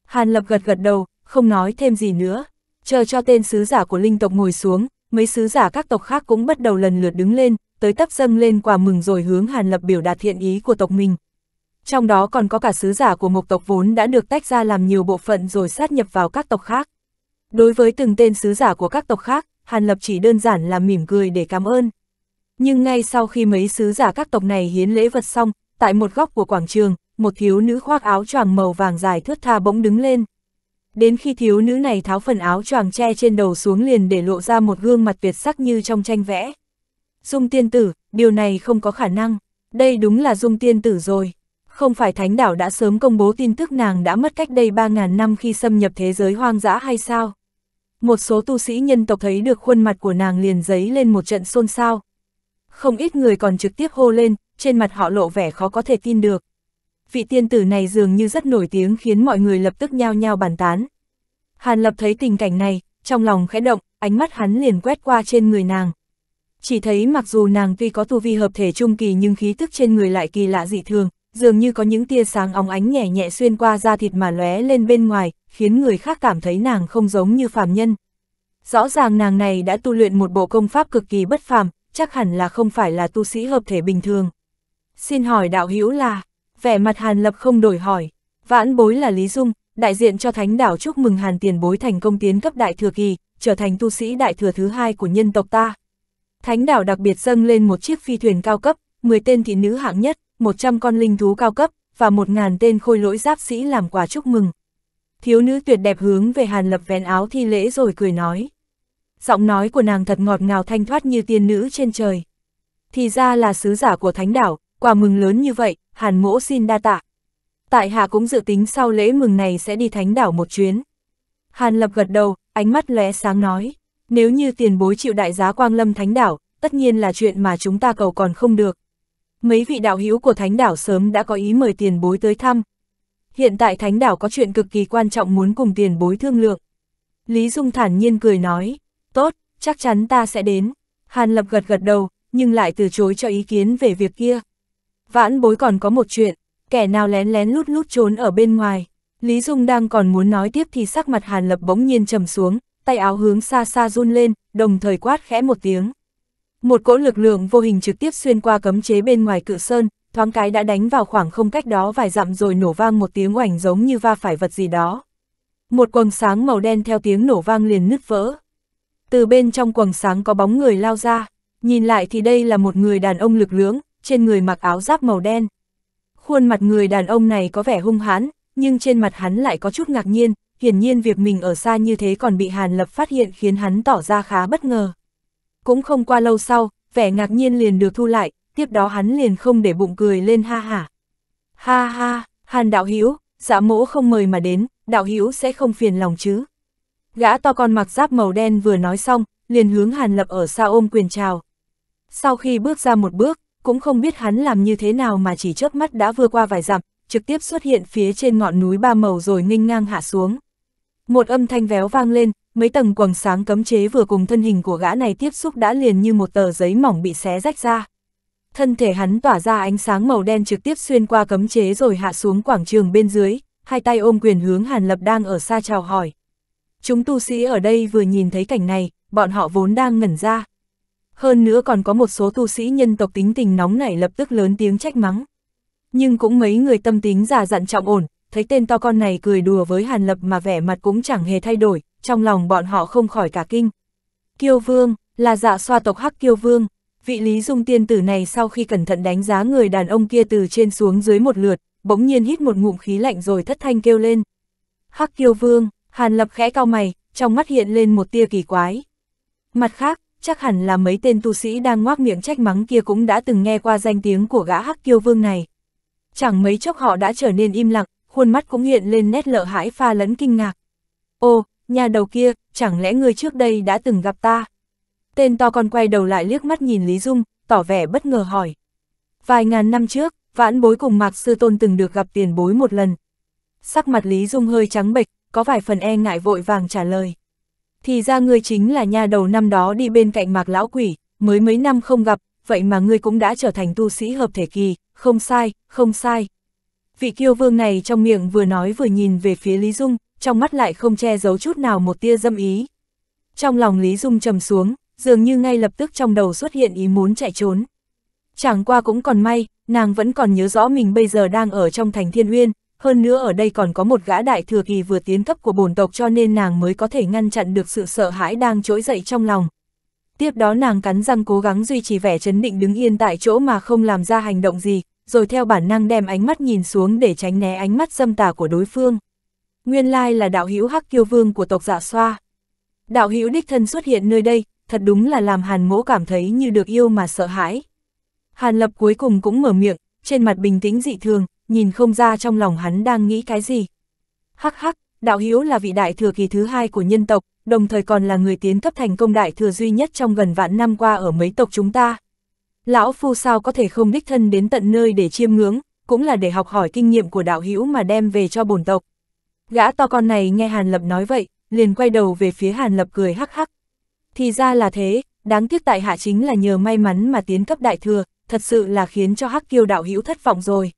Hàn Lập gật gật đầu, không nói thêm gì nữa, chờ cho tên sứ giả của linh tộc ngồi xuống, mấy sứ giả các tộc khác cũng bắt đầu lần lượt đứng lên, tới tấp dâng lên quà mừng rồi hướng Hàn Lập biểu đạt thiện ý của tộc mình. Trong đó còn có cả sứ giả của một tộc vốn đã được tách ra làm nhiều bộ phận rồi sát nhập vào các tộc khác. Đối với từng tên sứ giả của các tộc khác, Hàn Lập chỉ đơn giản là mỉm cười để cảm ơn. Nhưng ngay sau khi mấy sứ giả các tộc này hiến lễ vật xong, tại một góc của quảng trường, một thiếu nữ khoác áo choàng màu vàng dài thướt tha bỗng đứng lên. Đến khi thiếu nữ này tháo phần áo choàng che trên đầu xuống liền để lộ ra một gương mặt tuyệt sắc như trong tranh vẽ. Dung tiên tử, điều này không có khả năng, đây đúng là dung tiên tử rồi. Không phải thánh đảo đã sớm công bố tin tức nàng đã mất cách đây 3.000 năm khi xâm nhập thế giới hoang dã hay sao? Một số tu sĩ nhân tộc thấy được khuôn mặt của nàng liền giấy lên một trận xôn xao, không ít người còn trực tiếp hô lên, trên mặt họ lộ vẻ khó có thể tin được. Vị tiên tử này dường như rất nổi tiếng khiến mọi người lập tức nhao nhao bàn tán. Hàn Lập thấy tình cảnh này, trong lòng khẽ động, ánh mắt hắn liền quét qua trên người nàng. Chỉ thấy mặc dù nàng tuy có tu vi hợp thể trung kỳ nhưng khí tức trên người lại kỳ lạ dị thường, dường như có những tia sáng óng ánh nhẹ nhẹ xuyên qua da thịt mà lóe lên bên ngoài, khiến người khác cảm thấy nàng không giống như phàm nhân. Rõ ràng nàng này đã tu luyện một bộ công pháp cực kỳ bất phàm, chắc hẳn là không phải là tu sĩ hợp thể bình thường. Xin hỏi đạo hữu là, vẻ mặt Hàn Lập không đổi hỏi, vãn bối là Lý Dung, đại diện cho thánh đảo chúc mừng Hàn tiền bối thành công tiến cấp đại thừa kỳ, trở thành tu sĩ đại thừa thứ hai của nhân tộc ta. Thánh đảo đặc biệt dâng lên một chiếc phi thuyền cao cấp, 10 tên thị nữ hạng nhất, 100 con linh thú cao cấp, và 1.000 tên khôi lỗi giáp sĩ làm quà chúc mừng. Thiếu nữ tuyệt đẹp hướng về Hàn Lập vén áo thi lễ rồi cười nói giọng nói của nàng thật ngọt ngào thanh thoát như tiên nữ trên trời. Thì ra là sứ giả của thánh đảo, quà mừng lớn như vậy, hàn mỗ xin đa tạ. Tại hạ cũng dự tính sau lễ mừng này sẽ đi thánh đảo một chuyến. Hàn lập gật đầu, ánh mắt lóe sáng nói, nếu như tiền bối chịu đại giá quang lâm thánh đảo, tất nhiên là chuyện mà chúng ta cầu còn không được. Mấy vị đạo hữu của thánh đảo sớm đã có ý mời tiền bối tới thăm. Hiện tại thánh đảo có chuyện cực kỳ quan trọng muốn cùng tiền bối thương lượng. Lý Dung thản nhiên cười nói, Tốt, chắc chắn ta sẽ đến. Hàn Lập gật gật đầu, nhưng lại từ chối cho ý kiến về việc kia. Vãn bối còn có một chuyện, kẻ nào lén lén lút lút trốn ở bên ngoài. Lý Dung đang còn muốn nói tiếp thì sắc mặt Hàn Lập bỗng nhiên trầm xuống, tay áo hướng xa xa run lên, đồng thời quát khẽ một tiếng. Một cỗ lực lượng vô hình trực tiếp xuyên qua cấm chế bên ngoài cự sơn, thoáng cái đã đánh vào khoảng không cách đó vài dặm rồi nổ vang một tiếng oảnh giống như va phải vật gì đó. Một quầng sáng màu đen theo tiếng nổ vang liền nứt vỡ. Từ bên trong quầng sáng có bóng người lao ra, nhìn lại thì đây là một người đàn ông lực lưỡng, trên người mặc áo giáp màu đen. Khuôn mặt người đàn ông này có vẻ hung hãn, nhưng trên mặt hắn lại có chút ngạc nhiên, hiển nhiên việc mình ở xa như thế còn bị Hàn Lập phát hiện khiến hắn tỏ ra khá bất ngờ. Cũng không qua lâu sau, vẻ ngạc nhiên liền được thu lại, tiếp đó hắn liền không để bụng cười lên ha hả. Ha. ha ha, Hàn đạo hữu, giả dạ mỗ không mời mà đến, đạo hữu sẽ không phiền lòng chứ. Gã to con mặc giáp màu đen vừa nói xong, liền hướng Hàn Lập ở xa ôm quyền chào. Sau khi bước ra một bước, cũng không biết hắn làm như thế nào mà chỉ chớp mắt đã vừa qua vài dặm, trực tiếp xuất hiện phía trên ngọn núi ba màu rồi nghênh ngang hạ xuống. Một âm thanh véo vang lên, mấy tầng quầng sáng cấm chế vừa cùng thân hình của gã này tiếp xúc đã liền như một tờ giấy mỏng bị xé rách ra. Thân thể hắn tỏa ra ánh sáng màu đen trực tiếp xuyên qua cấm chế rồi hạ xuống quảng trường bên dưới, hai tay ôm quyền hướng Hàn Lập đang ở xa chào hỏi. Chúng tu sĩ ở đây vừa nhìn thấy cảnh này, bọn họ vốn đang ngẩn ra. Hơn nữa còn có một số tu sĩ nhân tộc tính tình nóng nảy lập tức lớn tiếng trách mắng. Nhưng cũng mấy người tâm tính già dặn trọng ổn, thấy tên to con này cười đùa với Hàn Lập mà vẻ mặt cũng chẳng hề thay đổi, trong lòng bọn họ không khỏi cả kinh. Kiêu Vương, là dạ xoa tộc Hắc Kiêu Vương, vị Lý Dung tiên tử này sau khi cẩn thận đánh giá người đàn ông kia từ trên xuống dưới một lượt, bỗng nhiên hít một ngụm khí lạnh rồi thất thanh kêu lên. Hắc Kiêu Vương, Hàn Lập khẽ cao mày, trong mắt hiện lên một tia kỳ quái. Mặt khác, chắc hẳn là mấy tên tu sĩ đang ngoác miệng trách mắng kia cũng đã từng nghe qua danh tiếng của gã hắc kiêu vương này. Chẳng mấy chốc họ đã trở nên im lặng, khuôn mắt cũng hiện lên nét lợ hãi pha lẫn kinh ngạc. Ô, nhà đầu kia, chẳng lẽ người trước đây đã từng gặp ta? Tên to con quay đầu lại liếc mắt nhìn Lý Dung, tỏ vẻ bất ngờ hỏi. Vài ngàn năm trước, vãn bối cùng Mạc Sư Tôn từng được gặp tiền bối một lần. Sắc mặt Lý Dung hơi trắng bệch, có vài phần e ngại vội vàng trả lời. Thì ra ngươi chính là nha đầu năm đó đi bên cạnh mạc lão quỷ, mới mấy năm không gặp, vậy mà ngươi cũng đã trở thành tu sĩ hợp thể kỳ, không sai, không sai. Vị kiêu vương này trong miệng vừa nói vừa nhìn về phía Lý Dung, trong mắt lại không che giấu chút nào một tia dâm ý. Trong lòng Lý Dung trầm xuống, dường như ngay lập tức trong đầu xuất hiện ý muốn chạy trốn. Chẳng qua cũng còn may, nàng vẫn còn nhớ rõ mình bây giờ đang ở trong thành thiên uyên, hơn nữa ở đây còn có một gã đại thừa kỳ vừa tiến cấp của bổn tộc cho nên nàng mới có thể ngăn chặn được sự sợ hãi đang trỗi dậy trong lòng. Tiếp đó nàng cắn răng cố gắng duy trì vẻ chấn định đứng yên tại chỗ mà không làm ra hành động gì, rồi theo bản năng đem ánh mắt nhìn xuống để tránh né ánh mắt dâm tà của đối phương. Nguyên lai là đạo hữu Hắc Kiêu Vương của tộc Dạ Xoa. Đạo hữu đích thân xuất hiện nơi đây, thật đúng là làm Hàn Mỗ cảm thấy như được yêu mà sợ hãi. Hàn Lập cuối cùng cũng mở miệng, trên mặt bình tĩnh dị thường, nhìn không ra trong lòng hắn đang nghĩ cái gì. Hắc hắc, đạo hiếu là vị đại thừa kỳ thứ hai của nhân tộc, đồng thời còn là người tiến cấp thành công đại thừa duy nhất trong gần vạn năm qua ở mấy tộc chúng ta. Lão Phu sao có thể không đích thân đến tận nơi để chiêm ngưỡng, cũng là để học hỏi kinh nghiệm của đạo hiếu mà đem về cho bổn tộc. Gã to con này nghe Hàn Lập nói vậy, liền quay đầu về phía Hàn Lập cười hắc hắc. Thì ra là thế, đáng tiếc tại hạ chính là nhờ may mắn mà tiến cấp đại thừa, thật sự là khiến cho hắc kiêu đạo hữu thất vọng rồi.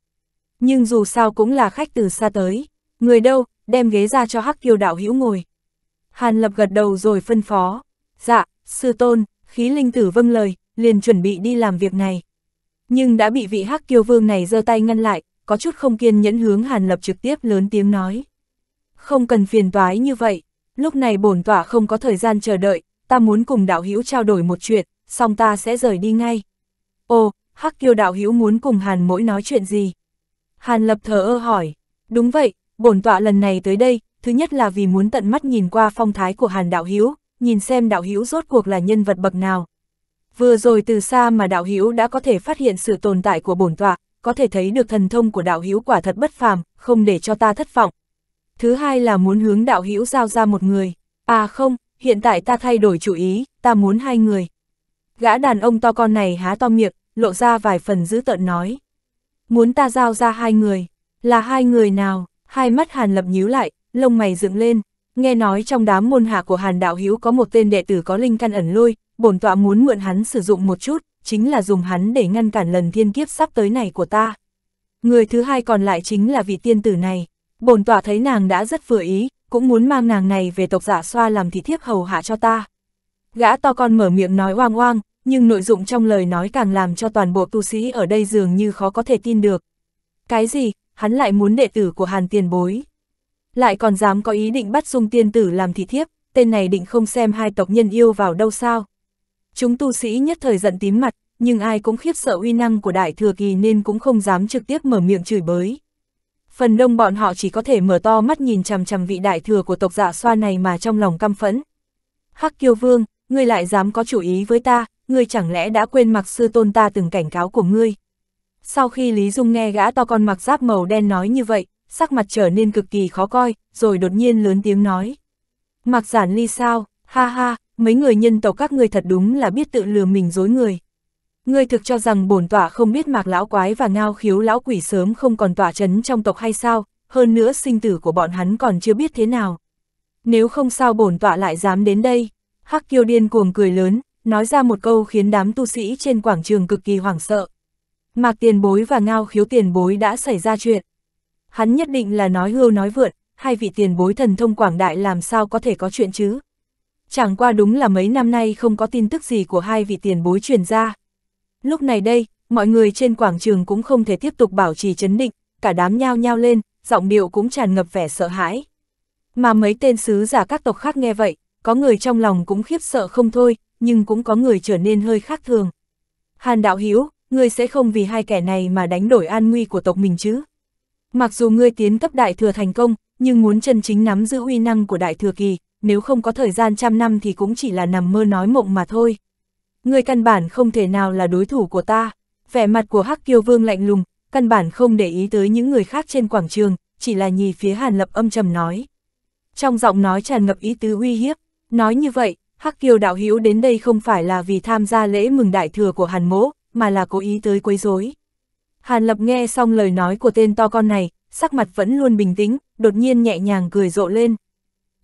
Nhưng dù sao cũng là khách từ xa tới, người đâu, đem ghế ra cho hắc kiều đạo hữu ngồi. Hàn lập gật đầu rồi phân phó. Dạ, sư tôn, khí linh tử vâng lời, liền chuẩn bị đi làm việc này. Nhưng đã bị vị hắc kiêu vương này giơ tay ngăn lại, có chút không kiên nhẫn hướng Hàn Lập trực tiếp lớn tiếng nói. Không cần phiền toái như vậy, lúc này bổn tỏa không có thời gian chờ đợi, ta muốn cùng đạo hữu trao đổi một chuyện, xong ta sẽ rời đi ngay. Ồ, hắc kiêu đạo hữu muốn cùng Hàn mỗi nói chuyện gì? Hàn Lập thờ ơ hỏi, đúng vậy, bổn tọa lần này tới đây, thứ nhất là vì muốn tận mắt nhìn qua phong thái của Hàn Đạo Hiếu, nhìn xem Đạo Hiếu rốt cuộc là nhân vật bậc nào. Vừa rồi từ xa mà Đạo Hiếu đã có thể phát hiện sự tồn tại của bổn tọa, có thể thấy được thần thông của Đạo Hiếu quả thật bất phàm, không để cho ta thất vọng. Thứ hai là muốn hướng Đạo Hiếu giao ra một người. À không, hiện tại ta thay đổi chủ ý, ta muốn hai người. Gã đàn ông to con này há to miệng, lộ ra vài phần dữ tợn nói. Muốn ta giao ra hai người, là hai người nào, hai mắt Hàn Lập nhíu lại, lông mày dựng lên, nghe nói trong đám môn hạ của Hàn Đạo Hiếu có một tên đệ tử có linh căn ẩn lôi, bổn tọa muốn mượn hắn sử dụng một chút, chính là dùng hắn để ngăn cản lần thiên kiếp sắp tới này của ta. Người thứ hai còn lại chính là vị tiên tử này, bổn tọa thấy nàng đã rất vừa ý, cũng muốn mang nàng này về tộc giả xoa làm thị thiếp hầu hạ cho ta. Gã to con mở miệng nói oang oang, nhưng nội dụng trong lời nói càng làm cho toàn bộ tu sĩ ở đây dường như khó có thể tin được. Cái gì, hắn lại muốn đệ tử của Hàn tiền bối. Lại còn dám có ý định bắt dung tiên tử làm thị thiếp, tên này định không xem hai tộc nhân yêu vào đâu sao. Chúng tu sĩ nhất thời giận tím mặt, nhưng ai cũng khiếp sợ uy năng của đại thừa kỳ nên cũng không dám trực tiếp mở miệng chửi bới. Phần đông bọn họ chỉ có thể mở to mắt nhìn chằm chằm vị đại thừa của tộc dạ xoa này mà trong lòng căm phẫn. Hắc kiêu vương, ngươi lại dám có chủ ý với ta, ngươi chẳng lẽ đã quên mặc sư tôn ta từng cảnh cáo của ngươi. Sau khi Lý Dung nghe gã to con mặc giáp màu đen nói như vậy, sắc mặt trở nên cực kỳ khó coi, rồi đột nhiên lớn tiếng nói. Mặc giản ly sao, ha ha, mấy người nhân tộc các ngươi thật đúng là biết tự lừa mình dối người. Ngươi thực cho rằng bổn tọa không biết mạc lão quái và ngao khiếu lão quỷ sớm không còn tỏa chấn trong tộc hay sao, hơn nữa sinh tử của bọn hắn còn chưa biết thế nào. Nếu không sao bổn tọa lại dám đến đây, Hắc Kiêu điên cuồng cười lớn, nói ra một câu khiến đám tu sĩ trên quảng trường cực kỳ hoảng sợ. Mạc tiền bối và ngao khiếu tiền bối đã xảy ra chuyện. Hắn nhất định là nói hưu nói vượn, hai vị tiền bối thần thông quảng đại làm sao có thể có chuyện chứ. Chẳng qua đúng là mấy năm nay không có tin tức gì của hai vị tiền bối truyền ra. Lúc này đây, mọi người trên quảng trường cũng không thể tiếp tục bảo trì chấn định, cả đám nhao nhao lên, giọng điệu cũng tràn ngập vẻ sợ hãi. Mà mấy tên sứ giả các tộc khác nghe vậy, có người trong lòng cũng khiếp sợ không thôi, nhưng cũng có người trở nên hơi khác thường. Hàn đạo Hiếu, ngươi sẽ không vì hai kẻ này mà đánh đổi an nguy của tộc mình chứ? Mặc dù ngươi tiến cấp đại thừa thành công, nhưng muốn chân chính nắm giữ uy năng của đại thừa kỳ, nếu không có thời gian trăm năm thì cũng chỉ là nằm mơ nói mộng mà thôi. Ngươi căn bản không thể nào là đối thủ của ta. Vẻ mặt của Hắc Kiêu Vương lạnh lùng, căn bản không để ý tới những người khác trên quảng trường, chỉ là nhì phía Hàn Lập âm trầm nói. Trong giọng nói tràn ngập ý tứ uy hiếp, nói như vậy, Hắc Kiều đạo hữu đến đây không phải là vì tham gia lễ mừng đại thừa của Hàn Mỗ, mà là cố ý tới quấy rối. Hàn Lập nghe xong lời nói của tên to con này, sắc mặt vẫn luôn bình tĩnh, đột nhiên nhẹ nhàng cười rộ lên.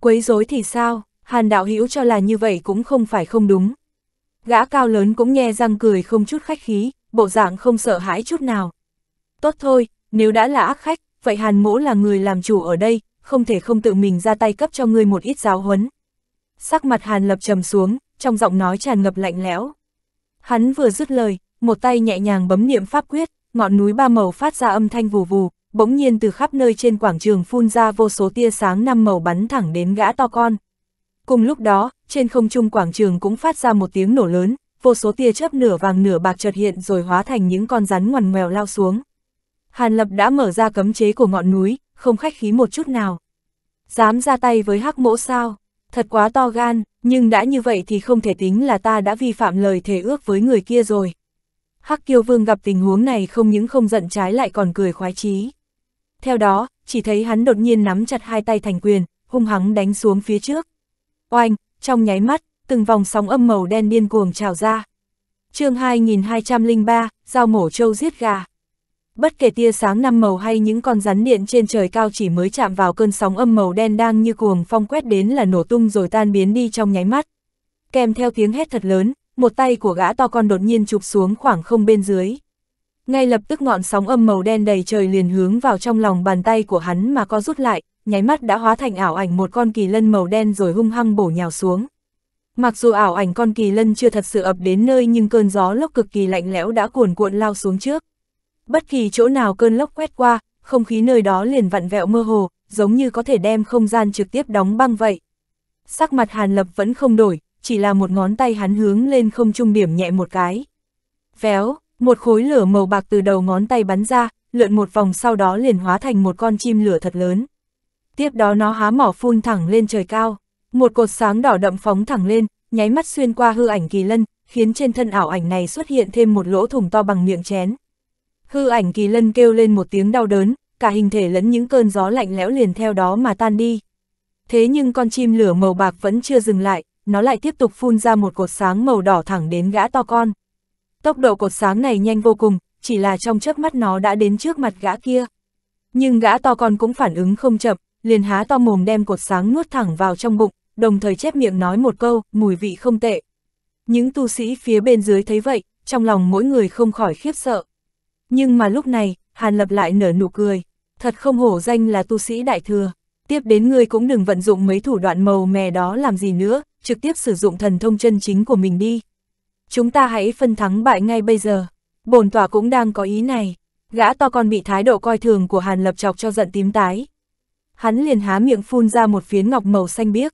Quấy rối thì sao, Hàn đạo hữu cho là như vậy cũng không phải không đúng. Gã cao lớn cũng nghe răng cười không chút khách khí, bộ dạng không sợ hãi chút nào. Tốt thôi, nếu đã là ác khách, vậy Hàn Mỗ là người làm chủ ở đây, không thể không tự mình ra tay cấp cho ngươi một ít giáo huấn sắc mặt Hàn Lập trầm xuống, trong giọng nói tràn ngập lạnh lẽo. Hắn vừa dứt lời, một tay nhẹ nhàng bấm niệm pháp quyết, ngọn núi ba màu phát ra âm thanh vù vù, bỗng nhiên từ khắp nơi trên quảng trường phun ra vô số tia sáng năm màu bắn thẳng đến gã to con. Cùng lúc đó, trên không trung quảng trường cũng phát ra một tiếng nổ lớn, vô số tia chớp nửa vàng nửa bạc chợt hiện rồi hóa thành những con rắn ngoằn ngoèo lao xuống. Hàn Lập đã mở ra cấm chế của ngọn núi, không khách khí một chút nào. Dám ra tay với hắc mỗ sao? thật quá to gan, nhưng đã như vậy thì không thể tính là ta đã vi phạm lời thề ước với người kia rồi. Hắc Kiêu Vương gặp tình huống này không những không giận trái lại còn cười khoái chí. Theo đó, chỉ thấy hắn đột nhiên nắm chặt hai tay thành quyền, hung hắng đánh xuống phía trước. Oanh, trong nháy mắt, từng vòng sóng âm màu đen điên cuồng trào ra. chương 2203, dao mổ châu giết gà. Bất kể tia sáng năm màu hay những con rắn điện trên trời cao chỉ mới chạm vào cơn sóng âm màu đen đang như cuồng phong quét đến là nổ tung rồi tan biến đi trong nháy mắt. Kèm theo tiếng hét thật lớn, một tay của gã to con đột nhiên chụp xuống khoảng không bên dưới. Ngay lập tức ngọn sóng âm màu đen đầy trời liền hướng vào trong lòng bàn tay của hắn mà co rút lại, nháy mắt đã hóa thành ảo ảnh một con kỳ lân màu đen rồi hung hăng bổ nhào xuống. Mặc dù ảo ảnh con kỳ lân chưa thật sự ập đến nơi nhưng cơn gió lốc cực kỳ lạnh lẽo đã cuồn cuộn lao xuống trước. Bất kỳ chỗ nào cơn lốc quét qua, không khí nơi đó liền vặn vẹo mơ hồ, giống như có thể đem không gian trực tiếp đóng băng vậy. Sắc mặt Hàn Lập vẫn không đổi, chỉ là một ngón tay hắn hướng lên không trung điểm nhẹ một cái. Véo, một khối lửa màu bạc từ đầu ngón tay bắn ra, lượn một vòng sau đó liền hóa thành một con chim lửa thật lớn. Tiếp đó nó há mỏ phun thẳng lên trời cao, một cột sáng đỏ đậm phóng thẳng lên, nháy mắt xuyên qua hư ảnh kỳ lân, khiến trên thân ảo ảnh này xuất hiện thêm một lỗ thủng to bằng miệng chén. Hư ảnh kỳ lân kêu lên một tiếng đau đớn, cả hình thể lẫn những cơn gió lạnh lẽo liền theo đó mà tan đi. Thế nhưng con chim lửa màu bạc vẫn chưa dừng lại, nó lại tiếp tục phun ra một cột sáng màu đỏ thẳng đến gã to con. Tốc độ cột sáng này nhanh vô cùng, chỉ là trong chớp mắt nó đã đến trước mặt gã kia. Nhưng gã to con cũng phản ứng không chậm, liền há to mồm đem cột sáng nuốt thẳng vào trong bụng, đồng thời chép miệng nói một câu, mùi vị không tệ. Những tu sĩ phía bên dưới thấy vậy, trong lòng mỗi người không khỏi khiếp sợ. Nhưng mà lúc này, Hàn Lập lại nở nụ cười, thật không hổ danh là tu sĩ đại thừa. Tiếp đến ngươi cũng đừng vận dụng mấy thủ đoạn màu mè đó làm gì nữa, trực tiếp sử dụng thần thông chân chính của mình đi. Chúng ta hãy phân thắng bại ngay bây giờ. Bồn tỏa cũng đang có ý này. Gã to con bị thái độ coi thường của Hàn Lập chọc cho giận tím tái. Hắn liền há miệng phun ra một phiến ngọc màu xanh biếc.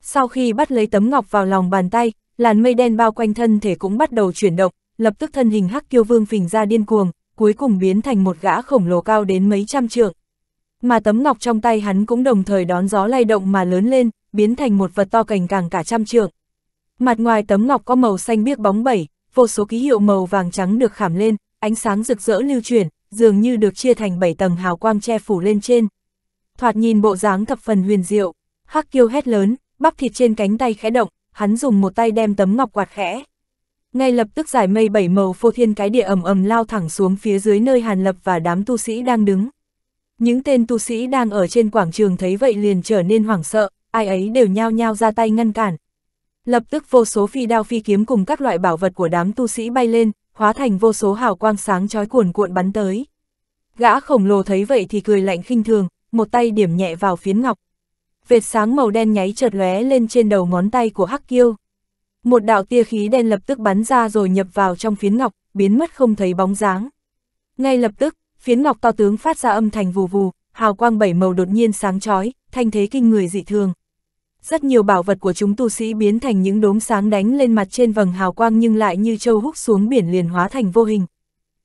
Sau khi bắt lấy tấm ngọc vào lòng bàn tay, làn mây đen bao quanh thân thể cũng bắt đầu chuyển động, lập tức thân hình hắc kiêu vương phình ra điên cuồng, cuối cùng biến thành một gã khổng lồ cao đến mấy trăm trượng. Mà tấm ngọc trong tay hắn cũng đồng thời đón gió lay động mà lớn lên, biến thành một vật to cành càng cả trăm trượng. Mặt ngoài tấm ngọc có màu xanh biếc bóng bẩy, vô số ký hiệu màu vàng trắng được khảm lên, ánh sáng rực rỡ lưu chuyển, dường như được chia thành bảy tầng hào quang che phủ lên trên. Thoạt nhìn bộ dáng thập phần huyền diệu, Hắc Kiêu hét lớn, bắp thịt trên cánh tay khẽ động, hắn dùng một tay đem tấm ngọc quạt khẽ ngay lập tức giải mây bảy màu phô thiên cái địa ầm ầm lao thẳng xuống phía dưới nơi Hàn Lập và đám tu sĩ đang đứng. Những tên tu sĩ đang ở trên quảng trường thấy vậy liền trở nên hoảng sợ, ai ấy đều nhao nhao ra tay ngăn cản. Lập tức vô số phi đao phi kiếm cùng các loại bảo vật của đám tu sĩ bay lên, hóa thành vô số hào quang sáng chói cuồn cuộn bắn tới. Gã khổng lồ thấy vậy thì cười lạnh khinh thường, một tay điểm nhẹ vào phiến ngọc. Vệt sáng màu đen nháy chợt lóe lên trên đầu ngón tay của Hắc Kiêu một đạo tia khí đen lập tức bắn ra rồi nhập vào trong phiến ngọc, biến mất không thấy bóng dáng. Ngay lập tức, phiến ngọc to tướng phát ra âm thanh vù vù, hào quang bảy màu đột nhiên sáng chói, thanh thế kinh người dị thường. Rất nhiều bảo vật của chúng tu sĩ biến thành những đốm sáng đánh lên mặt trên vầng hào quang nhưng lại như châu hút xuống biển liền hóa thành vô hình.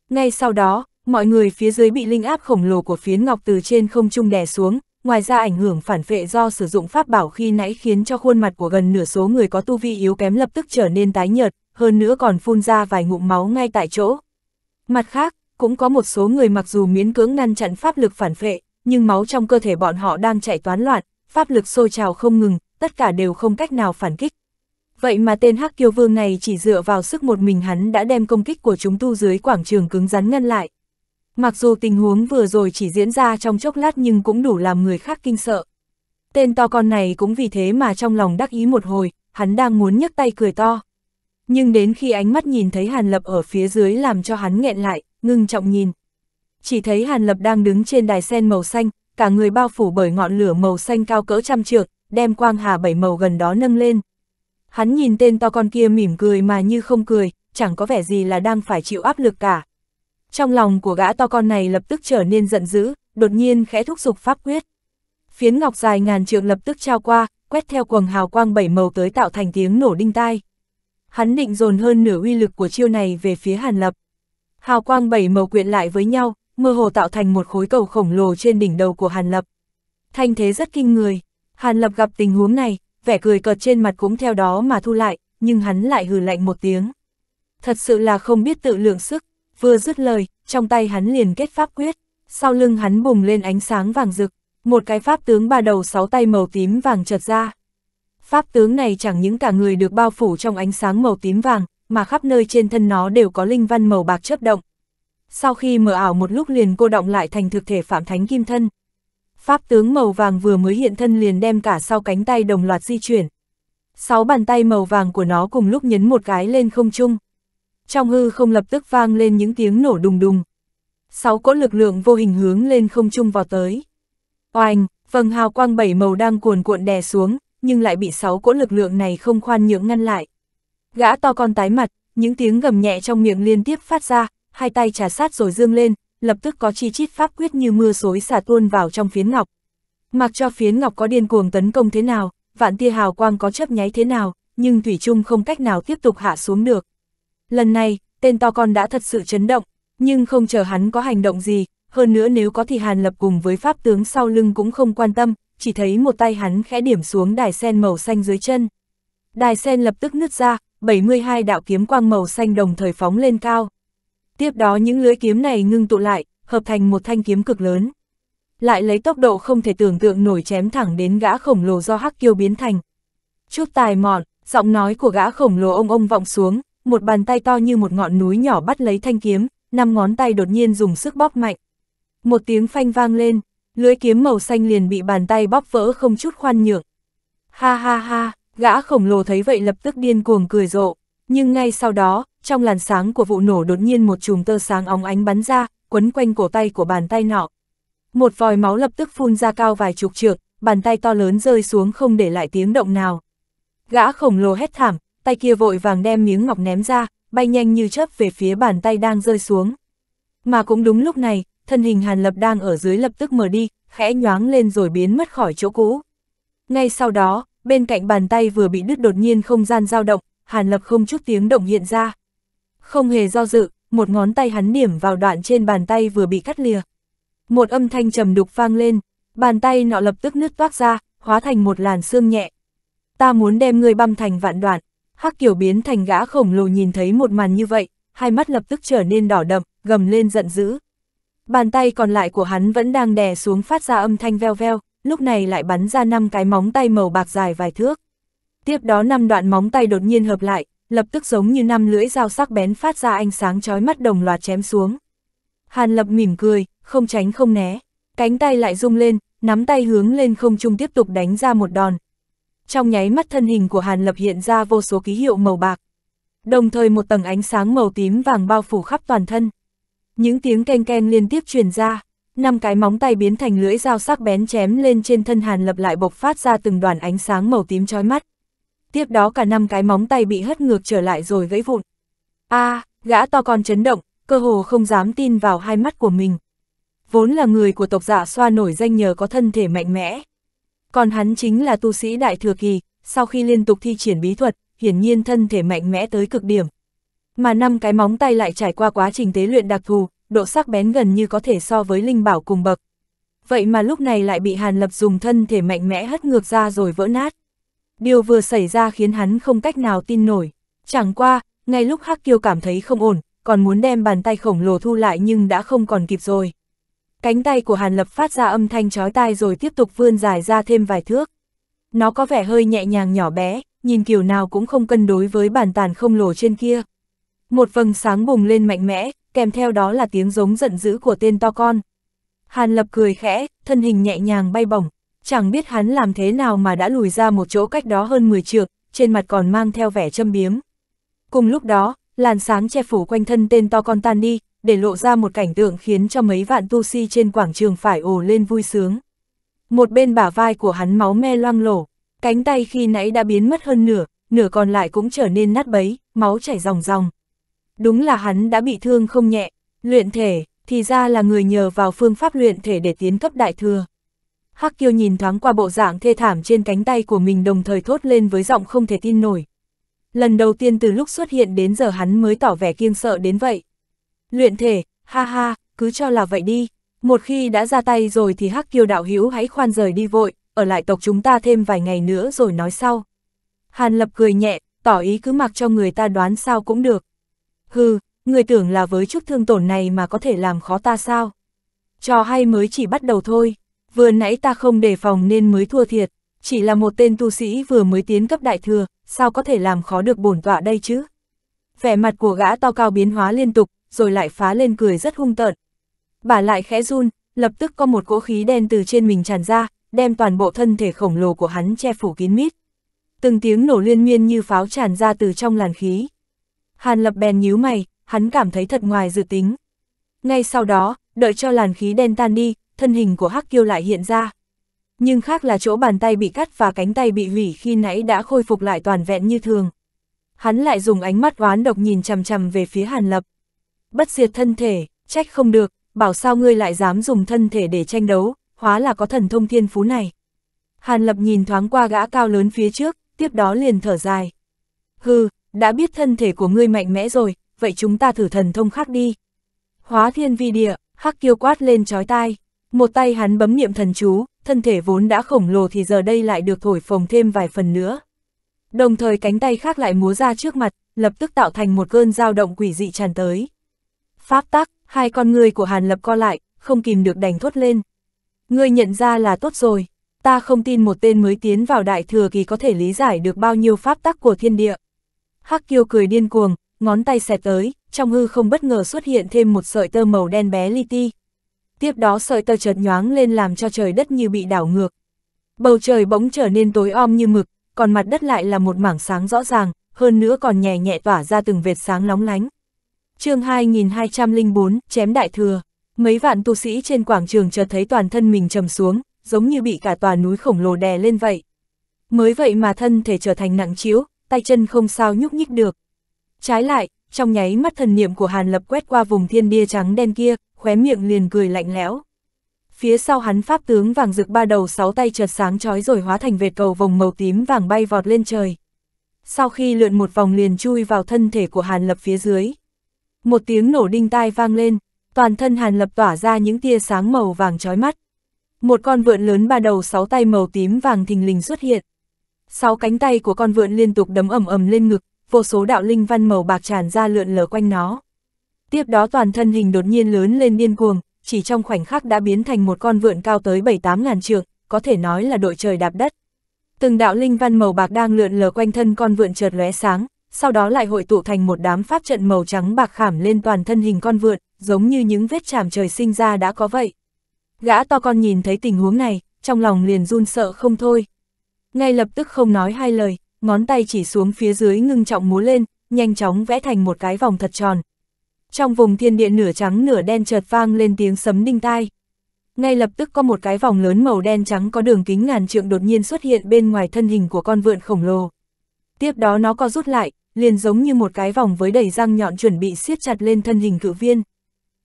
Ngay sau đó, mọi người phía dưới bị linh áp khổng lồ của phiến ngọc từ trên không trung đè xuống, ngoài ra ảnh hưởng phản phệ do sử dụng pháp bảo khi nãy khiến cho khuôn mặt của gần nửa số người có tu vi yếu kém lập tức trở nên tái nhợt, hơn nữa còn phun ra vài ngụm máu ngay tại chỗ. Mặt khác, cũng có một số người mặc dù miễn cưỡng ngăn chặn pháp lực phản phệ, nhưng máu trong cơ thể bọn họ đang chạy toán loạn, pháp lực sôi trào không ngừng, tất cả đều không cách nào phản kích. Vậy mà tên Hắc Kiêu Vương này chỉ dựa vào sức một mình hắn đã đem công kích của chúng tu dưới quảng trường cứng rắn ngăn lại. Mặc dù tình huống vừa rồi chỉ diễn ra trong chốc lát nhưng cũng đủ làm người khác kinh sợ. Tên to con này cũng vì thế mà trong lòng đắc ý một hồi, hắn đang muốn nhấc tay cười to. Nhưng đến khi ánh mắt nhìn thấy Hàn Lập ở phía dưới làm cho hắn nghẹn lại, ngưng trọng nhìn. Chỉ thấy Hàn Lập đang đứng trên đài sen màu xanh, cả người bao phủ bởi ngọn lửa màu xanh cao cỡ trăm trượng, đem quang hà bảy màu gần đó nâng lên. Hắn nhìn tên to con kia mỉm cười mà như không cười, chẳng có vẻ gì là đang phải chịu áp lực cả. Trong lòng của gã to con này lập tức trở nên giận dữ, đột nhiên khẽ thúc giục pháp quyết. Phiến ngọc dài ngàn trượng lập tức trao qua, quét theo quầng hào quang bảy màu tới tạo thành tiếng nổ đinh tai. Hắn định dồn hơn nửa uy lực của chiêu này về phía Hàn Lập. Hào quang bảy màu quyện lại với nhau, mơ hồ tạo thành một khối cầu khổng lồ trên đỉnh đầu của Hàn Lập. Thanh thế rất kinh người, Hàn Lập gặp tình huống này, vẻ cười cợt trên mặt cũng theo đó mà thu lại, nhưng hắn lại hừ lạnh một tiếng. Thật sự là không biết tự lượng sức, Vừa dứt lời, trong tay hắn liền kết pháp quyết, sau lưng hắn bùng lên ánh sáng vàng rực, một cái pháp tướng ba đầu sáu tay màu tím vàng chợt ra. Pháp tướng này chẳng những cả người được bao phủ trong ánh sáng màu tím vàng, mà khắp nơi trên thân nó đều có linh văn màu bạc chớp động. Sau khi mở ảo một lúc liền cô động lại thành thực thể phạm thánh kim thân. Pháp tướng màu vàng vừa mới hiện thân liền đem cả sau cánh tay đồng loạt di chuyển. Sáu bàn tay màu vàng của nó cùng lúc nhấn một cái lên không trung trong hư không lập tức vang lên những tiếng nổ đùng đùng. Sáu cỗ lực lượng vô hình hướng lên không trung vào tới. Oanh, vầng hào quang bảy màu đang cuồn cuộn đè xuống, nhưng lại bị sáu cỗ lực lượng này không khoan nhượng ngăn lại. Gã to con tái mặt, những tiếng gầm nhẹ trong miệng liên tiếp phát ra, hai tay trà sát rồi dương lên, lập tức có chi chít pháp quyết như mưa xối xả tuôn vào trong phiến ngọc. Mặc cho phiến ngọc có điên cuồng tấn công thế nào, vạn tia hào quang có chấp nháy thế nào, nhưng Thủy chung không cách nào tiếp tục hạ xuống được. Lần này, tên to con đã thật sự chấn động, nhưng không chờ hắn có hành động gì, hơn nữa nếu có thì Hàn Lập cùng với pháp tướng sau lưng cũng không quan tâm, chỉ thấy một tay hắn khẽ điểm xuống đài sen màu xanh dưới chân. Đài sen lập tức nứt ra, 72 đạo kiếm quang màu xanh đồng thời phóng lên cao. Tiếp đó những lưới kiếm này ngưng tụ lại, hợp thành một thanh kiếm cực lớn. Lại lấy tốc độ không thể tưởng tượng nổi chém thẳng đến gã khổng lồ do hắc kiêu biến thành. Chút tài mọn, giọng nói của gã khổng lồ ông ông vọng xuống, một bàn tay to như một ngọn núi nhỏ bắt lấy thanh kiếm, năm ngón tay đột nhiên dùng sức bóp mạnh. Một tiếng phanh vang lên, lưới kiếm màu xanh liền bị bàn tay bóp vỡ không chút khoan nhượng. Ha ha ha, gã khổng lồ thấy vậy lập tức điên cuồng cười rộ, nhưng ngay sau đó, trong làn sáng của vụ nổ đột nhiên một chùm tơ sáng óng ánh bắn ra, quấn quanh cổ tay của bàn tay nọ. Một vòi máu lập tức phun ra cao vài chục trượng, bàn tay to lớn rơi xuống không để lại tiếng động nào. Gã khổng lồ hét thảm, tay kia vội vàng đem miếng ngọc ném ra, bay nhanh như chớp về phía bàn tay đang rơi xuống. Mà cũng đúng lúc này, thân hình Hàn Lập đang ở dưới lập tức mở đi, khẽ nhoáng lên rồi biến mất khỏi chỗ cũ. Ngay sau đó, bên cạnh bàn tay vừa bị đứt đột nhiên không gian dao động, Hàn Lập không chút tiếng động hiện ra. Không hề do dự, một ngón tay hắn điểm vào đoạn trên bàn tay vừa bị cắt lìa. Một âm thanh trầm đục vang lên, bàn tay nọ lập tức nứt toác ra, hóa thành một làn xương nhẹ. Ta muốn đem ngươi băm thành vạn đoạn. Hắc Kiều biến thành gã khổng lồ nhìn thấy một màn như vậy, hai mắt lập tức trở nên đỏ đậm, gầm lên giận dữ. Bàn tay còn lại của hắn vẫn đang đè xuống phát ra âm thanh veo veo, lúc này lại bắn ra năm cái móng tay màu bạc dài vài thước. Tiếp đó năm đoạn móng tay đột nhiên hợp lại, lập tức giống như năm lưỡi dao sắc bén phát ra ánh sáng chói mắt đồng loạt chém xuống. Hàn Lập mỉm cười, không tránh không né, cánh tay lại rung lên, nắm tay hướng lên không trung tiếp tục đánh ra một đòn, trong nháy mắt thân hình của Hàn Lập hiện ra vô số ký hiệu màu bạc. Đồng thời một tầng ánh sáng màu tím vàng bao phủ khắp toàn thân. Những tiếng keng keng liên tiếp truyền ra, năm cái móng tay biến thành lưỡi dao sắc bén chém lên trên thân Hàn Lập lại bộc phát ra từng đoàn ánh sáng màu tím chói mắt. Tiếp đó cả năm cái móng tay bị hất ngược trở lại rồi gãy vụn. A, à, gã to con chấn động, cơ hồ không dám tin vào hai mắt của mình. Vốn là người của tộc dạ xoa nổi danh nhờ có thân thể mạnh mẽ, còn hắn chính là tu sĩ đại thừa kỳ, sau khi liên tục thi triển bí thuật, hiển nhiên thân thể mạnh mẽ tới cực điểm. Mà năm cái móng tay lại trải qua quá trình tế luyện đặc thù, độ sắc bén gần như có thể so với linh bảo cùng bậc. Vậy mà lúc này lại bị Hàn Lập dùng thân thể mạnh mẽ hất ngược ra rồi vỡ nát. Điều vừa xảy ra khiến hắn không cách nào tin nổi. Chẳng qua, ngay lúc Hắc Kiêu cảm thấy không ổn, còn muốn đem bàn tay khổng lồ thu lại nhưng đã không còn kịp rồi. Cánh tay của Hàn Lập phát ra âm thanh chói tai rồi tiếp tục vươn dài ra thêm vài thước. Nó có vẻ hơi nhẹ nhàng nhỏ bé, nhìn kiểu nào cũng không cân đối với bàn tàn không lồ trên kia. Một vầng sáng bùng lên mạnh mẽ, kèm theo đó là tiếng giống giận dữ của tên to con. Hàn Lập cười khẽ, thân hình nhẹ nhàng bay bổng, chẳng biết hắn làm thế nào mà đã lùi ra một chỗ cách đó hơn 10 trượng, trên mặt còn mang theo vẻ châm biếm. Cùng lúc đó, làn sáng che phủ quanh thân tên to con tan đi, để lộ ra một cảnh tượng khiến cho mấy vạn tu si trên quảng trường phải ồ lên vui sướng. Một bên bả vai của hắn máu me loang lổ, cánh tay khi nãy đã biến mất hơn nửa, nửa còn lại cũng trở nên nát bấy, máu chảy ròng ròng. Đúng là hắn đã bị thương không nhẹ, luyện thể, thì ra là người nhờ vào phương pháp luyện thể để tiến cấp đại thừa. Hắc Kiêu nhìn thoáng qua bộ dạng thê thảm trên cánh tay của mình đồng thời thốt lên với giọng không thể tin nổi. Lần đầu tiên từ lúc xuất hiện đến giờ hắn mới tỏ vẻ kiêng sợ đến vậy. Luyện thể, ha ha, cứ cho là vậy đi. Một khi đã ra tay rồi thì hắc kiều đạo hữu hãy khoan rời đi vội, ở lại tộc chúng ta thêm vài ngày nữa rồi nói sau. Hàn Lập cười nhẹ, tỏ ý cứ mặc cho người ta đoán sao cũng được. Hừ, người tưởng là với chút thương tổn này mà có thể làm khó ta sao? Trò hay mới chỉ bắt đầu thôi, vừa nãy ta không đề phòng nên mới thua thiệt, chỉ là một tên tu sĩ vừa mới tiến cấp đại thừa, sao có thể làm khó được bổn tọa đây chứ? Vẻ mặt của gã to cao biến hóa liên tục, rồi lại phá lên cười rất hung tợn. Bà lại khẽ run, lập tức có một cỗ khí đen từ trên mình tràn ra, đem toàn bộ thân thể khổng lồ của hắn che phủ kín mít. Từng tiếng nổ liên miên như pháo tràn ra từ trong làn khí. Hàn lập bèn nhíu mày, hắn cảm thấy thật ngoài dự tính. Ngay sau đó, đợi cho làn khí đen tan đi, thân hình của Hắc Kiêu lại hiện ra. Nhưng khác là chỗ bàn tay bị cắt và cánh tay bị hủy khi nãy đã khôi phục lại toàn vẹn như thường. Hắn lại dùng ánh mắt oán độc nhìn chằm chằm về phía Hàn Lập bất diệt thân thể, trách không được, bảo sao ngươi lại dám dùng thân thể để tranh đấu, hóa là có thần thông thiên phú này. Hàn Lập nhìn thoáng qua gã cao lớn phía trước, tiếp đó liền thở dài. Hừ, đã biết thân thể của ngươi mạnh mẽ rồi, vậy chúng ta thử thần thông khác đi. Hóa thiên vi địa, hắc kiêu quát lên trói tai. Một tay hắn bấm niệm thần chú, thân thể vốn đã khổng lồ thì giờ đây lại được thổi phồng thêm vài phần nữa. Đồng thời cánh tay khác lại múa ra trước mặt, lập tức tạo thành một cơn dao động quỷ dị tràn tới. Pháp tắc, hai con người của Hàn Lập co lại, không kìm được đành thốt lên. Ngươi nhận ra là tốt rồi, ta không tin một tên mới tiến vào đại thừa kỳ có thể lý giải được bao nhiêu pháp tắc của thiên địa. Hắc kiêu cười điên cuồng, ngón tay xẹt tới, trong hư không bất ngờ xuất hiện thêm một sợi tơ màu đen bé li ti. Tiếp đó sợi tơ chợt nhoáng lên làm cho trời đất như bị đảo ngược. Bầu trời bỗng trở nên tối om như mực, còn mặt đất lại là một mảng sáng rõ ràng, hơn nữa còn nhẹ nhẹ tỏa ra từng vệt sáng lóng lánh chương 2204, chém đại thừa. Mấy vạn tu sĩ trên quảng trường chợt thấy toàn thân mình trầm xuống, giống như bị cả tòa núi khổng lồ đè lên vậy. Mới vậy mà thân thể trở thành nặng chiếu, tay chân không sao nhúc nhích được. Trái lại, trong nháy mắt thần niệm của Hàn Lập quét qua vùng thiên bia trắng đen kia, khóe miệng liền cười lạnh lẽo. Phía sau hắn pháp tướng vàng rực ba đầu sáu tay chợt sáng chói rồi hóa thành vệt cầu vòng màu tím vàng bay vọt lên trời. Sau khi lượn một vòng liền chui vào thân thể của Hàn Lập phía dưới. Một tiếng nổ đinh tai vang lên, toàn thân Hàn Lập tỏa ra những tia sáng màu vàng chói mắt. Một con vượn lớn ba đầu sáu tay màu tím vàng thình lình xuất hiện. Sáu cánh tay của con vượn liên tục đấm ầm ầm lên ngực, vô số đạo linh văn màu bạc tràn ra lượn lờ quanh nó. Tiếp đó toàn thân hình đột nhiên lớn lên điên cuồng, chỉ trong khoảnh khắc đã biến thành một con vượn cao tới 7-8 ngàn trượng, có thể nói là đội trời đạp đất. Từng đạo linh văn màu bạc đang lượn lờ quanh thân con vượn chợt lóe sáng, sau đó lại hội tụ thành một đám pháp trận màu trắng bạc khảm lên toàn thân hình con vượn, giống như những vết chạm trời sinh ra đã có vậy. Gã to con nhìn thấy tình huống này, trong lòng liền run sợ không thôi. Ngay lập tức không nói hai lời, ngón tay chỉ xuống phía dưới ngưng trọng múa lên, nhanh chóng vẽ thành một cái vòng thật tròn. Trong vùng thiên địa nửa trắng nửa đen chợt vang lên tiếng sấm đinh tai. Ngay lập tức có một cái vòng lớn màu đen trắng có đường kính ngàn trượng đột nhiên xuất hiện bên ngoài thân hình của con vượn khổng lồ. Tiếp đó nó co rút lại, liền giống như một cái vòng với đầy răng nhọn chuẩn bị siết chặt lên thân hình cử viên.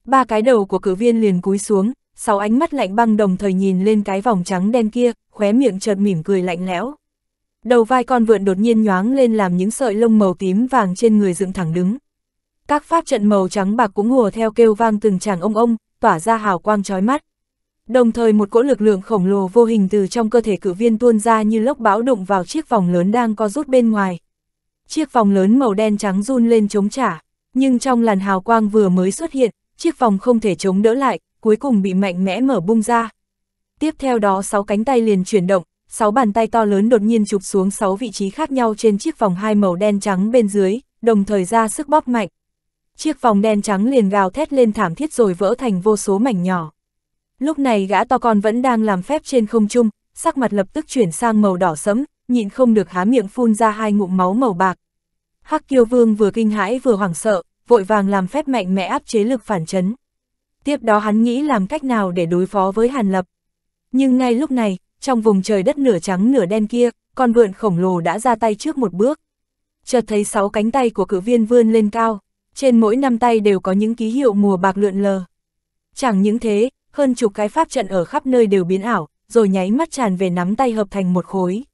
Ba cái đầu của cử viên liền cúi xuống, sáu ánh mắt lạnh băng đồng thời nhìn lên cái vòng trắng đen kia, khóe miệng chợt mỉm cười lạnh lẽo. Đầu vai con vượn đột nhiên nhoáng lên làm những sợi lông màu tím vàng trên người dựng thẳng đứng. Các pháp trận màu trắng bạc cũng hùa theo kêu vang từng tràng ông ông, tỏa ra hào quang chói mắt. Đồng thời một cỗ lực lượng khổng lồ vô hình từ trong cơ thể cử viên tuôn ra như lốc bão đụng vào chiếc vòng lớn đang co rút bên ngoài. Chiếc vòng lớn màu đen trắng run lên chống trả, nhưng trong làn hào quang vừa mới xuất hiện, chiếc vòng không thể chống đỡ lại, cuối cùng bị mạnh mẽ mở bung ra. Tiếp theo đó sáu cánh tay liền chuyển động, sáu bàn tay to lớn đột nhiên chụp xuống sáu vị trí khác nhau trên chiếc vòng hai màu đen trắng bên dưới, đồng thời ra sức bóp mạnh. Chiếc vòng đen trắng liền gào thét lên thảm thiết rồi vỡ thành vô số mảnh nhỏ. Lúc này gã to con vẫn đang làm phép trên không trung, sắc mặt lập tức chuyển sang màu đỏ sẫm, nhịn không được há miệng phun ra hai ngụm máu màu bạc. Hắc Kiêu Vương vừa kinh hãi vừa hoảng sợ, vội vàng làm phép mạnh mẽ áp chế lực phản chấn. Tiếp đó hắn nghĩ làm cách nào để đối phó với Hàn Lập. Nhưng ngay lúc này, trong vùng trời đất nửa trắng nửa đen kia, con vượn khổng lồ đã ra tay trước một bước. Chợt thấy sáu cánh tay của cử viên vươn lên cao, trên mỗi năm tay đều có những ký hiệu mùa bạc lượn lờ. Chẳng những thế, hơn chục cái pháp trận ở khắp nơi đều biến ảo, rồi nháy mắt tràn về nắm tay hợp thành một khối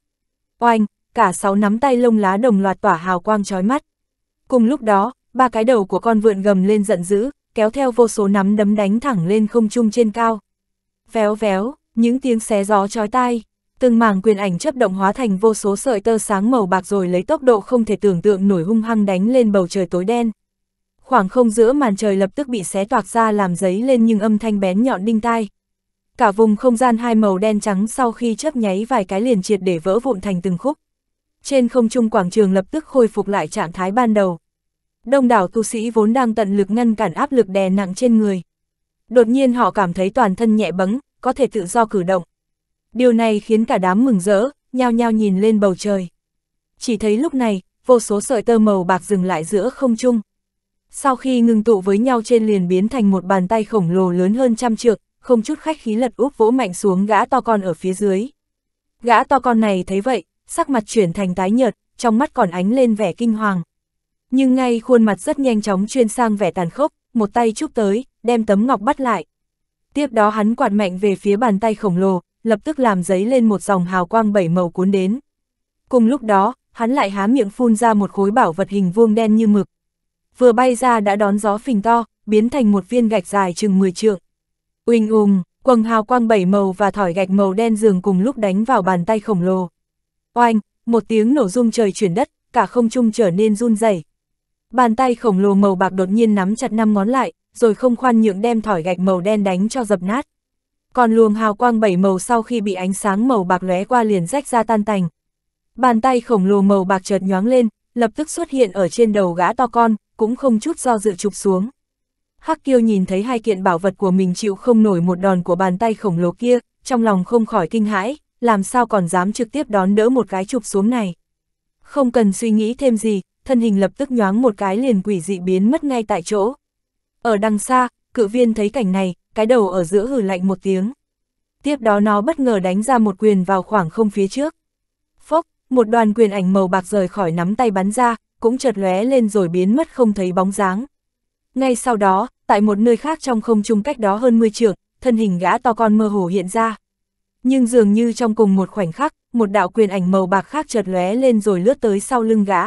oanh, cả sáu nắm tay lông lá đồng loạt tỏa hào quang chói mắt. Cùng lúc đó, ba cái đầu của con vượn gầm lên giận dữ, kéo theo vô số nắm đấm đánh thẳng lên không trung trên cao. Véo véo, những tiếng xé gió chói tai, từng mảng quyền ảnh chấp động hóa thành vô số sợi tơ sáng màu bạc rồi lấy tốc độ không thể tưởng tượng nổi hung hăng đánh lên bầu trời tối đen. Khoảng không giữa màn trời lập tức bị xé toạc ra làm giấy lên nhưng âm thanh bén nhọn đinh tai, Cả vùng không gian hai màu đen trắng sau khi chớp nháy vài cái liền triệt để vỡ vụn thành từng khúc. Trên không trung quảng trường lập tức khôi phục lại trạng thái ban đầu. Đông đảo tu sĩ vốn đang tận lực ngăn cản áp lực đè nặng trên người. Đột nhiên họ cảm thấy toàn thân nhẹ bẫng, có thể tự do cử động. Điều này khiến cả đám mừng rỡ, nhao nhao nhìn lên bầu trời. Chỉ thấy lúc này, vô số sợi tơ màu bạc dừng lại giữa không trung. Sau khi ngừng tụ với nhau trên liền biến thành một bàn tay khổng lồ lớn hơn trăm trượng, không chút khách khí lật úp vỗ mạnh xuống gã to con ở phía dưới. Gã to con này thấy vậy, sắc mặt chuyển thành tái nhợt, trong mắt còn ánh lên vẻ kinh hoàng. Nhưng ngay khuôn mặt rất nhanh chóng chuyên sang vẻ tàn khốc, một tay chúc tới, đem tấm ngọc bắt lại. Tiếp đó hắn quạt mạnh về phía bàn tay khổng lồ, lập tức làm giấy lên một dòng hào quang bảy màu cuốn đến. Cùng lúc đó, hắn lại há miệng phun ra một khối bảo vật hình vuông đen như mực. Vừa bay ra đã đón gió phình to, biến thành một viên gạch dài chừng 10 trượng uinh ùng, quầng hào quang bảy màu và thỏi gạch màu đen dường cùng lúc đánh vào bàn tay khổng lồ. Oanh, một tiếng nổ rung trời chuyển đất, cả không trung trở nên run rẩy. Bàn tay khổng lồ màu bạc đột nhiên nắm chặt năm ngón lại, rồi không khoan nhượng đem thỏi gạch màu đen đánh cho dập nát. Còn luồng hào quang bảy màu sau khi bị ánh sáng màu bạc lóe qua liền rách ra tan tành. Bàn tay khổng lồ màu bạc chợt nhoáng lên, lập tức xuất hiện ở trên đầu gã to con, cũng không chút do dự chụp xuống. Hắc Kiêu nhìn thấy hai kiện bảo vật của mình chịu không nổi một đòn của bàn tay khổng lồ kia, trong lòng không khỏi kinh hãi, làm sao còn dám trực tiếp đón đỡ một cái chụp xuống này. Không cần suy nghĩ thêm gì, thân hình lập tức nhoáng một cái liền quỷ dị biến mất ngay tại chỗ. Ở đằng xa, cự viên thấy cảnh này, cái đầu ở giữa hử lạnh một tiếng. Tiếp đó nó bất ngờ đánh ra một quyền vào khoảng không phía trước. Phốc, một đoàn quyền ảnh màu bạc rời khỏi nắm tay bắn ra, cũng chợt lóe lên rồi biến mất không thấy bóng dáng. Ngay sau đó, tại một nơi khác trong không trung cách đó hơn 10 trượng, thân hình gã to con mơ hồ hiện ra. Nhưng dường như trong cùng một khoảnh khắc, một đạo quyền ảnh màu bạc khác chợt lóe lên rồi lướt tới sau lưng gã.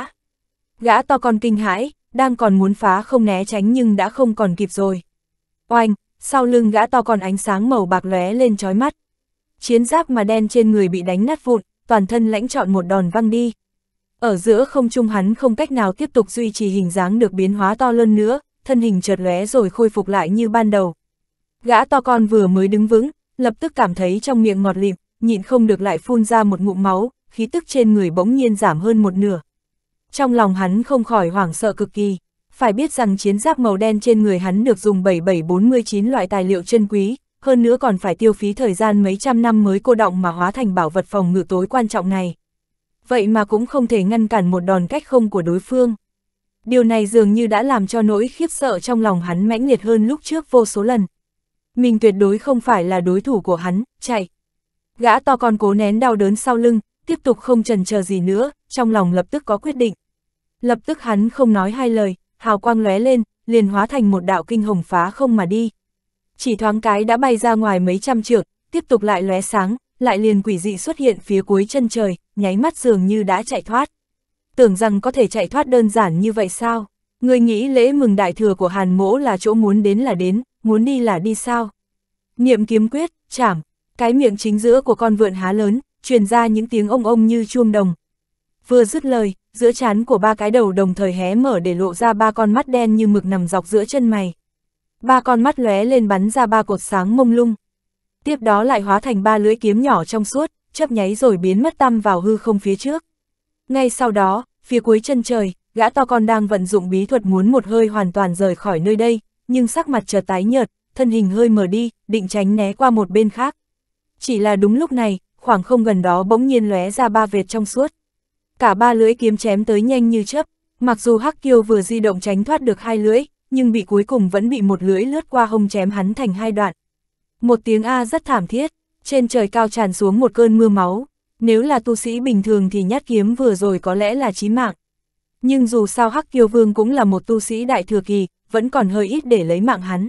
Gã to con kinh hãi, đang còn muốn phá không né tránh nhưng đã không còn kịp rồi. Oanh, sau lưng gã to con ánh sáng màu bạc lóe lên chói mắt. Chiến giáp mà đen trên người bị đánh nát vụn, toàn thân lãnh trọn một đòn văng đi. Ở giữa không trung hắn không cách nào tiếp tục duy trì hình dáng được biến hóa to lớn nữa, thân hình chợt lóe rồi khôi phục lại như ban đầu. Gã to con vừa mới đứng vững, lập tức cảm thấy trong miệng ngọt lịm, nhịn không được lại phun ra một ngụm máu, khí tức trên người bỗng nhiên giảm hơn một nửa. Trong lòng hắn không khỏi hoảng sợ cực kỳ, phải biết rằng chiến giáp màu đen trên người hắn được dùng 7749 loại tài liệu chân quý, hơn nữa còn phải tiêu phí thời gian mấy trăm năm mới cô động mà hóa thành bảo vật phòng ngự tối quan trọng này. Vậy mà cũng không thể ngăn cản một đòn cách không của đối phương. Điều này dường như đã làm cho nỗi khiếp sợ trong lòng hắn mãnh liệt hơn lúc trước vô số lần. Mình tuyệt đối không phải là đối thủ của hắn, chạy. Gã to con cố nén đau đớn sau lưng, tiếp tục không trần chờ gì nữa, trong lòng lập tức có quyết định. Lập tức hắn không nói hai lời, hào quang lóe lên, liền hóa thành một đạo kinh hồng phá không mà đi. Chỉ thoáng cái đã bay ra ngoài mấy trăm trượng, tiếp tục lại lóe sáng, lại liền quỷ dị xuất hiện phía cuối chân trời, nháy mắt dường như đã chạy thoát tưởng rằng có thể chạy thoát đơn giản như vậy sao? Người nghĩ lễ mừng đại thừa của Hàn Mỗ là chỗ muốn đến là đến, muốn đi là đi sao? Niệm kiếm quyết, chảm, cái miệng chính giữa của con vượn há lớn, truyền ra những tiếng ông ông như chuông đồng. Vừa dứt lời, giữa chán của ba cái đầu đồng thời hé mở để lộ ra ba con mắt đen như mực nằm dọc giữa chân mày. Ba con mắt lóe lên bắn ra ba cột sáng mông lung. Tiếp đó lại hóa thành ba lưỡi kiếm nhỏ trong suốt, chấp nháy rồi biến mất tăm vào hư không phía trước. Ngay sau đó, phía cuối chân trời, gã to con đang vận dụng bí thuật muốn một hơi hoàn toàn rời khỏi nơi đây, nhưng sắc mặt chợt tái nhợt, thân hình hơi mở đi, định tránh né qua một bên khác. Chỉ là đúng lúc này, khoảng không gần đó bỗng nhiên lóe ra ba vệt trong suốt. Cả ba lưỡi kiếm chém tới nhanh như chớp, mặc dù Hắc Kiêu vừa di động tránh thoát được hai lưỡi, nhưng bị cuối cùng vẫn bị một lưỡi lướt qua hông chém hắn thành hai đoạn. Một tiếng A rất thảm thiết, trên trời cao tràn xuống một cơn mưa máu. Nếu là tu sĩ bình thường thì nhát kiếm vừa rồi có lẽ là chí mạng. Nhưng dù sao Hắc Kiêu Vương cũng là một tu sĩ đại thừa kỳ, vẫn còn hơi ít để lấy mạng hắn.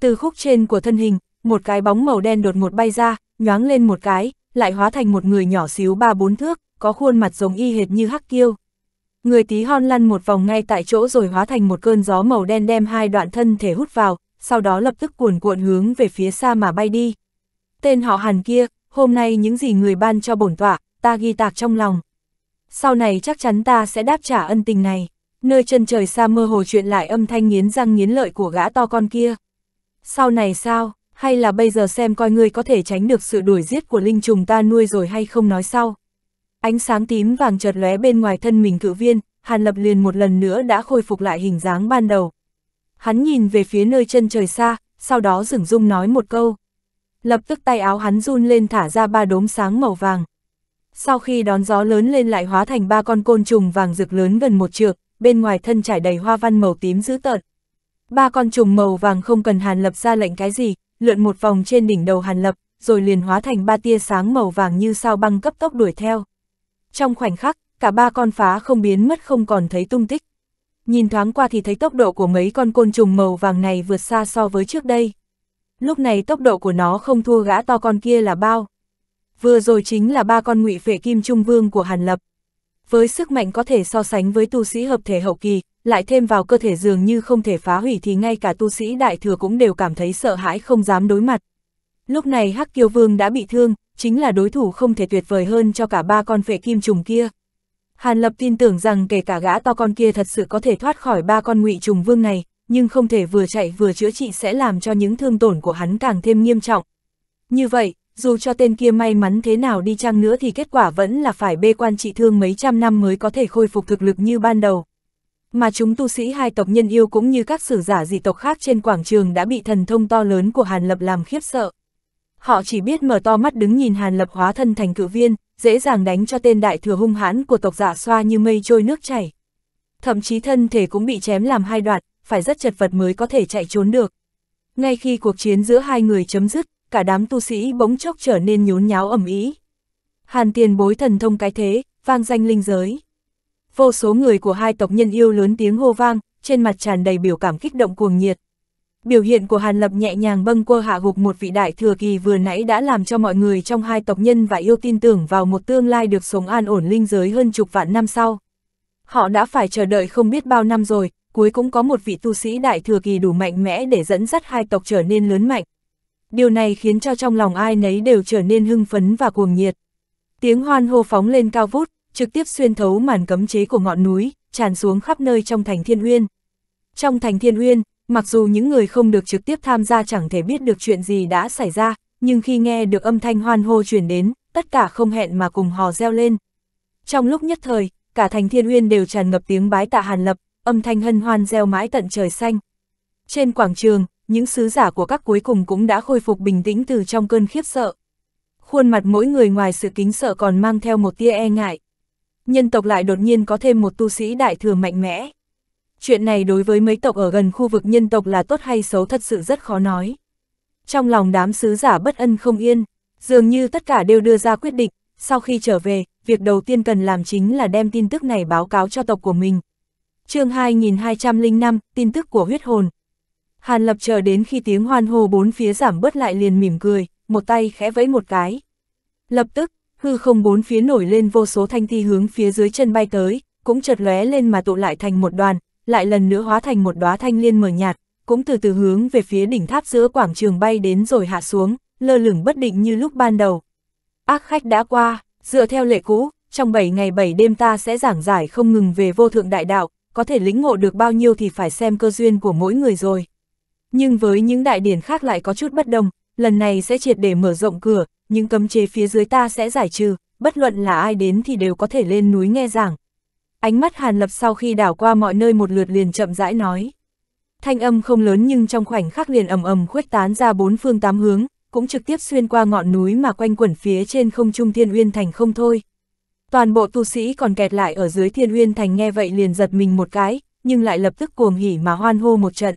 Từ khúc trên của thân hình, một cái bóng màu đen đột ngột bay ra, nhoáng lên một cái, lại hóa thành một người nhỏ xíu ba bốn thước, có khuôn mặt giống y hệt như Hắc Kiêu. Người tí hon lăn một vòng ngay tại chỗ rồi hóa thành một cơn gió màu đen đem hai đoạn thân thể hút vào, sau đó lập tức cuồn cuộn hướng về phía xa mà bay đi. Tên họ Hàn kia, hôm nay những gì người ban cho bổn tọa, ta ghi tạc trong lòng. Sau này chắc chắn ta sẽ đáp trả ân tình này. Nơi chân trời xa mơ hồ chuyện lại âm thanh nghiến răng nghiến lợi của gã to con kia. Sau này sao, hay là bây giờ xem coi ngươi có thể tránh được sự đuổi giết của linh trùng ta nuôi rồi hay không nói sau. Ánh sáng tím vàng chợt lóe bên ngoài thân mình cự viên, Hàn Lập liền một lần nữa đã khôi phục lại hình dáng ban đầu. Hắn nhìn về phía nơi chân trời xa, sau đó dừng dung nói một câu lập tức tay áo hắn run lên thả ra ba đốm sáng màu vàng. Sau khi đón gió lớn lên lại hóa thành ba con côn trùng vàng rực lớn gần một trượng, bên ngoài thân trải đầy hoa văn màu tím dữ tợn. Ba con trùng màu vàng không cần Hàn Lập ra lệnh cái gì, lượn một vòng trên đỉnh đầu Hàn Lập, rồi liền hóa thành ba tia sáng màu vàng như sao băng cấp tốc đuổi theo. Trong khoảnh khắc, cả ba con phá không biến mất không còn thấy tung tích. Nhìn thoáng qua thì thấy tốc độ của mấy con côn trùng màu vàng này vượt xa so với trước đây lúc này tốc độ của nó không thua gã to con kia là bao. Vừa rồi chính là ba con ngụy phệ kim trung vương của Hàn Lập. Với sức mạnh có thể so sánh với tu sĩ hợp thể hậu kỳ, lại thêm vào cơ thể dường như không thể phá hủy thì ngay cả tu sĩ đại thừa cũng đều cảm thấy sợ hãi không dám đối mặt. Lúc này Hắc Kiêu Vương đã bị thương, chính là đối thủ không thể tuyệt vời hơn cho cả ba con phệ kim trùng kia. Hàn Lập tin tưởng rằng kể cả gã to con kia thật sự có thể thoát khỏi ba con ngụy trùng vương này, nhưng không thể vừa chạy vừa chữa trị sẽ làm cho những thương tổn của hắn càng thêm nghiêm trọng. Như vậy, dù cho tên kia may mắn thế nào đi chăng nữa thì kết quả vẫn là phải bê quan trị thương mấy trăm năm mới có thể khôi phục thực lực như ban đầu. Mà chúng tu sĩ hai tộc nhân yêu cũng như các sử giả dị tộc khác trên quảng trường đã bị thần thông to lớn của Hàn Lập làm khiếp sợ. Họ chỉ biết mở to mắt đứng nhìn Hàn Lập hóa thân thành cự viên, dễ dàng đánh cho tên đại thừa hung hãn của tộc giả xoa như mây trôi nước chảy. Thậm chí thân thể cũng bị chém làm hai đoạn, phải rất chật vật mới có thể chạy trốn được. Ngay khi cuộc chiến giữa hai người chấm dứt, cả đám tu sĩ bỗng chốc trở nên nhốn nháo ẩm ý. Hàn tiền bối thần thông cái thế, vang danh linh giới. Vô số người của hai tộc nhân yêu lớn tiếng hô vang, trên mặt tràn đầy biểu cảm kích động cuồng nhiệt. Biểu hiện của Hàn Lập nhẹ nhàng bâng quơ hạ gục một vị đại thừa kỳ vừa nãy đã làm cho mọi người trong hai tộc nhân và yêu tin tưởng vào một tương lai được sống an ổn linh giới hơn chục vạn năm sau. Họ đã phải chờ đợi không biết bao năm rồi, cuối cũng có một vị tu sĩ đại thừa kỳ đủ mạnh mẽ để dẫn dắt hai tộc trở nên lớn mạnh. Điều này khiến cho trong lòng ai nấy đều trở nên hưng phấn và cuồng nhiệt. Tiếng hoan hô phóng lên cao vút, trực tiếp xuyên thấu màn cấm chế của ngọn núi, tràn xuống khắp nơi trong thành Thiên Uyên. Trong thành Thiên Uyên, mặc dù những người không được trực tiếp tham gia chẳng thể biết được chuyện gì đã xảy ra, nhưng khi nghe được âm thanh hoan hô truyền đến, tất cả không hẹn mà cùng hò reo lên. Trong lúc nhất thời, cả thành Thiên Uyên đều tràn ngập tiếng bái tạ Hàn Lập, âm thanh hân hoan reo mãi tận trời xanh. Trên quảng trường, những sứ giả của các cuối cùng cũng đã khôi phục bình tĩnh từ trong cơn khiếp sợ. Khuôn mặt mỗi người ngoài sự kính sợ còn mang theo một tia e ngại. Nhân tộc lại đột nhiên có thêm một tu sĩ đại thừa mạnh mẽ. Chuyện này đối với mấy tộc ở gần khu vực nhân tộc là tốt hay xấu thật sự rất khó nói. Trong lòng đám sứ giả bất ân không yên, dường như tất cả đều đưa ra quyết định, sau khi trở về, việc đầu tiên cần làm chính là đem tin tức này báo cáo cho tộc của mình, chương 2205, tin tức của huyết hồn. Hàn Lập chờ đến khi tiếng hoan hô bốn phía giảm bớt lại liền mỉm cười, một tay khẽ vẫy một cái. Lập tức, hư không bốn phía nổi lên vô số thanh thi hướng phía dưới chân bay tới, cũng chợt lóe lên mà tụ lại thành một đoàn, lại lần nữa hóa thành một đóa thanh liên mờ nhạt, cũng từ từ hướng về phía đỉnh tháp giữa quảng trường bay đến rồi hạ xuống, lơ lửng bất định như lúc ban đầu. Ác khách đã qua, dựa theo lệ cũ, trong 7 ngày 7 đêm ta sẽ giảng giải không ngừng về vô thượng đại đạo, có thể lĩnh ngộ được bao nhiêu thì phải xem cơ duyên của mỗi người rồi. Nhưng với những đại điển khác lại có chút bất đồng, lần này sẽ triệt để mở rộng cửa, những cấm chế phía dưới ta sẽ giải trừ, bất luận là ai đến thì đều có thể lên núi nghe giảng. Ánh mắt Hàn Lập sau khi đảo qua mọi nơi một lượt liền chậm rãi nói. Thanh âm không lớn nhưng trong khoảnh khắc liền ầm ầm khuếch tán ra bốn phương tám hướng, cũng trực tiếp xuyên qua ngọn núi mà quanh quẩn phía trên không trung thiên uyên thành không thôi. Toàn bộ tu sĩ còn kẹt lại ở dưới thiên uyên thành nghe vậy liền giật mình một cái, nhưng lại lập tức cuồng hỉ mà hoan hô một trận.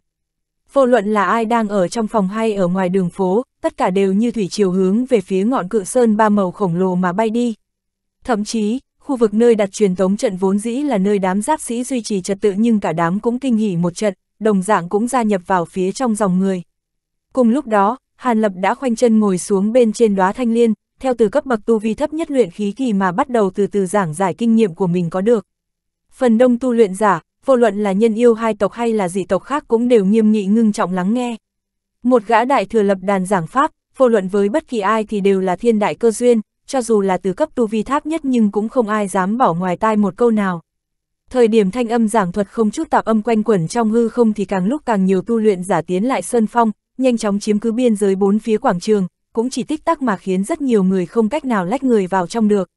Vô luận là ai đang ở trong phòng hay ở ngoài đường phố, tất cả đều như thủy chiều hướng về phía ngọn cự sơn ba màu khổng lồ mà bay đi. Thậm chí, khu vực nơi đặt truyền tống trận vốn dĩ là nơi đám giáp sĩ duy trì trật tự nhưng cả đám cũng kinh hỉ một trận, đồng dạng cũng gia nhập vào phía trong dòng người. Cùng lúc đó, Hàn Lập đã khoanh chân ngồi xuống bên trên đóa thanh liên, theo từ cấp bậc tu vi thấp nhất luyện khí kỳ mà bắt đầu từ từ giảng giải kinh nghiệm của mình có được. Phần đông tu luyện giả, vô luận là nhân yêu hai tộc hay là dị tộc khác cũng đều nghiêm nghị ngưng trọng lắng nghe. Một gã đại thừa lập đàn giảng pháp, vô luận với bất kỳ ai thì đều là thiên đại cơ duyên, cho dù là từ cấp tu vi thấp nhất nhưng cũng không ai dám bỏ ngoài tai một câu nào. Thời điểm thanh âm giảng thuật không chút tạp âm quanh quẩn trong hư không thì càng lúc càng nhiều tu luyện giả tiến lại sơn phong, nhanh chóng chiếm cứ biên giới bốn phía quảng trường, cũng chỉ tích tắc mà khiến rất nhiều người không cách nào lách người vào trong được.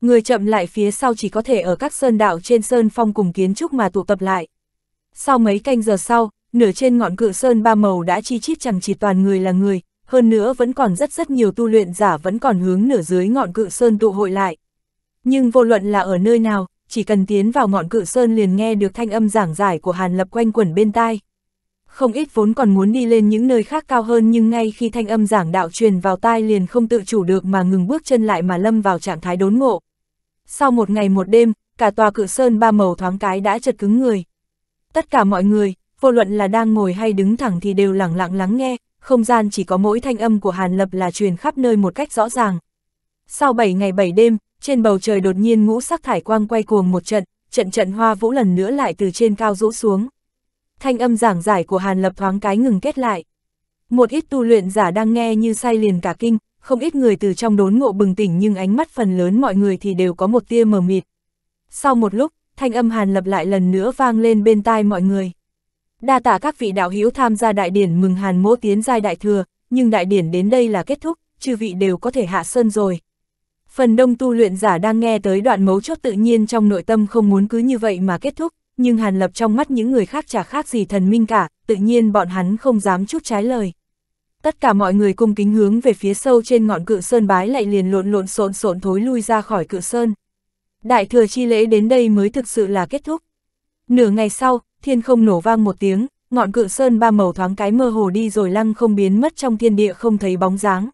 Người chậm lại phía sau chỉ có thể ở các sơn đạo trên sơn phong cùng kiến trúc mà tụ tập lại. Sau mấy canh giờ sau, nửa trên ngọn cự sơn ba màu đã chi chít chẳng chỉ toàn người là người, hơn nữa vẫn còn rất rất nhiều tu luyện giả vẫn còn hướng nửa dưới ngọn cự sơn tụ hội lại. Nhưng vô luận là ở nơi nào, chỉ cần tiến vào ngọn cự sơn liền nghe được thanh âm giảng giải của Hàn Lập quanh quẩn bên tai không ít vốn còn muốn đi lên những nơi khác cao hơn nhưng ngay khi thanh âm giảng đạo truyền vào tai liền không tự chủ được mà ngừng bước chân lại mà lâm vào trạng thái đốn ngộ. Sau một ngày một đêm, cả tòa cự sơn ba màu thoáng cái đã chật cứng người. Tất cả mọi người, vô luận là đang ngồi hay đứng thẳng thì đều lẳng lặng lắng nghe, không gian chỉ có mỗi thanh âm của Hàn Lập là truyền khắp nơi một cách rõ ràng. Sau bảy ngày bảy đêm, trên bầu trời đột nhiên ngũ sắc thải quang quay cuồng một trận, trận trận hoa vũ lần nữa lại từ trên cao rũ xuống thanh âm giảng giải của Hàn Lập thoáng cái ngừng kết lại. Một ít tu luyện giả đang nghe như say liền cả kinh, không ít người từ trong đốn ngộ bừng tỉnh nhưng ánh mắt phần lớn mọi người thì đều có một tia mờ mịt. Sau một lúc, thanh âm Hàn Lập lại lần nữa vang lên bên tai mọi người. Đa tạ các vị đạo hữu tham gia đại điển mừng Hàn Mỗ tiến giai đại thừa, nhưng đại điển đến đây là kết thúc, chư vị đều có thể hạ sơn rồi. Phần đông tu luyện giả đang nghe tới đoạn mấu chốt tự nhiên trong nội tâm không muốn cứ như vậy mà kết thúc, nhưng Hàn Lập trong mắt những người khác chả khác gì thần minh cả, tự nhiên bọn hắn không dám chút trái lời. Tất cả mọi người cung kính hướng về phía sâu trên ngọn cự sơn bái lại liền lộn lộn xộn xộn thối lui ra khỏi cự sơn. Đại thừa chi lễ đến đây mới thực sự là kết thúc. Nửa ngày sau, thiên không nổ vang một tiếng, ngọn cự sơn ba màu thoáng cái mơ hồ đi rồi lăng không biến mất trong thiên địa không thấy bóng dáng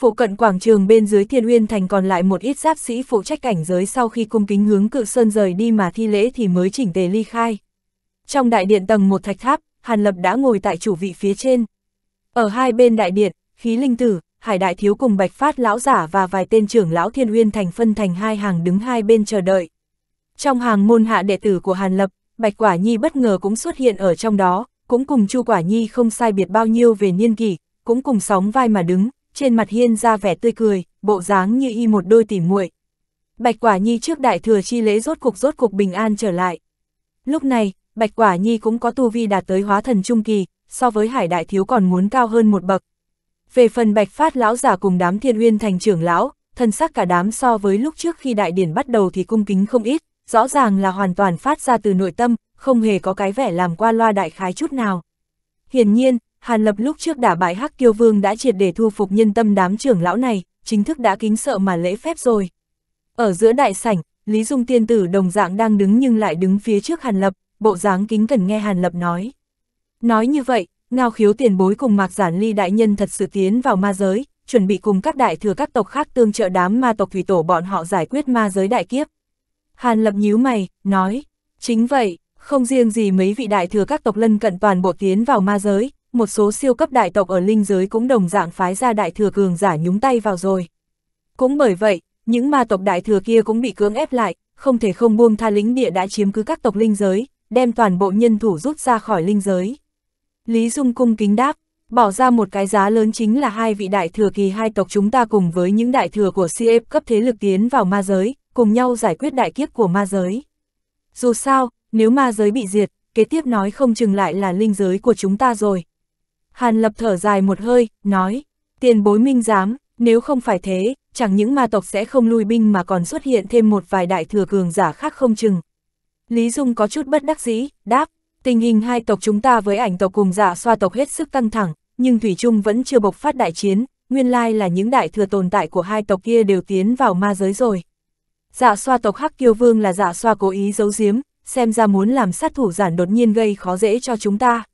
phụ cận quảng trường bên dưới thiên uyên thành còn lại một ít giáp sĩ phụ trách cảnh giới sau khi cung kính hướng cự sơn rời đi mà thi lễ thì mới chỉnh tề ly khai. Trong đại điện tầng một thạch tháp, Hàn Lập đã ngồi tại chủ vị phía trên. Ở hai bên đại điện, khí linh tử, hải đại thiếu cùng bạch phát lão giả và vài tên trưởng lão thiên uyên thành phân thành hai hàng đứng hai bên chờ đợi. Trong hàng môn hạ đệ tử của Hàn Lập, Bạch Quả Nhi bất ngờ cũng xuất hiện ở trong đó, cũng cùng Chu Quả Nhi không sai biệt bao nhiêu về niên kỷ, cũng cùng sóng vai mà đứng, trên mặt hiên ra vẻ tươi cười, bộ dáng như y một đôi tỉ muội. Bạch Quả Nhi trước đại thừa chi lễ rốt cục rốt cục bình an trở lại. Lúc này, Bạch Quả Nhi cũng có tu vi đạt tới hóa thần trung kỳ, so với hải đại thiếu còn muốn cao hơn một bậc. Về phần Bạch Phát lão giả cùng đám thiên uyên thành trưởng lão, thân sắc cả đám so với lúc trước khi đại điển bắt đầu thì cung kính không ít, rõ ràng là hoàn toàn phát ra từ nội tâm, không hề có cái vẻ làm qua loa đại khái chút nào. Hiển nhiên, Hàn Lập lúc trước đả bại Hắc Kiêu Vương đã triệt để thu phục nhân tâm đám trưởng lão này, chính thức đã kính sợ mà lễ phép rồi. Ở giữa đại sảnh, Lý Dung tiên tử đồng dạng đang đứng nhưng lại đứng phía trước Hàn Lập, bộ dáng kính cẩn nghe Hàn Lập nói. Nói như vậy, ngao khiếu tiền bối cùng mạc giản ly đại nhân thật sự tiến vào ma giới, chuẩn bị cùng các đại thừa các tộc khác tương trợ đám ma tộc thủy tổ bọn họ giải quyết ma giới đại kiếp. Hàn Lập nhíu mày, nói, chính vậy, không riêng gì mấy vị đại thừa các tộc lân cận toàn bộ tiến vào ma giới, một số siêu cấp đại tộc ở linh giới cũng đồng dạng phái ra đại thừa cường giả nhúng tay vào rồi. Cũng bởi vậy, những ma tộc đại thừa kia cũng bị cưỡng ép lại, không thể không buông tha lính địa đã chiếm cứ các tộc linh giới, đem toàn bộ nhân thủ rút ra khỏi linh giới. Lý Dung cung kính đáp, bỏ ra một cái giá lớn chính là hai vị đại thừa kỳ hai tộc chúng ta cùng với những đại thừa của CF cấp thế lực tiến vào ma giới, cùng nhau giải quyết đại kiếp của ma giới. Dù sao, nếu ma giới bị diệt, kế tiếp nói không chừng lại là linh giới của chúng ta rồi, Hàn Lập thở dài một hơi, nói, tiền bối minh giám, nếu không phải thế, chẳng những ma tộc sẽ không lui binh mà còn xuất hiện thêm một vài đại thừa cường giả khác không chừng. Lý Dung có chút bất đắc dĩ, đáp, tình hình hai tộc chúng ta với ảnh tộc cùng giả xoa tộc hết sức căng thẳng, nhưng Thủy Trung vẫn chưa bộc phát đại chiến, nguyên lai là những đại thừa tồn tại của hai tộc kia đều tiến vào ma giới rồi. Giả xoa tộc Hắc Kiêu Vương là giả xoa cố ý giấu giếm, xem ra muốn làm sát thủ giản đột nhiên gây khó dễ cho chúng ta.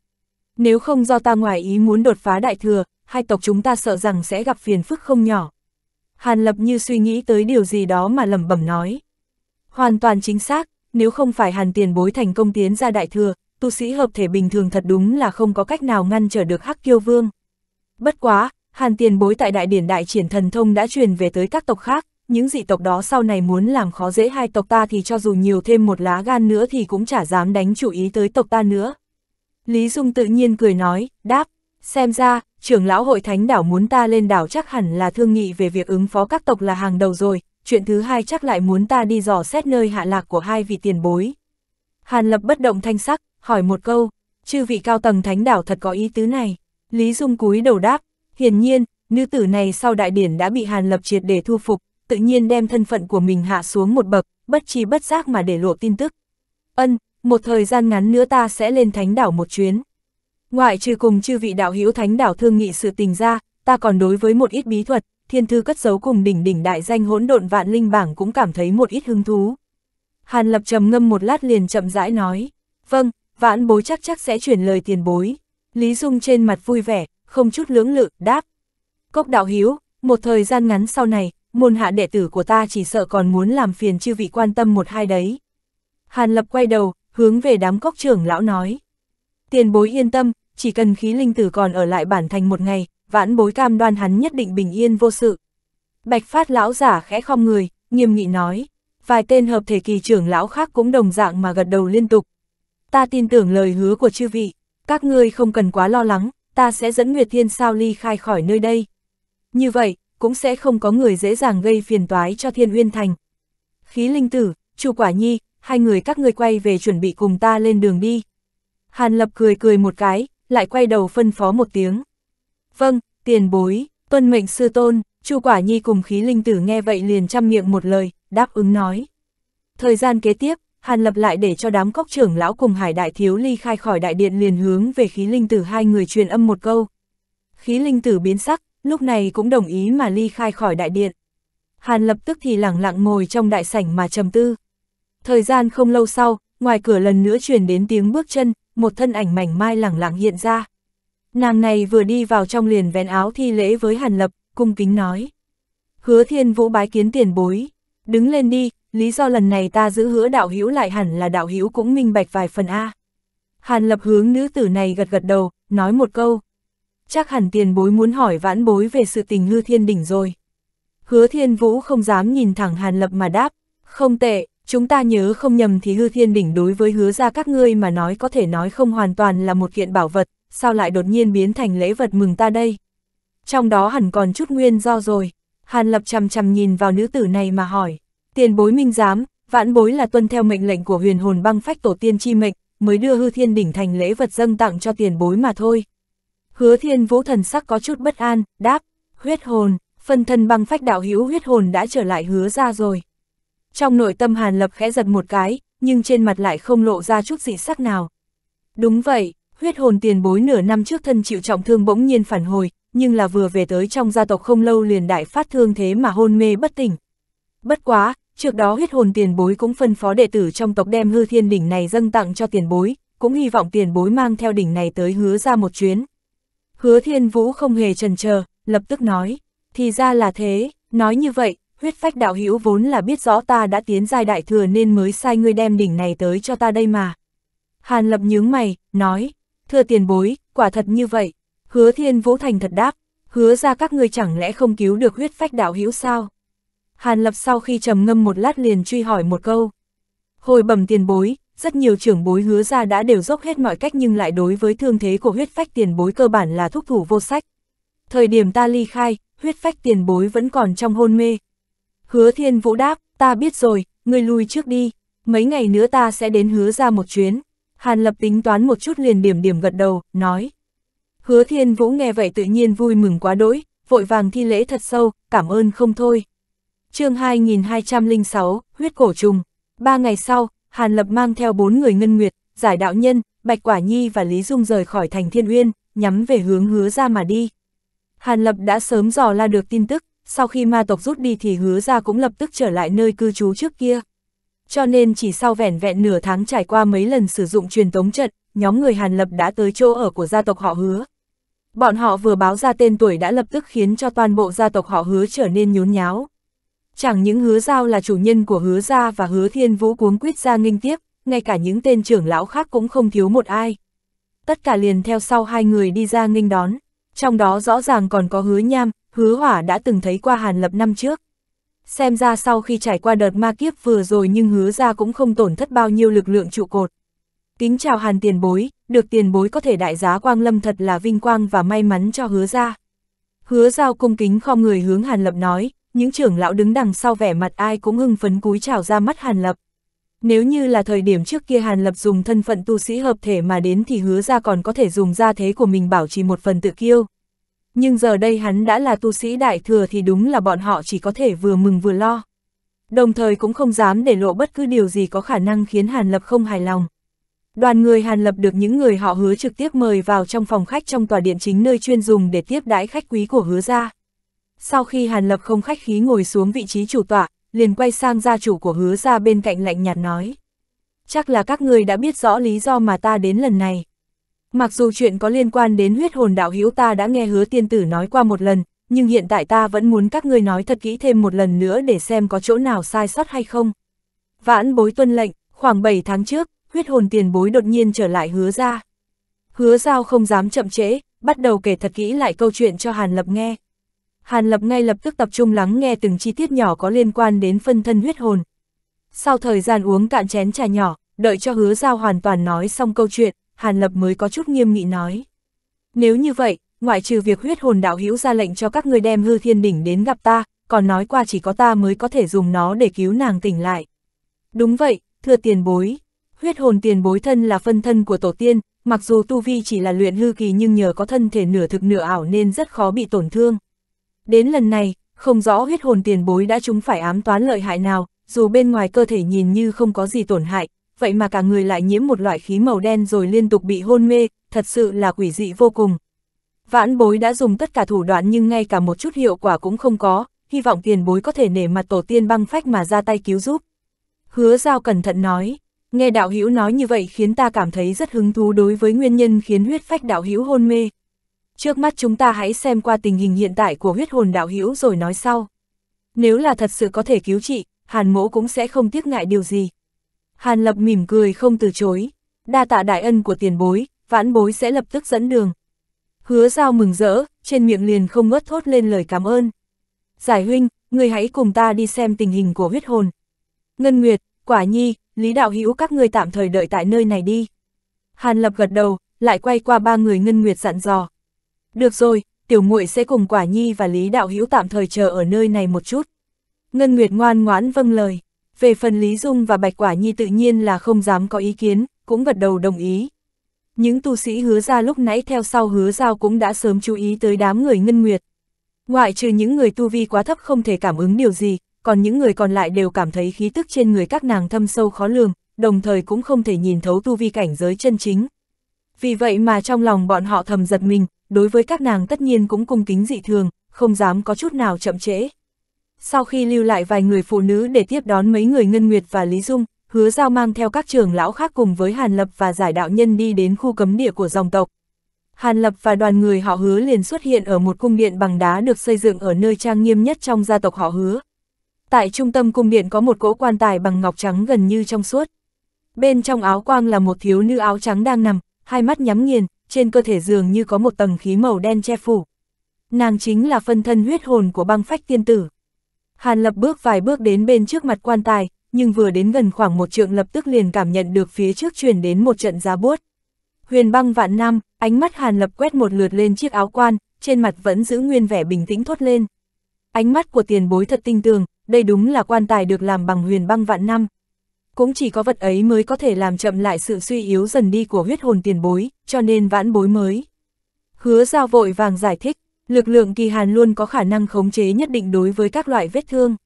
Nếu không do ta ngoài ý muốn đột phá đại thừa, hai tộc chúng ta sợ rằng sẽ gặp phiền phức không nhỏ. Hàn Lập như suy nghĩ tới điều gì đó mà lẩm bẩm nói. Hoàn toàn chính xác, nếu không phải Hàn tiền bối thành công tiến ra đại thừa, tu sĩ hợp thể bình thường thật đúng là không có cách nào ngăn trở được Hắc Kiêu Vương. Bất quá, Hàn tiền bối tại đại điển đại triển thần thông đã truyền về tới các tộc khác, những dị tộc đó sau này muốn làm khó dễ hai tộc ta thì cho dù nhiều thêm một lá gan nữa thì cũng chả dám đánh chủ ý tới tộc ta nữa. Lý Dung tự nhiên cười nói, đáp, xem ra, trưởng lão hội thánh đảo muốn ta lên đảo chắc hẳn là thương nghị về việc ứng phó các tộc là hàng đầu rồi, chuyện thứ hai chắc lại muốn ta đi dò xét nơi hạ lạc của hai vị tiền bối. Hàn Lập bất động thanh sắc, hỏi một câu, chư vị cao tầng thánh đảo thật có ý tứ này. Lý Dung cúi đầu đáp, hiển nhiên, nữ tử này sau đại điển đã bị Hàn Lập triệt để thu phục, tự nhiên đem thân phận của mình hạ xuống một bậc, bất chi bất giác mà để lộ tin tức. Ân, một thời gian ngắn nữa ta sẽ lên thánh đảo một chuyến. Ngoại trừ cùng chư vị đạo hữu thánh đảo thương nghị sự tình ra, ta còn đối với một ít bí thuật, thiên thư cất giấu cùng đỉnh đỉnh đại danh hỗn độn vạn linh bảng cũng cảm thấy một ít hứng thú. Hàn lập trầm ngâm một lát liền chậm rãi nói, vâng, vãn bối chắc chắc sẽ chuyển lời tiền bối. Lý Dung trên mặt vui vẻ, không chút lưỡng lự, đáp. Cốc đạo hiếu, một thời gian ngắn sau này, môn hạ đệ tử của ta chỉ sợ còn muốn làm phiền chư vị quan tâm một hai đấy. Hàn lập quay đầu, hướng về đám cốc trưởng lão nói. Tiền bối yên tâm, chỉ cần khí linh tử còn ở lại bản thành một ngày, vãn bối cam đoan hắn nhất định bình yên vô sự. Bạch phát lão giả khẽ khom người, nghiêm nghị nói. Vài tên hợp thể kỳ trưởng lão khác cũng đồng dạng mà gật đầu liên tục. Ta tin tưởng lời hứa của chư vị, các ngươi không cần quá lo lắng, ta sẽ dẫn Nguyệt Thiên Sao ly khai khỏi nơi đây. Như vậy, cũng sẽ không có người dễ dàng gây phiền toái cho Thiên Uyên Thành. Khí linh tử, Chu Quả Nhi, hai người các ngươi quay về chuẩn bị cùng ta lên đường đi. Hàn Lập cười cười một cái, lại quay đầu phân phó một tiếng. Vâng, tiền bối, tuân mệnh sư tôn, Chu Quả Nhi cùng khí linh tử nghe vậy liền chăm miệng một lời, đáp ứng nói. Thời gian kế tiếp, Hàn Lập lại để cho đám cốc trưởng lão cùng hải đại thiếu ly khai khỏi đại điện liền hướng về khí linh tử hai người truyền âm một câu. Khí linh tử biến sắc, lúc này cũng đồng ý mà ly khai khỏi đại điện. Hàn Lập tức thì lẳng lặng ngồi trong đại sảnh mà trầm tư. Thời gian không lâu sau, ngoài cửa lần nữa truyền đến tiếng bước chân, một thân ảnh mảnh mai lẳng lặng hiện ra. Nàng này vừa đi vào trong liền vén áo thi lễ với Hàn Lập, cung kính nói. Hứa thiên vũ bái kiến tiền bối. Đứng lên đi, lý do lần này ta giữ hứa đạo hữu lại hẳn là đạo hữu cũng minh bạch vài phần A. Hàn Lập hướng nữ tử này gật gật đầu, nói một câu. Chắc hẳn tiền bối muốn hỏi vãn bối về sự tình hư thiên đỉnh rồi. Hứa thiên vũ không dám nhìn thẳng Hàn Lập mà đáp, không tệ, chúng ta nhớ không nhầm thì hư thiên đỉnh đối với hứa ra các ngươi mà nói có thể nói không hoàn toàn là một kiện bảo vật, sao lại đột nhiên biến thành lễ vật mừng ta đây? Trong đó hẳn còn chút nguyên do rồi, Hàn Lập chằm chằm nhìn vào nữ tử này mà hỏi, tiền bối minh giám, vãn bối là tuân theo mệnh lệnh của huyền hồn băng phách tổ tiên chi mệnh, mới đưa hư thiên đỉnh thành lễ vật dâng tặng cho tiền bối mà thôi. Hứa thiên vũ thần sắc có chút bất an, đáp, huyết hồn, phân thân băng phách đạo hữu huyết hồn đã trở lại hứa ra rồi. Trong nội tâm Hàn Lập khẽ giật một cái, nhưng trên mặt lại không lộ ra chút gì sắc nào. Đúng vậy, huyết hồn tiền bối nửa năm trước thân chịu trọng thương bỗng nhiên phản hồi, nhưng là vừa về tới trong gia tộc không lâu liền đại phát thương thế mà hôn mê bất tỉnh. Bất quá, trước đó huyết hồn tiền bối cũng phân phó đệ tử trong tộc đem hư thiên đỉnh này dâng tặng cho tiền bối, cũng hy vọng tiền bối mang theo đỉnh này tới hứa ra một chuyến. Hứa thiên vũ không hề trần chờ lập tức nói, thì ra là thế, nói như vậy, huyết phách đạo hữu vốn là biết rõ ta đã tiến giai đại thừa nên mới sai ngươi đem đỉnh này tới cho ta đây mà. Hàn lập nhướng mày, nói, thưa tiền bối, quả thật như vậy, hứa thiên vũ thành thật đáp, hứa ra các ngươi chẳng lẽ không cứu được huyết phách đạo hữu sao? Hàn lập sau khi trầm ngâm một lát liền truy hỏi một câu. Hồi bẩm tiền bối, rất nhiều trưởng bối hứa ra đã đều dốc hết mọi cách nhưng lại đối với thương thế của huyết phách tiền bối cơ bản là thúc thủ vô sách. Thời điểm ta ly khai, huyết phách tiền bối vẫn còn trong hôn mê, Hứa Thiên Vũ đáp, ta biết rồi, ngươi lui trước đi, mấy ngày nữa ta sẽ đến hứa ra một chuyến. Hàn Lập tính toán một chút liền điểm điểm gật đầu, nói. Hứa Thiên Vũ nghe vậy tự nhiên vui mừng quá đỗi, vội vàng thi lễ thật sâu, cảm ơn không thôi. chương 2206, huyết cổ trùng. Ba ngày sau, Hàn Lập mang theo bốn người ngân nguyệt, giải đạo nhân, Bạch Quả Nhi và Lý Dung rời khỏi thành Thiên Uyên, nhắm về hướng hứa ra mà đi. Hàn Lập đã sớm dò la được tin tức, sau khi ma tộc rút đi thì hứa ra cũng lập tức trở lại nơi cư trú trước kia. Cho nên chỉ sau vẻn vẹn nửa tháng trải qua mấy lần sử dụng truyền tống trận, nhóm người Hàn Lập đã tới chỗ ở của gia tộc họ hứa. Bọn họ vừa báo ra tên tuổi đã lập tức khiến cho toàn bộ gia tộc họ hứa trở nên nhốn nháo. Chẳng những hứa giao là chủ nhân của hứa gia và hứa thiên vũ cuống quýt ra nghinh tiếp, ngay cả những tên trưởng lão khác cũng không thiếu một ai. Tất cả liền theo sau hai người đi ra nghinh đón, trong đó rõ ràng còn có hứa nham, hứa hỏa đã từng thấy qua Hàn Lập năm trước. Xem ra sau khi trải qua đợt ma kiếp vừa rồi nhưng hứa ra cũng không tổn thất bao nhiêu lực lượng trụ cột. Kính chào Hàn tiền bối, được tiền bối có thể đại giá quang lâm thật là vinh quang và may mắn cho hứa ra. Hứa giao cung kính kho người hướng Hàn Lập nói, những trưởng lão đứng đằng sau vẻ mặt ai cũng hưng phấn cúi chào ra mắt Hàn Lập. Nếu như là thời điểm trước kia Hàn Lập dùng thân phận tu sĩ hợp thể mà đến thì hứa ra còn có thể dùng ra thế của mình bảo trì một phần tự kiêu nhưng giờ đây hắn đã là tu sĩ đại thừa thì đúng là bọn họ chỉ có thể vừa mừng vừa lo. Đồng thời cũng không dám để lộ bất cứ điều gì có khả năng khiến Hàn Lập không hài lòng. Đoàn người Hàn Lập được những người họ hứa trực tiếp mời vào trong phòng khách trong tòa điện chính nơi chuyên dùng để tiếp đãi khách quý của hứa gia. Sau khi Hàn Lập không khách khí ngồi xuống vị trí chủ tọa, liền quay sang gia chủ của hứa gia bên cạnh lạnh nhạt nói. Chắc là các người đã biết rõ lý do mà ta đến lần này. Mặc dù chuyện có liên quan đến huyết hồn đạo hữu ta đã nghe hứa tiên tử nói qua một lần, nhưng hiện tại ta vẫn muốn các ngươi nói thật kỹ thêm một lần nữa để xem có chỗ nào sai sót hay không. Vãn bối tuân lệnh, khoảng 7 tháng trước, huyết hồn tiền bối đột nhiên trở lại hứa ra. Hứa giao không dám chậm trễ, bắt đầu kể thật kỹ lại câu chuyện cho Hàn Lập nghe. Hàn Lập ngay lập tức tập trung lắng nghe từng chi tiết nhỏ có liên quan đến phân thân huyết hồn. Sau thời gian uống cạn chén trà nhỏ, đợi cho hứa giao hoàn toàn nói xong câu chuyện, Hàn Lập mới có chút nghiêm nghị nói. Nếu như vậy, ngoại trừ việc huyết hồn đạo hữu ra lệnh cho các người đem hư thiên đỉnh đến gặp ta, còn nói qua chỉ có ta mới có thể dùng nó để cứu nàng tỉnh lại. Đúng vậy, thưa tiền bối, huyết hồn tiền bối thân là phân thân của tổ tiên, mặc dù tu vi chỉ là luyện hư kỳ nhưng nhờ có thân thể nửa thực nửa ảo nên rất khó bị tổn thương. Đến lần này, không rõ huyết hồn tiền bối đã trúng phải ám toán lợi hại nào, dù bên ngoài cơ thể nhìn như không có gì tổn hại, vậy mà cả người lại nhiễm một loại khí màu đen rồi liên tục bị hôn mê, thật sự là quỷ dị vô cùng. Vãn bối đã dùng tất cả thủ đoạn nhưng ngay cả một chút hiệu quả cũng không có, hy vọng tiền bối có thể nể mặt tổ tiên băng phách mà ra tay cứu giúp. Hứa giao cẩn thận nói, nghe đạo hữu nói như vậy khiến ta cảm thấy rất hứng thú đối với nguyên nhân khiến huyết phách đạo hữu hôn mê. Trước mắt chúng ta hãy xem qua tình hình hiện tại của huyết hồn đạo hữu rồi nói sau. Nếu là thật sự có thể cứu trị, hàn mỗ cũng sẽ không tiếc ngại điều gì. Hàn Lập mỉm cười không từ chối, đa tạ đại ân của tiền bối, vãn bối sẽ lập tức dẫn đường. Hứa giao mừng rỡ, trên miệng liền không ngớt thốt lên lời cảm ơn. Giải huynh, người hãy cùng ta đi xem tình hình của huyết hồn. Ngân Nguyệt, Quả Nhi, Lý Đạo Hữu các người tạm thời đợi tại nơi này đi. Hàn Lập gật đầu, lại quay qua ba người Ngân Nguyệt dặn dò. Được rồi, tiểu muội sẽ cùng Quả Nhi và Lý Đạo Hữu tạm thời chờ ở nơi này một chút. Ngân Nguyệt ngoan ngoãn vâng lời. Về phần Lý Dung và Bạch Quả Nhi tự nhiên là không dám có ý kiến, cũng gật đầu đồng ý. Những tu sĩ hứa ra lúc nãy theo sau hứa giao cũng đã sớm chú ý tới đám người ngân nguyệt. Ngoại trừ những người tu vi quá thấp không thể cảm ứng điều gì, còn những người còn lại đều cảm thấy khí tức trên người các nàng thâm sâu khó lường, đồng thời cũng không thể nhìn thấu tu vi cảnh giới chân chính. Vì vậy mà trong lòng bọn họ thầm giật mình, đối với các nàng tất nhiên cũng cung kính dị thường, không dám có chút nào chậm trễ. Sau khi lưu lại vài người phụ nữ để tiếp đón mấy người Ngân Nguyệt và Lý Dung, hứa giao mang theo các trưởng lão khác cùng với Hàn Lập và giải đạo nhân đi đến khu cấm địa của dòng tộc. Hàn Lập và đoàn người họ hứa liền xuất hiện ở một cung điện bằng đá được xây dựng ở nơi trang nghiêm nhất trong gia tộc họ hứa. Tại trung tâm cung điện có một cỗ quan tài bằng ngọc trắng gần như trong suốt. Bên trong áo quang là một thiếu nữ áo trắng đang nằm, hai mắt nhắm nghiền, trên cơ thể dường như có một tầng khí màu đen che phủ. Nàng chính là phân thân huyết hồn của băng phách tiên tử. Hàn lập bước vài bước đến bên trước mặt quan tài, nhưng vừa đến gần khoảng một trượng lập tức liền cảm nhận được phía trước truyền đến một trận giá buốt. Huyền băng vạn năm, ánh mắt Hàn lập quét một lượt lên chiếc áo quan, trên mặt vẫn giữ nguyên vẻ bình tĩnh thốt lên. Ánh mắt của tiền bối thật tinh tường, đây đúng là quan tài được làm bằng huyền băng vạn năm. Cũng chỉ có vật ấy mới có thể làm chậm lại sự suy yếu dần đi của huyết hồn tiền bối, cho nên vãn bối mới. Hứa giao vội vàng giải thích, Lực lượng kỳ hàn luôn có khả năng khống chế nhất định đối với các loại vết thương.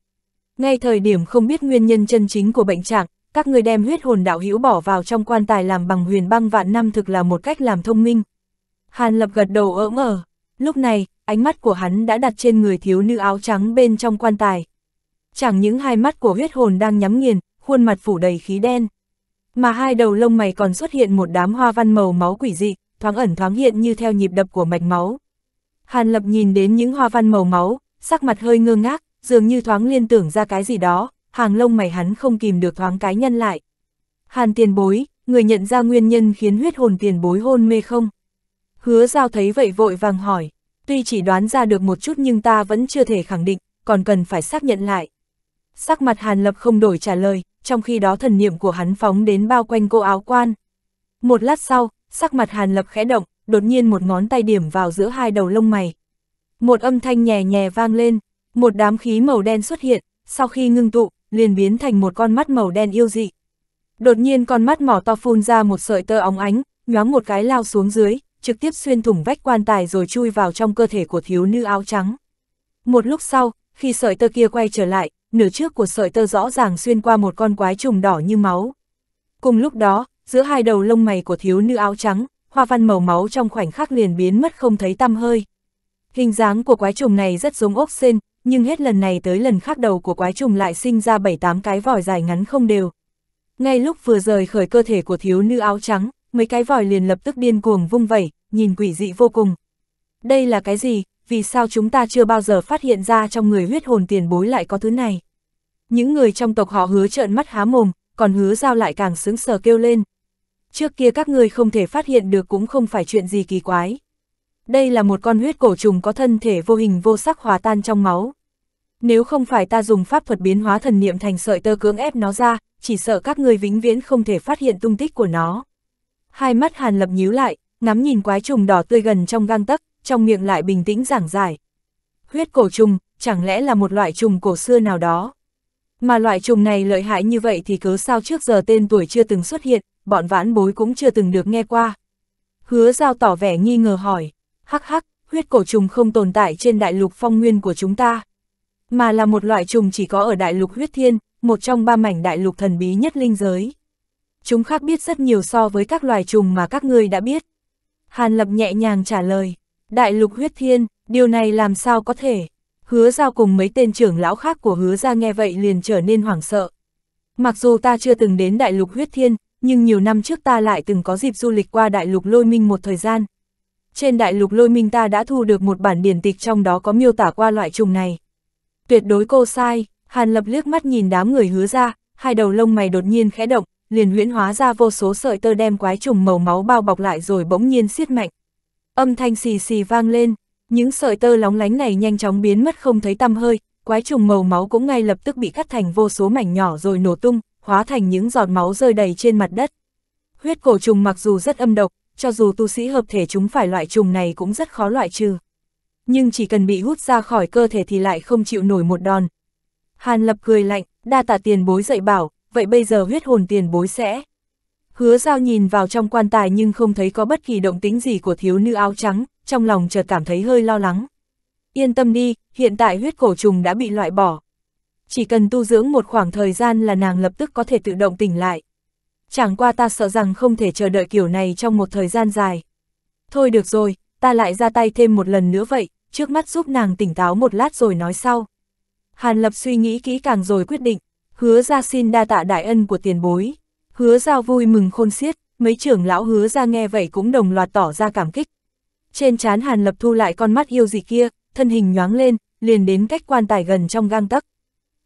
Ngay thời điểm không biết nguyên nhân chân chính của bệnh trạng, các người đem huyết hồn đạo hữu bỏ vào trong quan tài làm bằng huyền băng vạn năm thực là một cách làm thông minh. Hàn lập gật đầu ỡm ở, lúc này, ánh mắt của hắn đã đặt trên người thiếu nữ áo trắng bên trong quan tài. Chẳng những hai mắt của huyết hồn đang nhắm nghiền, khuôn mặt phủ đầy khí đen. Mà hai đầu lông mày còn xuất hiện một đám hoa văn màu máu quỷ dị, thoáng ẩn thoáng hiện như theo nhịp đập của mạch máu. Hàn Lập nhìn đến những hoa văn màu máu, sắc mặt hơi ngơ ngác, dường như thoáng liên tưởng ra cái gì đó, hàng lông mày hắn không kìm được thoáng cái nhân lại. Hàn tiền bối, người nhận ra nguyên nhân khiến huyết hồn tiền bối hôn mê không? Hứa giao thấy vậy vội vàng hỏi, tuy chỉ đoán ra được một chút nhưng ta vẫn chưa thể khẳng định, còn cần phải xác nhận lại. Sắc mặt Hàn Lập không đổi trả lời, trong khi đó thần niệm của hắn phóng đến bao quanh cô áo quan. Một lát sau, sắc mặt Hàn Lập khẽ động, đột nhiên một ngón tay điểm vào giữa hai đầu lông mày. Một âm thanh nhẹ nhẹ vang lên, một đám khí màu đen xuất hiện, sau khi ngưng tụ, liền biến thành một con mắt màu đen yêu dị. Đột nhiên con mắt mỏ to phun ra một sợi tơ óng ánh, nhoáng một cái lao xuống dưới, trực tiếp xuyên thủng vách quan tài rồi chui vào trong cơ thể của thiếu nữ áo trắng. Một lúc sau, khi sợi tơ kia quay trở lại, nửa trước của sợi tơ rõ ràng xuyên qua một con quái trùng đỏ như máu. Cùng lúc đó, giữa hai đầu lông mày của thiếu nữ áo trắng, hoa văn màu máu trong khoảnh khắc liền biến mất không thấy tăm hơi. Hình dáng của quái trùng này rất giống ốc sên nhưng hết lần này tới lần khác đầu của quái trùng lại sinh ra 7-8 cái vòi dài ngắn không đều. Ngay lúc vừa rời khỏi cơ thể của thiếu nữ áo trắng, mấy cái vòi liền lập tức điên cuồng vung vẩy, nhìn quỷ dị vô cùng. Đây là cái gì, vì sao chúng ta chưa bao giờ phát hiện ra trong người huyết hồn tiền bối lại có thứ này? Những người trong tộc họ hứa trợn mắt há mồm, còn hứa giao lại càng sướng sờ kêu lên, trước kia các ngươi không thể phát hiện được cũng không phải chuyện gì kỳ quái. Đây là một con huyết cổ trùng có thân thể vô hình vô sắc hòa tan trong máu. Nếu không phải ta dùng pháp thuật biến hóa thần niệm thành sợi tơ cưỡng ép nó ra, chỉ sợ các ngươi vĩnh viễn không thể phát hiện tung tích của nó. Hai mắt Hàn Lập nhíu lại, ngắm nhìn quái trùng đỏ tươi gần trong gang tấc, trong miệng lại bình tĩnh giảng giải. Huyết cổ trùng, chẳng lẽ là một loại trùng cổ xưa nào đó? Mà loại trùng này lợi hại như vậy thì cớ sao trước giờ tên tuổi chưa từng xuất hiện, bọn vãn bối cũng chưa từng được nghe qua. Hứa giao tỏ vẻ nghi ngờ hỏi, hắc hắc, huyết cổ trùng không tồn tại trên đại lục phong nguyên của chúng ta, mà là một loại trùng chỉ có ở đại lục huyết thiên, một trong ba mảnh đại lục thần bí nhất linh giới. Chúng khác biết rất nhiều so với các loài trùng mà các ngươi đã biết. Hàn Lập nhẹ nhàng trả lời, đại lục huyết thiên, điều này làm sao có thể. Hứa giao cùng mấy tên trưởng lão khác của hứa ra nghe vậy liền trở nên hoảng sợ. Mặc dù ta chưa từng đến đại lục huyết thiên, nhưng nhiều năm trước ta lại từng có dịp du lịch qua đại lục lôi minh một thời gian. Trên đại lục lôi minh ta đã thu được một bản điển tịch trong đó có miêu tả qua loại trùng này. Tuyệt đối cô sai, Hàn Lập liếc mắt nhìn đám người hứa ra, hai đầu lông mày đột nhiên khẽ động, liền huyễn hóa ra vô số sợi tơ đem quái trùng màu máu bao bọc lại rồi bỗng nhiên siết mạnh. Âm thanh xì xì vang lên, những sợi tơ lóng lánh này nhanh chóng biến mất không thấy tăm hơi, quái trùng màu máu cũng ngay lập tức bị cắt thành vô số mảnh nhỏ rồi nổ tung, hóa thành những giọt máu rơi đầy trên mặt đất. Huyết cổ trùng mặc dù rất âm độc, cho dù tu sĩ hợp thể chúng phải loại trùng này cũng rất khó loại trừ. Nhưng chỉ cần bị hút ra khỏi cơ thể thì lại không chịu nổi một đòn. Hàn lập cười lạnh, đa tạ tiền bối dạy bảo, vậy bây giờ huyết hồn tiền bối sẽ... Hứa giao nhìn vào trong quan tài nhưng không thấy có bất kỳ động tính gì của thiếu nữ áo trắng, trong lòng chợt cảm thấy hơi lo lắng. Yên tâm đi, hiện tại huyết cổ trùng đã bị loại bỏ, chỉ cần tu dưỡng một khoảng thời gian là nàng lập tức có thể tự động tỉnh lại. Chẳng qua ta sợ rằng không thể chờ đợi kiểu này trong một thời gian dài. Thôi được rồi, ta lại ra tay thêm một lần nữa vậy, trước mắt giúp nàng tỉnh táo một lát rồi nói sau. Hàn Lập suy nghĩ kỹ càng rồi quyết định, hứa ra xin đa tạ đại ân của tiền bối. Hứa giao vui mừng khôn xiết, mấy trưởng lão hứa ra nghe vậy cũng đồng loạt tỏ ra cảm kích. Trên chán Hàn Lập thu lại con mắt yêu dị kia, thân hình nhoáng lên, liền đến cách quan tài gần trong gang tấc.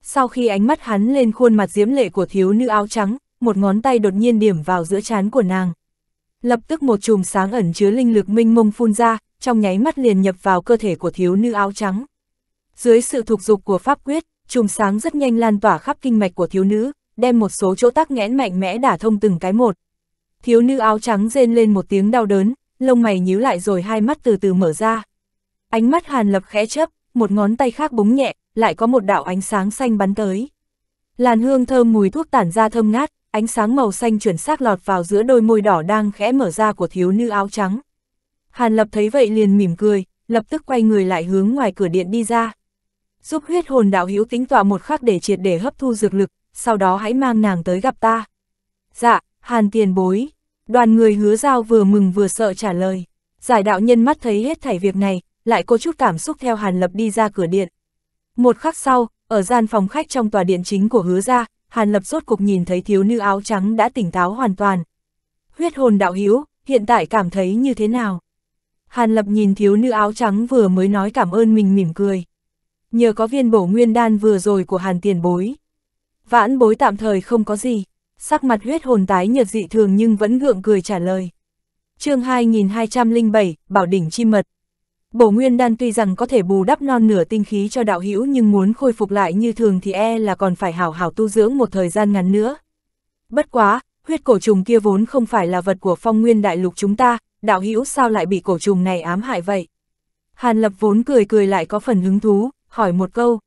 Sau khi ánh mắt hắn lên khuôn mặt diễm lệ của thiếu nữ áo trắng, một ngón tay đột nhiên điểm vào giữa trán của nàng. Lập tức một chùm sáng ẩn chứa linh lực minh mông phun ra, trong nháy mắt liền nhập vào cơ thể của thiếu nữ áo trắng. Dưới sự thuộc dục của pháp quyết, chùm sáng rất nhanh lan tỏa khắp kinh mạch của thiếu nữ, đem một số chỗ tắc nghẽn mạnh mẽ đả thông từng cái một. Thiếu nữ áo trắng rên lên một tiếng đau đớn, lông mày nhíu lại rồi hai mắt từ từ mở ra. Ánh mắt Hàn Lập khẽ chớp, một ngón tay khác búng nhẹ, lại có một đạo ánh sáng xanh bắn tới. Làn hương thơm mùi thuốc tản ra thơm ngát, ánh sáng màu xanh chuyển sắc lọt vào giữa đôi môi đỏ đang khẽ mở ra của thiếu nữ áo trắng. Hàn Lập thấy vậy liền mỉm cười, lập tức quay người lại hướng ngoài cửa điện đi ra. Giúp huyết hồn đạo hữu tính tọa một khắc để triệt để hấp thu dược lực, sau đó hãy mang nàng tới gặp ta. Dạ, Hàn tiền bối. Đoàn người hứa giao vừa mừng vừa sợ trả lời. Giải đạo nhân mắt thấy hết thảy việc này, lại có chút cảm xúc theo Hàn Lập đi ra cửa điện. Một khắc sau, ở gian phòng khách trong tòa điện chính của hứa ra, Hàn Lập rốt cục nhìn thấy thiếu nữ áo trắng đã tỉnh táo hoàn toàn. Huyết hồn đạo hiếu, hiện tại cảm thấy như thế nào? Hàn Lập nhìn thiếu nữ áo trắng vừa mới nói cảm ơn mình mỉm cười. Nhờ có viên bổ nguyên đan vừa rồi của Hàn tiền bối. Vãn bối tạm thời không có gì, sắc mặt huyết hồn tái nhợt dị thường nhưng vẫn gượng cười trả lời. chương 2207, Bảo đỉnh chi mật. Bổ nguyên đan tuy rằng có thể bù đắp non nửa tinh khí cho đạo hữu nhưng muốn khôi phục lại như thường thì e là còn phải hảo hảo tu dưỡng một thời gian ngắn nữa. Bất quá, huyết cổ trùng kia vốn không phải là vật của phong nguyên đại lục chúng ta, đạo hữu sao lại bị cổ trùng này ám hại vậy? Hàn lập vốn cười cười lại có phần hứng thú, hỏi một câu.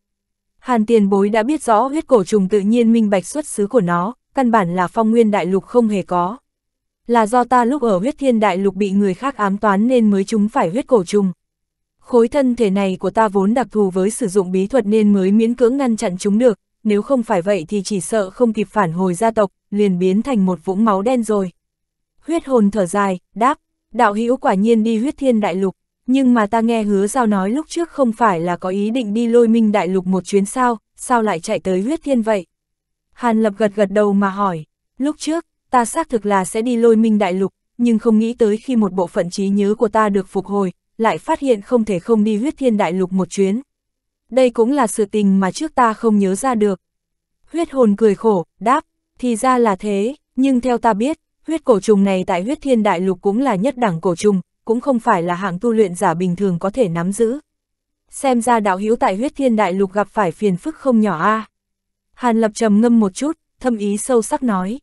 Hàn tiền bối đã biết rõ huyết cổ trùng tự nhiên minh bạch xuất xứ của nó, căn bản là phong nguyên đại lục không hề có. Là do ta lúc ở huyết thiên đại lục bị người khác ám toán nên mới chúng phải huyết cổ trùng, Khối thân thể này của ta vốn đặc thù với sử dụng bí thuật nên mới miễn cưỡng ngăn chặn chúng được, nếu không phải vậy thì chỉ sợ không kịp phản hồi gia tộc, liền biến thành một vũng máu đen rồi. Huyết hồn thở dài, đáp, đạo hữu quả nhiên đi huyết thiên đại lục, nhưng mà ta nghe hứa giao nói lúc trước không phải là có ý định đi lôi minh đại lục một chuyến sao, sao lại chạy tới huyết thiên vậy? Hàn lập gật gật đầu mà hỏi, lúc trước, ta xác thực là sẽ đi lôi minh đại lục, nhưng không nghĩ tới khi một bộ phận trí nhớ của ta được phục hồi, lại phát hiện không thể không đi huyết thiên đại lục một chuyến. Đây cũng là sự tình mà trước ta không nhớ ra được. Huyết hồn cười khổ, đáp, thì ra là thế, nhưng theo ta biết, huyết cổ trùng này tại huyết thiên đại lục cũng là nhất đẳng cổ trùng, cũng không phải là hạng tu luyện giả bình thường có thể nắm giữ. Xem ra đạo hữu tại huyết thiên đại lục gặp phải phiền phức không nhỏ a. À. Hàn lập trầm ngâm một chút, thâm ý sâu sắc nói.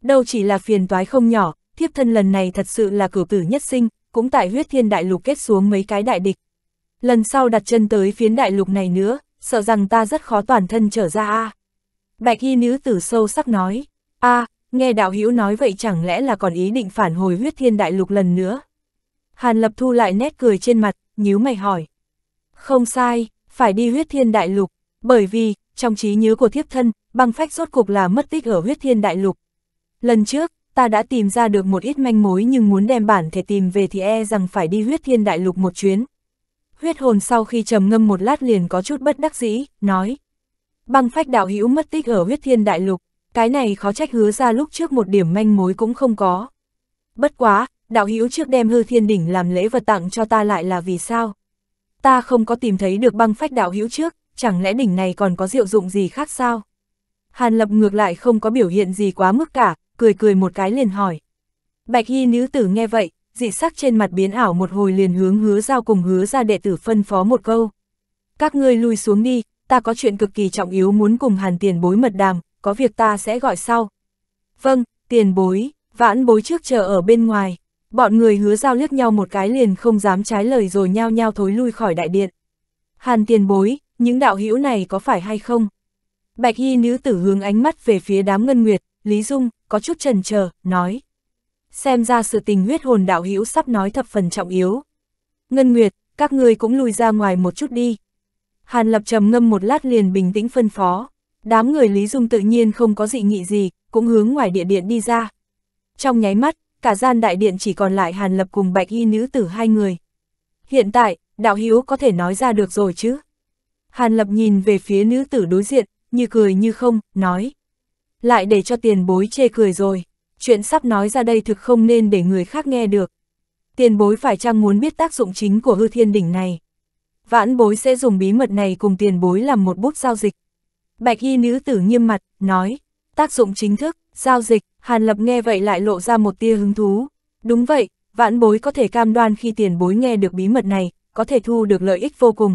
Đâu chỉ là phiền toái không nhỏ, thiếp thân lần này thật sự là cử tử nhất sinh, cũng tại huyết thiên đại lục kết xuống mấy cái đại địch. Lần sau đặt chân tới phiến đại lục này nữa, sợ rằng ta rất khó toàn thân trở ra a Bạch y nữ tử sâu sắc nói, a nghe đạo hữu nói vậy chẳng lẽ là còn ý định phản hồi huyết thiên đại lục lần nữa. Hàn lập thu lại nét cười trên mặt, nhíu mày hỏi. Không sai, phải đi huyết thiên đại lục, bởi vì, trong trí nhớ của thiếp thân, băng phách rốt cục là mất tích ở huyết thiên đại lục. Lần trước, ta đã tìm ra được một ít manh mối nhưng muốn đem bản thể tìm về thì e rằng phải đi huyết thiên đại lục một chuyến. Huyết hồn sau khi trầm ngâm một lát liền có chút bất đắc dĩ, nói. Băng phách đạo hữu mất tích ở huyết thiên đại lục, cái này khó trách hứa ra lúc trước một điểm manh mối cũng không có. Bất quá, đạo hữu trước đem hư thiên đỉnh làm lễ vật tặng cho ta lại là vì sao? Ta không có tìm thấy được băng phách đạo hữu trước, chẳng lẽ đỉnh này còn có diệu dụng gì khác sao? Hàn lập ngược lại không có biểu hiện gì quá mức cả, cười cười một cái liền hỏi. Bạch y nữ tử nghe vậy, dị sắc trên mặt biến ảo một hồi liền hướng hứa giao cùng hứa ra đệ tử phân phó một câu. Các ngươi lui xuống đi, ta có chuyện cực kỳ trọng yếu muốn cùng hàn tiền bối mật đàm, có việc ta sẽ gọi sau. Vâng, tiền bối, vãn bối trước chờ ở bên ngoài. Bọn người hứa giao liếc nhau một cái liền không dám trái lời rồi nhao nhao thối lui khỏi đại điện. Hàn tiền bối, những đạo hữu này có phải hay không? Bạch y nữ tử hướng ánh mắt về phía đám ngân nguyệt, Lý Dung, có chút trần chờ nói. Xem ra sự tình huyết hồn đạo hữu sắp nói thập phần trọng yếu. Ngân Nguyệt, các ngươi cũng lùi ra ngoài một chút đi. Hàn Lập trầm ngâm một lát liền bình tĩnh phân phó. Đám người Lý Dung tự nhiên không có dị nghị gì, cũng hướng ngoài địa điện đi ra. Trong nháy mắt, cả gian đại điện chỉ còn lại Hàn Lập cùng Bạch Y nữ tử hai người. Hiện tại, đạo hữu có thể nói ra được rồi chứ? Hàn Lập nhìn về phía nữ tử đối diện, như cười như không, nói lại để cho tiền bối chê cười rồi, chuyện sắp nói ra đây thực không nên để người khác nghe được. Tiền bối phải chăng muốn biết tác dụng chính của hư thiên đỉnh này? Vãn bối sẽ dùng bí mật này cùng tiền bối làm một bút giao dịch. Bạch y nữ tử nghiêm mặt, nói, tác dụng chính thức, giao dịch, Hàn Lập nghe vậy lại lộ ra một tia hứng thú. Đúng vậy, vãn bối có thể cam đoan khi tiền bối nghe được bí mật này, có thể thu được lợi ích vô cùng.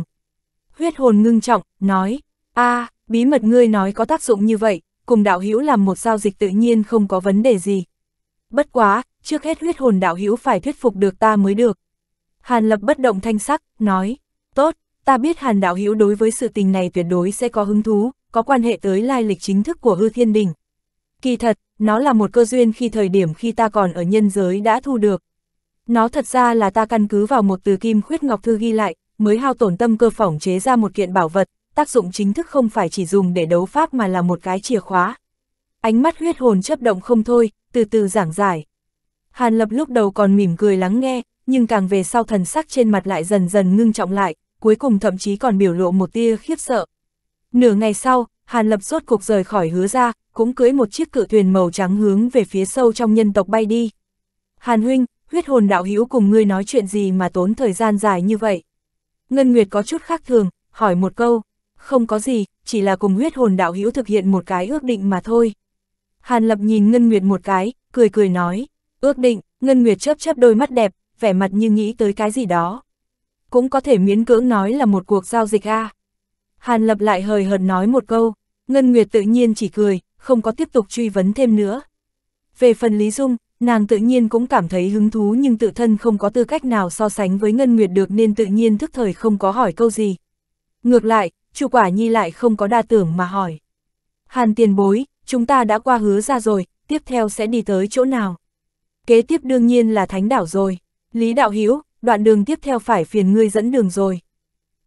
Huyết hồn ngưng trọng, nói, a à, bí mật ngươi nói có tác dụng như vậy, cùng đạo hữu làm một giao dịch tự nhiên không có vấn đề gì. Bất quá, trước hết huyết hồn đạo hữu phải thuyết phục được ta mới được. Hàn Lập bất động thanh sắc, nói, tốt, ta biết Hàn đạo hữu đối với sự tình này tuyệt đối sẽ có hứng thú, có quan hệ tới lai lịch chính thức của hư thiên đình. Kỳ thật, nó là một cơ duyên khi thời điểm khi ta còn ở nhân giới đã thu được. Nó thật ra là ta căn cứ vào một từ kim khuyết ngọc thư ghi lại, mới hao tổn tâm cơ phỏng chế ra một kiện bảo vật, tác dụng chính thức không phải chỉ dùng để đấu pháp mà là một cái chìa khóa. Ánh mắt huyết hồn chấp động không thôi, từ từ giảng giải. Hàn Lập lúc đầu còn mỉm cười lắng nghe, nhưng càng về sau thần sắc trên mặt lại dần dần ngưng trọng lại, cuối cùng thậm chí còn biểu lộ một tia khiếp sợ. Nửa ngày sau, Hàn Lập rốt cuộc rời khỏi hứa ra, cũng cưới một chiếc cự thuyền màu trắng hướng về phía sâu trong nhân tộc bay đi. Hàn huynh, huyết hồn đạo hữu cùng ngươi nói chuyện gì mà tốn thời gian dài như vậy? Ngân Nguyệt có chút khác thường, hỏi một câu không có gì, chỉ là cùng huyết hồn đạo hữu thực hiện một cái ước định mà thôi. Hàn Lập nhìn Ngân Nguyệt một cái, cười cười nói, ước định, Ngân Nguyệt chớp chớp đôi mắt đẹp, vẻ mặt như nghĩ tới cái gì đó. Cũng có thể miễn cưỡng nói là một cuộc giao dịch a. Hàn Lập lại hời hợt nói một câu, Ngân Nguyệt tự nhiên chỉ cười, không có tiếp tục truy vấn thêm nữa. Về phần Lý Dung, nàng tự nhiên cũng cảm thấy hứng thú nhưng tự thân không có tư cách nào so sánh với Ngân Nguyệt được nên tự nhiên thức thời không có hỏi câu gì. Ngược lại, Chu Quả Nhi lại không có đa tưởng mà hỏi. Hàn tiền bối, chúng ta đã qua hứa ra rồi, tiếp theo sẽ đi tới chỗ nào? Kế tiếp đương nhiên là thánh đảo rồi. Lý Đạo Hiếu, đoạn đường tiếp theo phải phiền ngươi dẫn đường rồi.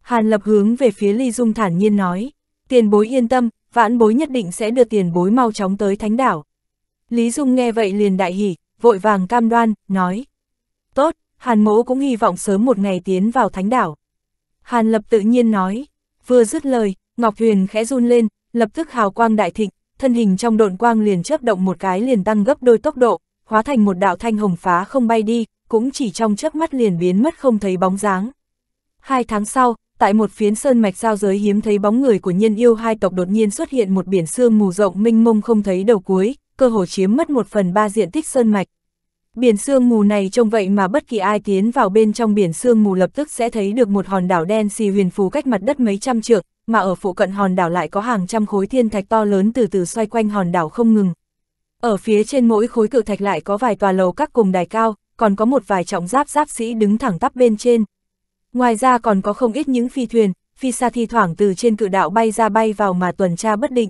Hàn lập hướng về phía Ly Dung thản nhiên nói, tiền bối yên tâm, vãn bối nhất định sẽ đưa tiền bối mau chóng tới thánh đảo. Lý Dung nghe vậy liền đại hỉ, vội vàng cam đoan, nói. Tốt, Hàn mỗ cũng hy vọng sớm một ngày tiến vào thánh đảo. Hàn lập tự nhiên nói, Vừa dứt lời, Ngọc Huyền khẽ run lên, lập tức hào quang đại thịnh, thân hình trong độn quang liền chớp động một cái liền tăng gấp đôi tốc độ, hóa thành một đạo thanh hồng phá không bay đi, cũng chỉ trong chớp mắt liền biến mất không thấy bóng dáng. Hai tháng sau, tại một phiến sơn mạch giao giới hiếm thấy bóng người của nhân yêu hai tộc đột nhiên xuất hiện một biển sương mù rộng mênh mông không thấy đầu cuối, cơ hồ chiếm mất một phần ba diện tích sơn mạch, Biển sương mù này trông vậy mà bất kỳ ai tiến vào bên trong biển sương mù lập tức sẽ thấy được một hòn đảo đen xì huyền phù cách mặt đất mấy trăm trượng, mà ở phụ cận hòn đảo lại có hàng trăm khối thiên thạch to lớn từ từ xoay quanh hòn đảo không ngừng. Ở phía trên mỗi khối cự thạch lại có vài tòa lầu các cùng đài cao, còn có một vài trọng giáp giáp sĩ đứng thẳng tắp bên trên. Ngoài ra còn có không ít những phi thuyền, phi xa thi thoảng từ trên cự đạo bay ra bay vào mà tuần tra bất định.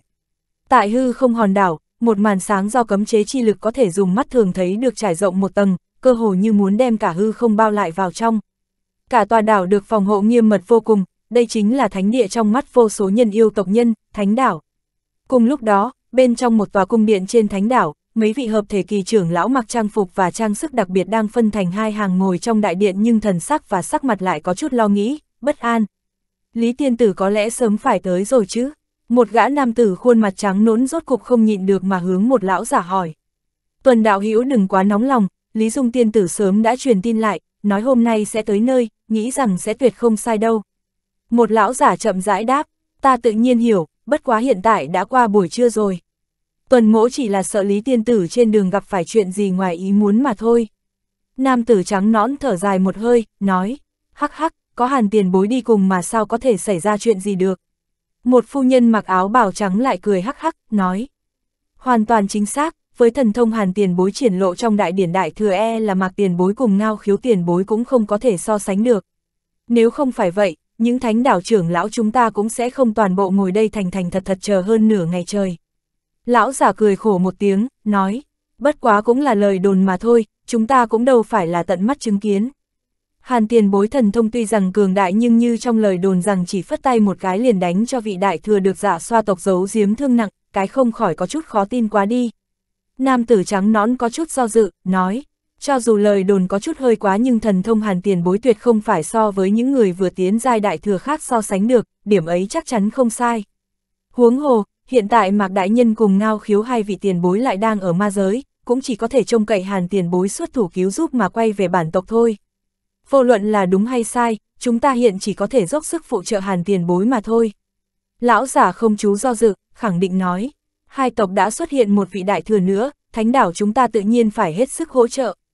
Tại hư không hòn đảo, một màn sáng do cấm chế chi lực có thể dùng mắt thường thấy được trải rộng một tầng, cơ hồ như muốn đem cả hư không bao lại vào trong. Cả tòa đảo được phòng hộ nghiêm mật vô cùng, đây chính là thánh địa trong mắt vô số nhân yêu tộc nhân, thánh đảo. Cùng lúc đó, bên trong một tòa cung điện trên thánh đảo, mấy vị hợp thể kỳ trưởng lão mặc trang phục và trang sức đặc biệt đang phân thành hai hàng ngồi trong đại điện nhưng thần sắc và sắc mặt lại có chút lo nghĩ, bất an. Lý tiên tử có lẽ sớm phải tới rồi chứ? Một gã nam tử khuôn mặt trắng nốn rốt cục không nhịn được mà hướng một lão giả hỏi. Tuần đạo hữu đừng quá nóng lòng, Lý Dung tiên tử sớm đã truyền tin lại, nói hôm nay sẽ tới nơi, nghĩ rằng sẽ tuyệt không sai đâu. Một lão giả chậm rãi đáp, ta tự nhiên hiểu, bất quá hiện tại đã qua buổi trưa rồi. Tuần mỗ chỉ là sợ Lý tiên tử trên đường gặp phải chuyện gì ngoài ý muốn mà thôi. Nam tử trắng nõn thở dài một hơi, nói, hắc hắc, có hàn tiền bối đi cùng mà sao có thể xảy ra chuyện gì được. Một phu nhân mặc áo bào trắng lại cười hắc hắc, nói. Hoàn toàn chính xác, với thần thông hàn tiền bối triển lộ trong đại điển đại thừa e là mặc tiền bối cùng ngao khiếu tiền bối cũng không có thể so sánh được. Nếu không phải vậy, những thánh đảo trưởng lão chúng ta cũng sẽ không toàn bộ ngồi đây thành thành thật thật chờ hơn nửa ngày trời. Lão giả cười khổ một tiếng, nói, bất quá cũng là lời đồn mà thôi, chúng ta cũng đâu phải là tận mắt chứng kiến. Hàn tiền bối thần thông tuy rằng cường đại nhưng như trong lời đồn rằng chỉ phất tay một cái liền đánh cho vị đại thừa được giả xoa tộc giấu giếm thương nặng, cái không khỏi có chút khó tin quá đi. Nam tử trắng nón có chút do dự, nói, cho dù lời đồn có chút hơi quá nhưng thần thông hàn tiền bối tuyệt không phải so với những người vừa tiến giai đại thừa khác so sánh được, điểm ấy chắc chắn không sai. Huống hồ, hiện tại Mạc Đại Nhân cùng Ngao Khiếu hai vị tiền bối lại đang ở ma giới, cũng chỉ có thể trông cậy hàn tiền bối xuất thủ cứu giúp mà quay về bản tộc thôi. Vô luận là đúng hay sai, chúng ta hiện chỉ có thể dốc sức phụ trợ hàn tiền bối mà thôi. Lão giả không chú do dự, khẳng định nói. Hai tộc đã xuất hiện một vị đại thừa nữa, thánh đảo chúng ta tự nhiên phải hết sức hỗ trợ.